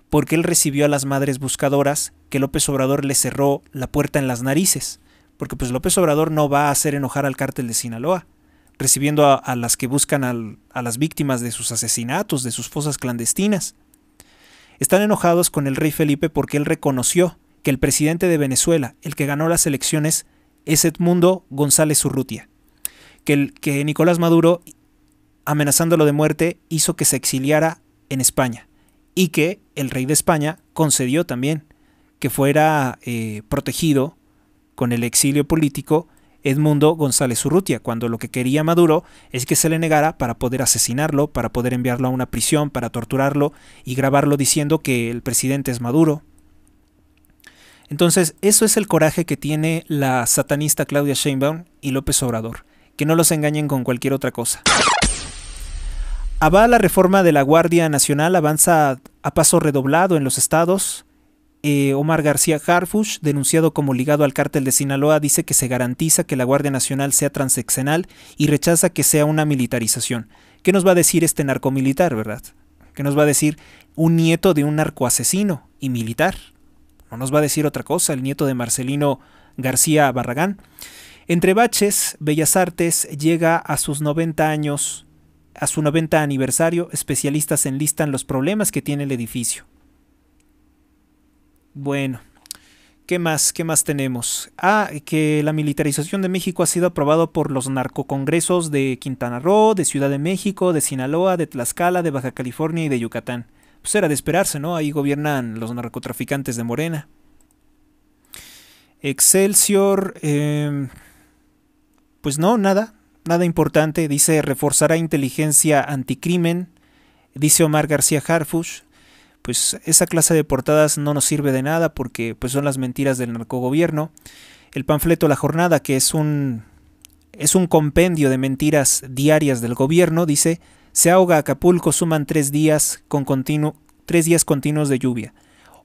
porque él recibió a las madres buscadoras que López Obrador le cerró la puerta en las narices porque pues López Obrador no va a hacer enojar al cártel de Sinaloa, recibiendo a, las que buscan a las víctimas de sus asesinatos, de sus fosas clandestinas. Están enojados con el rey Felipe porque él reconoció que el presidente de Venezuela, el que ganó las elecciones, es Edmundo González Urrutia, que, el, que Nicolás Maduro, amenazándolo de muerte, hizo que se exiliara en España y que el rey de España concedió también que fuera eh, protegido con el exilio político Edmundo González Urrutia, cuando lo que quería Maduro es que se le negara para poder asesinarlo, para poder enviarlo a una prisión, para torturarlo y grabarlo diciendo que el presidente es Maduro. Entonces, eso es el coraje que tiene la satanista Claudia Sheinbaum y López Obrador, que no los engañen con cualquier otra cosa. va la reforma de la Guardia Nacional avanza a paso redoblado en los estados. Eh, Omar García Harfush, denunciado como ligado al cártel de Sinaloa, dice que se garantiza que la Guardia Nacional sea transeccional y rechaza que sea una militarización. ¿Qué nos va a decir este narcomilitar, verdad? ¿Qué nos va a decir un nieto de un narcoasesino y militar? No nos va a decir otra cosa el nieto de Marcelino García Barragán. Entre baches, Bellas Artes llega a sus 90 años, a su 90 aniversario, especialistas enlistan los problemas que tiene el edificio. Bueno, ¿qué más? ¿Qué más tenemos? Ah, que la militarización de México ha sido aprobado por los narcocongresos de Quintana Roo, de Ciudad de México, de Sinaloa, de Tlaxcala, de Baja California y de Yucatán. Pues era de esperarse, ¿no? Ahí gobiernan los narcotraficantes de Morena. Excelsior, em, pues no, nada, nada importante. Dice reforzará inteligencia anticrimen, dice Omar García Harfush pues esa clase de portadas no nos sirve de nada porque pues son las mentiras del narcogobierno. El panfleto La Jornada, que es un es un compendio de mentiras diarias del gobierno, dice, se ahoga Acapulco, suman tres días, con continuo, tres días continuos de lluvia.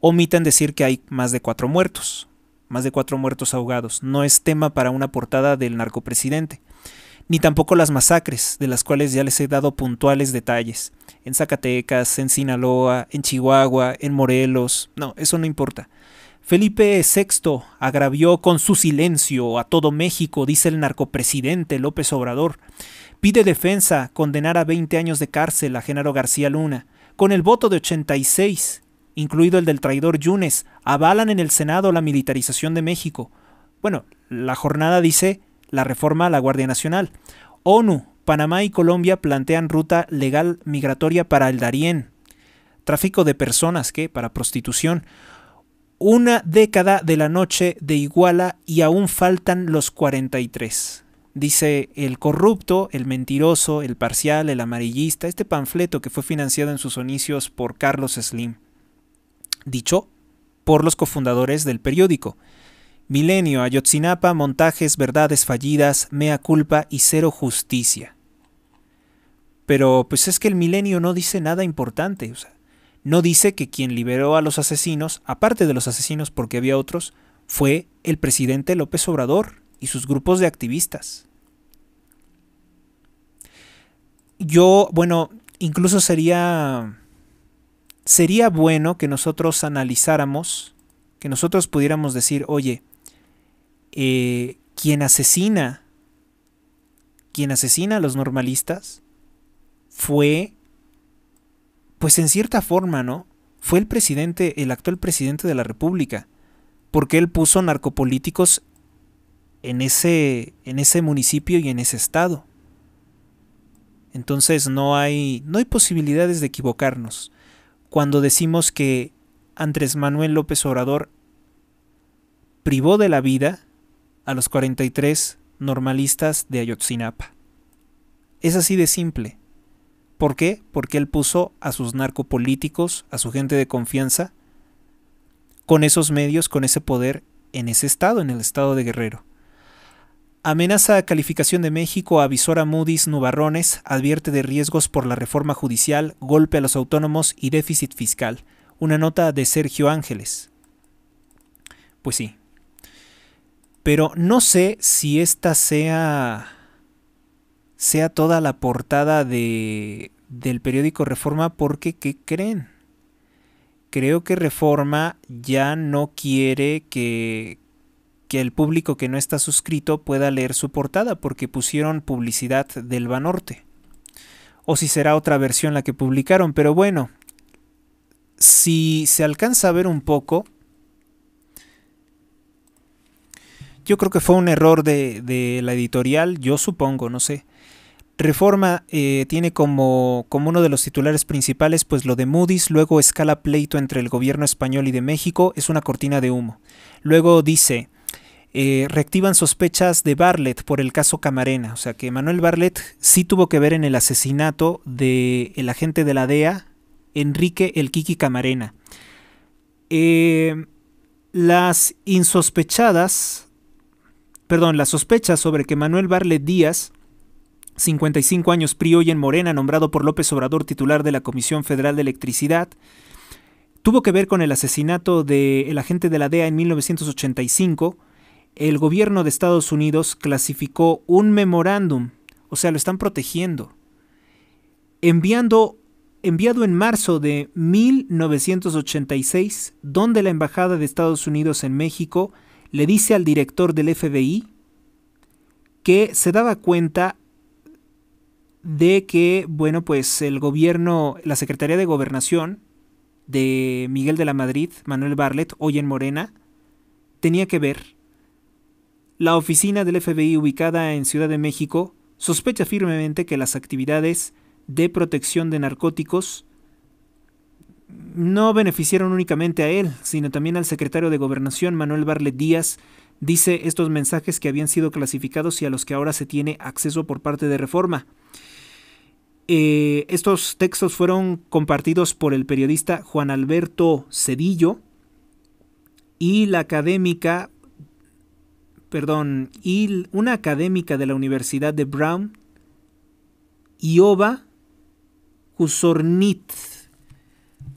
Omitan decir que hay más de cuatro muertos, más de cuatro muertos ahogados. No es tema para una portada del narcopresidente, ni tampoco las masacres, de las cuales ya les he dado puntuales detalles en Zacatecas, en Sinaloa, en Chihuahua, en Morelos. No, eso no importa. Felipe VI agravió con su silencio a todo México, dice el narcopresidente López Obrador. Pide defensa condenar a 20 años de cárcel a Genaro García Luna. Con el voto de 86, incluido el del traidor Yunes, avalan en el Senado la militarización de México. Bueno, la jornada dice la reforma a la Guardia Nacional. ONU Panamá y Colombia plantean ruta legal migratoria para el Darién. Tráfico de personas, que Para prostitución. Una década de la noche de Iguala y aún faltan los 43. Dice el corrupto, el mentiroso, el parcial, el amarillista, este panfleto que fue financiado en sus inicios por Carlos Slim. Dicho por los cofundadores del periódico. Milenio, Ayotzinapa, montajes, verdades fallidas, mea culpa y cero justicia. Pero pues es que el milenio no dice nada importante. no dice que quien liberó a los asesinos, aparte de los asesinos porque había otros, fue el presidente López Obrador y sus grupos de activistas. Yo, bueno, incluso sería sería bueno que nosotros analizáramos, que nosotros pudiéramos decir, oye, eh, asesina, quien asesina a los normalistas, fue, pues en cierta forma, ¿no? Fue el presidente, el actual presidente de la República, porque él puso narcopolíticos en ese, en ese municipio y en ese estado. Entonces no hay, no hay posibilidades de equivocarnos cuando decimos que Andrés Manuel López Obrador privó de la vida a los 43 normalistas de Ayotzinapa. Es así de simple. ¿Por qué? Porque él puso a sus narcopolíticos, a su gente de confianza, con esos medios, con ese poder, en ese estado, en el estado de Guerrero. Amenaza calificación de México, avisora Moody's Nubarrones, advierte de riesgos por la reforma judicial, golpe a los autónomos y déficit fiscal. Una nota de Sergio Ángeles. Pues sí. Pero no sé si esta sea sea toda la portada de, del periódico Reforma porque, ¿qué creen? Creo que Reforma ya no quiere que, el público que no está suscrito pueda leer su portada porque pusieron publicidad del Banorte. O si será otra versión la que publicaron, pero bueno, si se alcanza a ver un poco, yo creo que fue un error de la editorial, yo supongo, no sé. Reforma eh, tiene como, uno de los titulares principales pues lo de Moody's, luego escala pleito entre el gobierno español y de México, es una cortina de humo. Luego dice, eh, reactivan sospechas de Barlett por el caso Camarena, o sea que Manuel Barlett sí tuvo que ver en el asesinato del el agente de la DEA, Enrique El Kiki Camarena. Eh, las insospechadas, perdón, las sospechas sobre que Manuel Barlet Díaz 55 años PRI hoy en Morena, nombrado por López Obrador titular de la Comisión Federal de Electricidad, tuvo que ver con el asesinato del agente de la DEA en 1985. El gobierno de Estados Unidos clasificó un memorándum, o sea, lo están protegiendo, enviando, enviado en marzo de 1986, donde la Embajada de Estados Unidos en México le dice al director del FBI que se daba cuenta de que, bueno, pues el gobierno, la Secretaría de Gobernación de Miguel de la Madrid, Manuel Barlet, hoy en Morena, tenía que ver. La oficina del FBI ubicada en Ciudad de México sospecha firmemente que las actividades de protección de narcóticos no beneficiaron únicamente a él, sino también al secretario de Gobernación, Manuel Barlet Díaz, dice estos mensajes que habían sido clasificados y a los que ahora se tiene acceso por parte de Reforma. Eh, estos textos fueron compartidos por el periodista Juan Alberto Cedillo y la académica, perdón, y una académica de la Universidad de Brown, Ioba usornit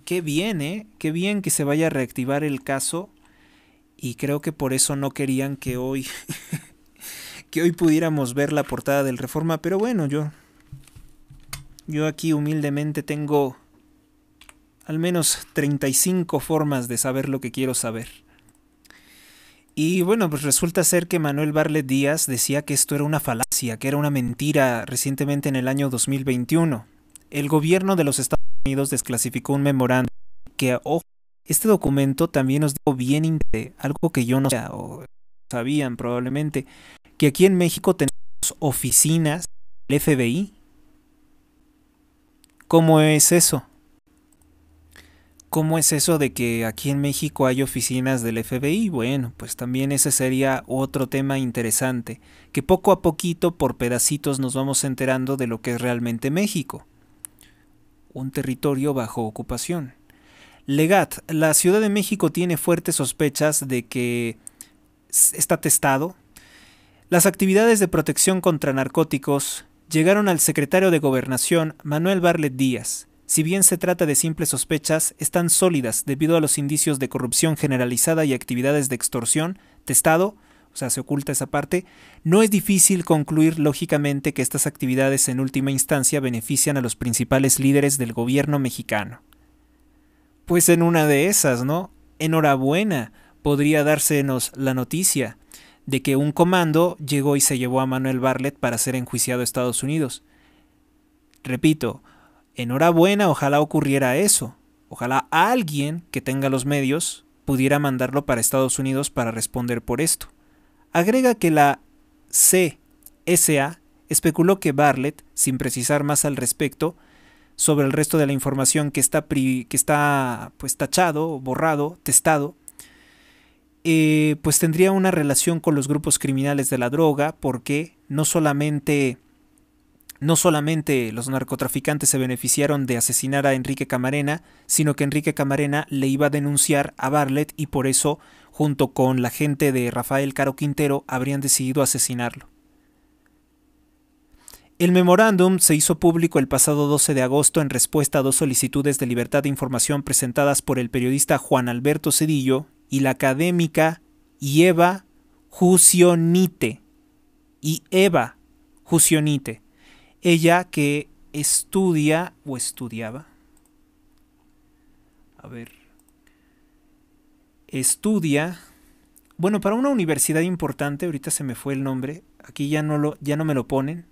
Qué bien, ¿eh? Qué bien que se vaya a reactivar el caso y creo que por eso no querían que hoy que hoy pudiéramos ver la portada del Reforma, pero bueno, yo yo aquí humildemente tengo al menos 35 formas de saber lo que quiero saber. Y bueno, pues resulta ser que Manuel Barlet Díaz decía que esto era una falacia, que era una mentira recientemente en el año 2021. El gobierno de los Estados Unidos desclasificó un memorando que, ojo, este documento también nos dio bien algo que yo no sabía, o sabían probablemente, que aquí en México tenemos oficinas del FBI ¿Cómo es eso? ¿Cómo es eso de que aquí en México hay oficinas del FBI? Bueno, pues también ese sería otro tema interesante, que poco a poquito por pedacitos nos vamos enterando de lo que es realmente México. Un territorio bajo ocupación. Legat, la Ciudad de México tiene fuertes sospechas de que está testado. Las actividades de protección contra narcóticos llegaron al secretario de Gobernación, Manuel Barlet Díaz. Si bien se trata de simples sospechas, están sólidas debido a los indicios de corrupción generalizada y actividades de extorsión, testado, o sea, se oculta esa parte, no es difícil concluir lógicamente que estas actividades en última instancia benefician a los principales líderes del gobierno mexicano. Pues en una de esas, ¿no? Enhorabuena, podría dársenos la noticia de que un comando llegó y se llevó a Manuel Bartlett para ser enjuiciado a Estados Unidos. Repito, enhorabuena, ojalá ocurriera eso. Ojalá alguien que tenga los medios pudiera mandarlo para Estados Unidos para responder por esto. Agrega que la CSA especuló que Bartlett, sin precisar más al respecto, sobre el resto de la información que está, que está pues tachado, borrado, testado, eh, pues tendría una relación con los grupos criminales de la droga, porque no solamente, no solamente los narcotraficantes se beneficiaron de asesinar a Enrique Camarena, sino que Enrique Camarena le iba a denunciar a Bartlett y por eso, junto con la gente de Rafael Caro Quintero, habrían decidido asesinarlo. El memorándum se hizo público el pasado 12 de agosto en respuesta a dos solicitudes de libertad de información presentadas por el periodista Juan Alberto Cedillo y la académica Eva Jusionite. Y Eva Jusionite. Ella que estudia o estudiaba. A ver. Estudia. Bueno, para una universidad importante, ahorita se me fue el nombre. Aquí ya no, lo, ya no me lo ponen.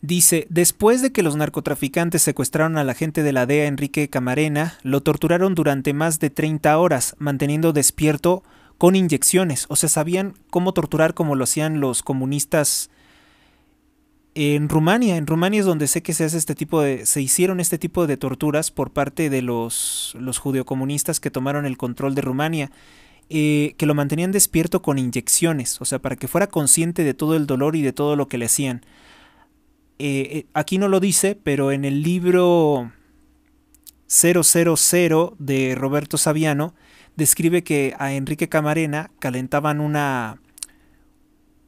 Dice, después de que los narcotraficantes secuestraron a la gente de la DEA Enrique Camarena, lo torturaron durante más de 30 horas, manteniendo despierto con inyecciones. O sea, sabían cómo torturar como lo hacían los comunistas en Rumania. En Rumania es donde sé que se hace este tipo de. se hicieron este tipo de torturas por parte de los, los judeocomunistas que tomaron el control de Rumania. Eh, que lo mantenían despierto con inyecciones, o sea, para que fuera consciente de todo el dolor y de todo lo que le hacían. Eh, aquí no lo dice, pero en el libro 000 de Roberto Saviano describe que a Enrique Camarena calentaban una,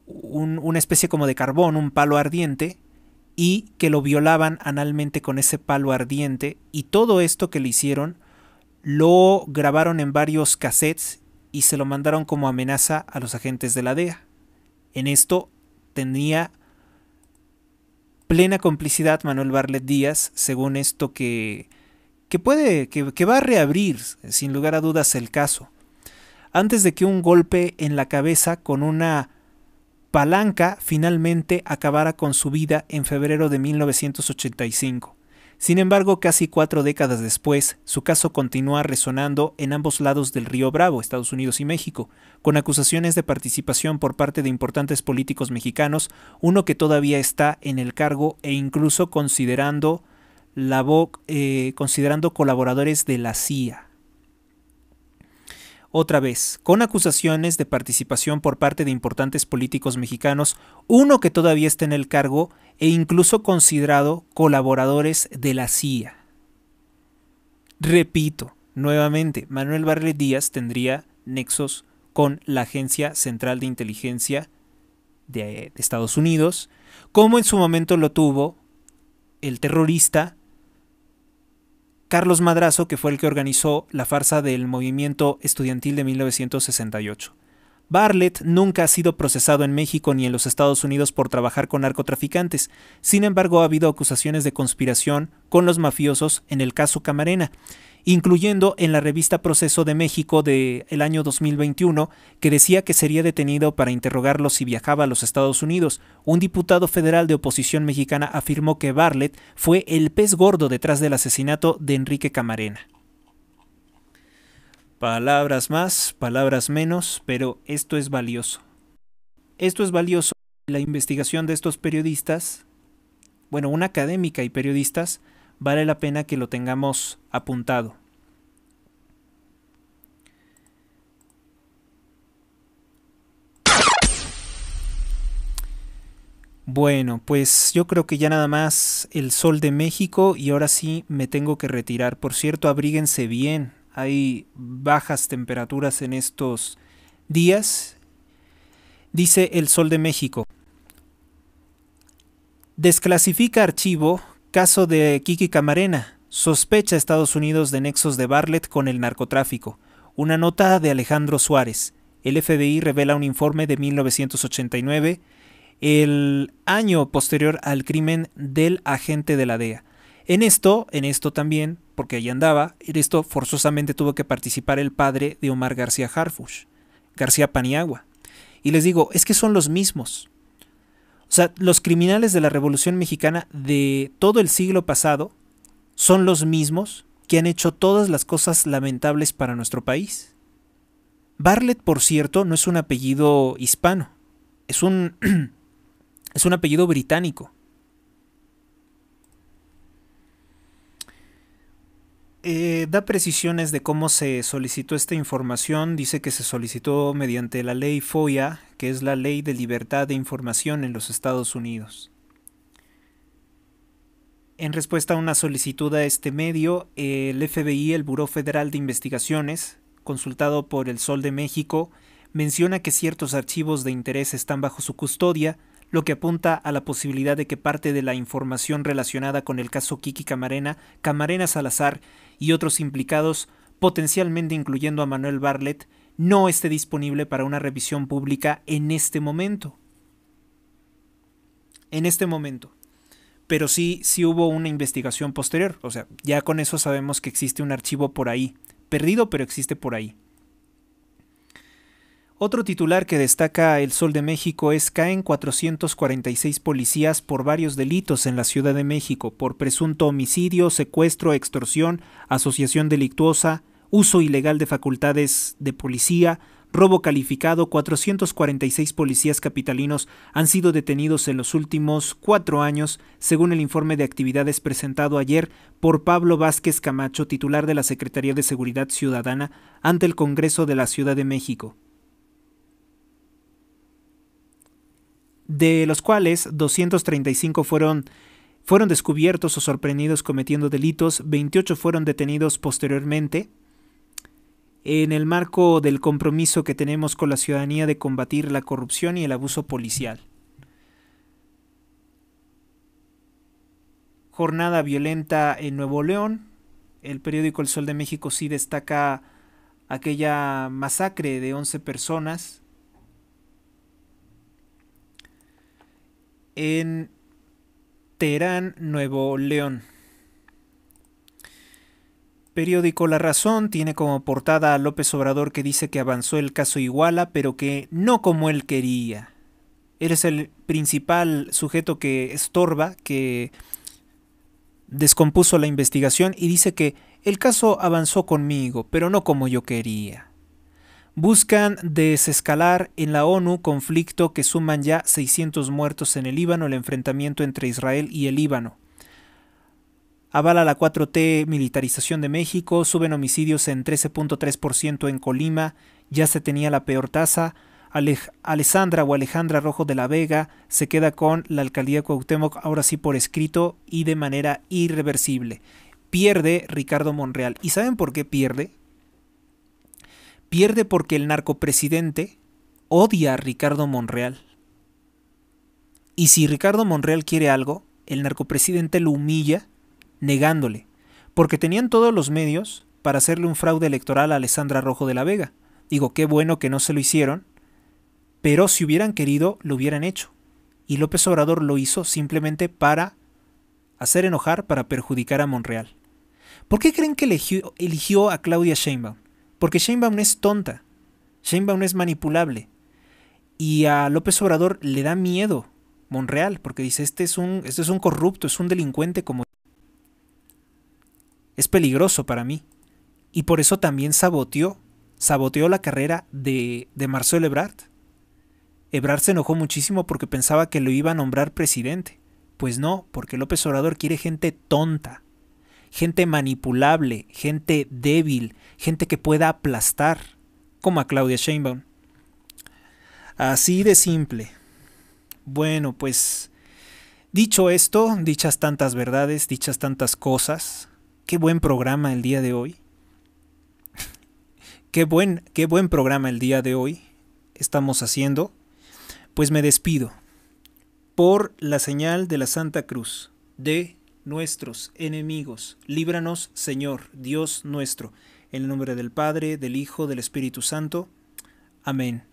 una especie como de carbón, un palo ardiente, y que lo violaban analmente con ese palo ardiente, y todo esto que le hicieron lo grabaron en varios cassettes y se lo mandaron como amenaza a los agentes de la DEA. En esto tenía plena complicidad Manuel Barlet Díaz, según esto que, que puede, que, que va a reabrir, sin lugar a dudas, el caso. Antes de que un golpe en la cabeza con una palanca finalmente acabara con su vida en febrero de 1985. Sin embargo, casi cuatro décadas después, su caso continúa resonando en ambos lados del río Bravo, Estados Unidos y México, con acusaciones de participación por parte de importantes políticos mexicanos, uno que todavía está en el cargo e incluso considerando, la eh, considerando colaboradores de la CIA otra vez, con acusaciones de participación por parte de importantes políticos mexicanos, uno que todavía está en el cargo e incluso considerado colaboradores de la CIA. Repito, nuevamente, Manuel Barlet Díaz tendría nexos con la Agencia Central de Inteligencia eh, de Estados Unidos, como en su momento lo tuvo el terrorista Carlos Madrazo, que fue el que organizó la farsa del movimiento estudiantil de 1968. Bartlett nunca ha sido procesado en México ni en los Estados Unidos por trabajar con narcotraficantes. Sin embargo, ha habido acusaciones de conspiración con los mafiosos en el caso Camarena incluyendo en la revista Proceso de México del el año 2021, que decía que sería detenido para interrogarlo si viajaba a los Estados Unidos. Un diputado federal de oposición mexicana afirmó que Barlett fue el pez gordo detrás del asesinato de Enrique Camarena. Palabras más, palabras menos, pero esto es valioso. Esto es valioso. La investigación de estos periodistas, bueno, una académica y periodistas, vale la pena que lo tengamos apuntado. Bueno, pues yo creo que ya nada más el sol de México y ahora sí me tengo que retirar. Por cierto, abríguense bien. Hay bajas temperaturas en estos días. Dice el sol de México. Desclasifica archivo Caso de Kiki Camarena. Sospecha Estados Unidos de nexos de Bartlett con el narcotráfico. Una nota de Alejandro Suárez. El FBI revela un informe de 1989, el año posterior al crimen del agente de la DEA. En esto, en esto también, porque ahí andaba, en esto forzosamente tuvo que participar el padre de Omar García Harfush, García Paniagua. Y les digo, es que son los mismos. O sea, los criminales de la Revolución Mexicana de todo el siglo pasado son los mismos que han hecho todas las cosas lamentables para nuestro país. Barlett, por cierto, no es un apellido hispano, es un, es un apellido británico. Eh, da precisiones de cómo se solicitó esta información. Dice que se solicitó mediante la ley FOIA, que es la ley de libertad de información en los Estados Unidos. En respuesta a una solicitud a este medio, el FBI, el Buró Federal de Investigaciones, consultado por El Sol de México, menciona que ciertos archivos de interés están bajo su custodia, lo que apunta a la posibilidad de que parte de la información relacionada con el caso Kiki Camarena, Camarena Salazar y otros implicados, potencialmente incluyendo a Manuel Barlett, no esté disponible para una revisión pública en este momento. En este momento. Pero sí, sí hubo una investigación posterior. O sea, ya con eso sabemos que existe un archivo por ahí. Perdido, pero existe por ahí. Otro titular que destaca El Sol de México es caen 446 policías por varios delitos en la Ciudad de México, por presunto homicidio, secuestro, extorsión, asociación delictuosa, uso ilegal de facultades de policía, robo calificado, 446 policías capitalinos han sido detenidos en los últimos cuatro años, según el informe de actividades presentado ayer por Pablo Vázquez Camacho, titular de la Secretaría de Seguridad Ciudadana, ante el Congreso de la Ciudad de México. de los cuales 235 fueron, fueron descubiertos o sorprendidos cometiendo delitos, 28 fueron detenidos posteriormente. En el marco del compromiso que tenemos con la ciudadanía de combatir la corrupción y el abuso policial. Jornada violenta en Nuevo León. El periódico El Sol de México sí destaca aquella masacre de 11 personas en Terán Nuevo León. Periódico La Razón tiene como portada a López Obrador que dice que avanzó el caso Iguala, pero que no como él quería. Eres el principal sujeto que estorba, que descompuso la investigación y dice que el caso avanzó conmigo, pero no como yo quería. Buscan desescalar en la ONU conflicto que suman ya 600 muertos en el Líbano, el enfrentamiento entre Israel y el Líbano. Avala la 4T militarización de México, suben homicidios en 13.3% en Colima, ya se tenía la peor tasa. Alejandra Alessandra o Alejandra Rojo de la Vega se queda con la alcaldía de Cuauhtémoc, ahora sí por escrito y de manera irreversible. Pierde Ricardo Monreal. ¿Y saben por qué pierde? pierde porque el narcopresidente odia a Ricardo Monreal. Y si Ricardo Monreal quiere algo, el narcopresidente lo humilla negándole, porque tenían todos los medios para hacerle un fraude electoral a Alessandra Rojo de la Vega. Digo, qué bueno que no se lo hicieron, pero si hubieran querido, lo hubieran hecho. Y López Obrador lo hizo simplemente para hacer enojar, para perjudicar a Monreal. ¿Por qué creen que eligió, eligió a Claudia Sheinbaum? Porque Baum es tonta. Baum es manipulable. Y a López Obrador le da miedo Monreal, porque dice, este es un, este es un corrupto, es un delincuente como... Es peligroso para mí. Y por eso también saboteó, saboteó la carrera de, de Marcelo Ebrard. Ebrard se enojó muchísimo porque pensaba que lo iba a nombrar presidente. Pues no, porque López Obrador quiere gente tonta, gente manipulable, gente débil, gente que pueda aplastar, como a Claudia Sheinbaum. Así de simple. Bueno, pues dicho esto, dichas tantas verdades, dichas tantas cosas, qué buen programa el día de hoy. qué buen qué buen programa el día de hoy estamos haciendo. Pues me despido por la señal de la Santa Cruz de nuestros enemigos. Líbranos, Señor, Dios nuestro. En el nombre del Padre, del Hijo, del Espíritu Santo. Amén.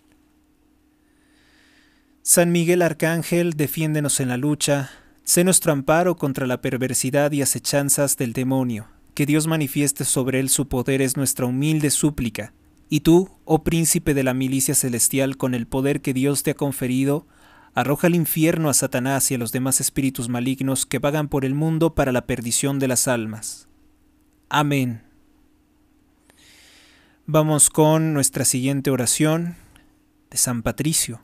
San Miguel Arcángel, defiéndenos en la lucha. Sé nuestro amparo contra la perversidad y acechanzas del demonio. Que Dios manifieste sobre él su poder es nuestra humilde súplica. Y tú, oh príncipe de la milicia celestial, con el poder que Dios te ha conferido, arroja al infierno a Satanás y a los demás espíritus malignos que vagan por el mundo para la perdición de las almas. Amén. Vamos con nuestra siguiente oración de San Patricio.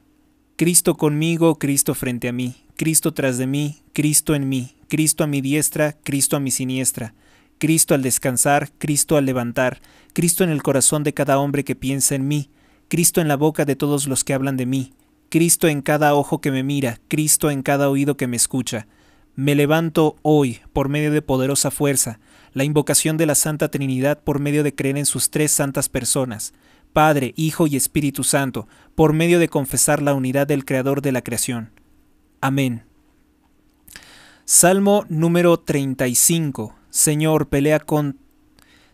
Cristo conmigo, Cristo frente a mí, Cristo tras de mí, Cristo en mí, Cristo a mi diestra, Cristo a mi siniestra, Cristo al descansar, Cristo al levantar, Cristo en el corazón de cada hombre que piensa en mí, Cristo en la boca de todos los que hablan de mí, Cristo en cada ojo que me mira, Cristo en cada oído que me escucha. Me levanto hoy por medio de poderosa fuerza, la invocación de la Santa Trinidad por medio de creer en sus tres santas personas, Padre, Hijo y Espíritu Santo, por medio de confesar la unidad del Creador de la creación. Amén. Salmo número 35. Señor, pelea con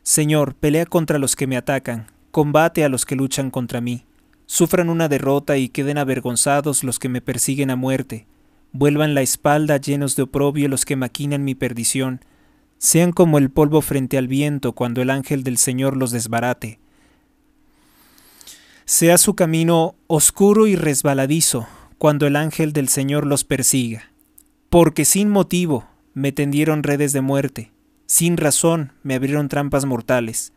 Señor, pelea contra los que me atacan, combate a los que luchan contra mí sufran una derrota y queden avergonzados los que me persiguen a muerte, vuelvan la espalda llenos de oprobio los que maquinan mi perdición, sean como el polvo frente al viento cuando el ángel del Señor los desbarate. Sea su camino oscuro y resbaladizo cuando el ángel del Señor los persiga, porque sin motivo me tendieron redes de muerte, sin razón me abrieron trampas mortales.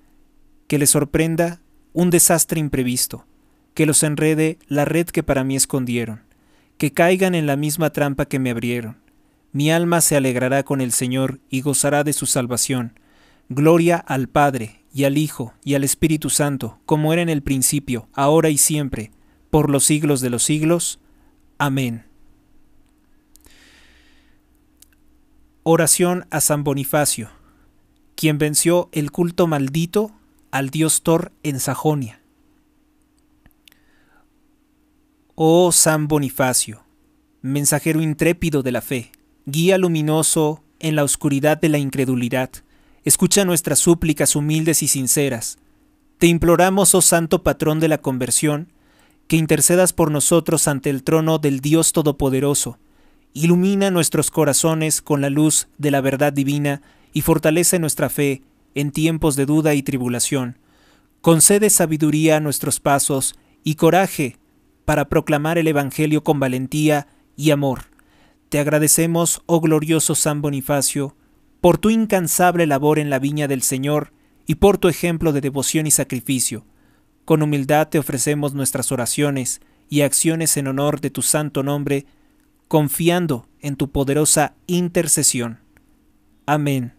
Que les sorprenda un desastre imprevisto que los enrede la red que para mí escondieron, que caigan en la misma trampa que me abrieron. Mi alma se alegrará con el Señor y gozará de su salvación. Gloria al Padre, y al Hijo, y al Espíritu Santo, como era en el principio, ahora y siempre, por los siglos de los siglos. Amén. Oración a San Bonifacio, quien venció el culto maldito al dios Thor en Sajonia Oh San Bonifacio, mensajero intrépido de la fe, guía luminoso en la oscuridad de la incredulidad, escucha nuestras súplicas humildes y sinceras. Te imploramos, oh Santo Patrón de la Conversión, que intercedas por nosotros ante el trono del Dios Todopoderoso. Ilumina nuestros corazones con la luz de la verdad divina y fortalece nuestra fe en tiempos de duda y tribulación. Concede sabiduría a nuestros pasos y coraje para proclamar el Evangelio con valentía y amor. Te agradecemos, oh glorioso San Bonifacio, por tu incansable labor en la viña del Señor y por tu ejemplo de devoción y sacrificio. Con humildad te ofrecemos nuestras oraciones y acciones en honor de tu santo nombre, confiando en tu poderosa intercesión. Amén.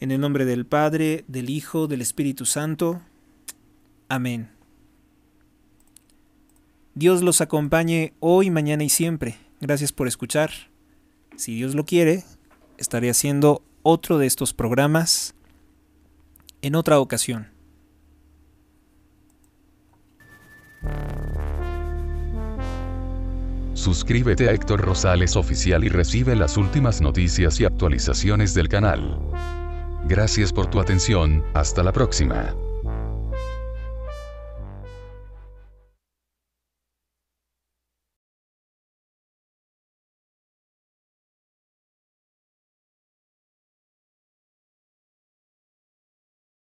En el nombre del Padre, del Hijo, del Espíritu Santo. Amén. Dios los acompañe hoy, mañana y siempre. Gracias por escuchar. Si Dios lo quiere, estaré haciendo otro de estos programas en otra ocasión. Suscríbete a Héctor Rosales Oficial y recibe las últimas noticias y actualizaciones del canal. Gracias por tu atención, hasta la próxima.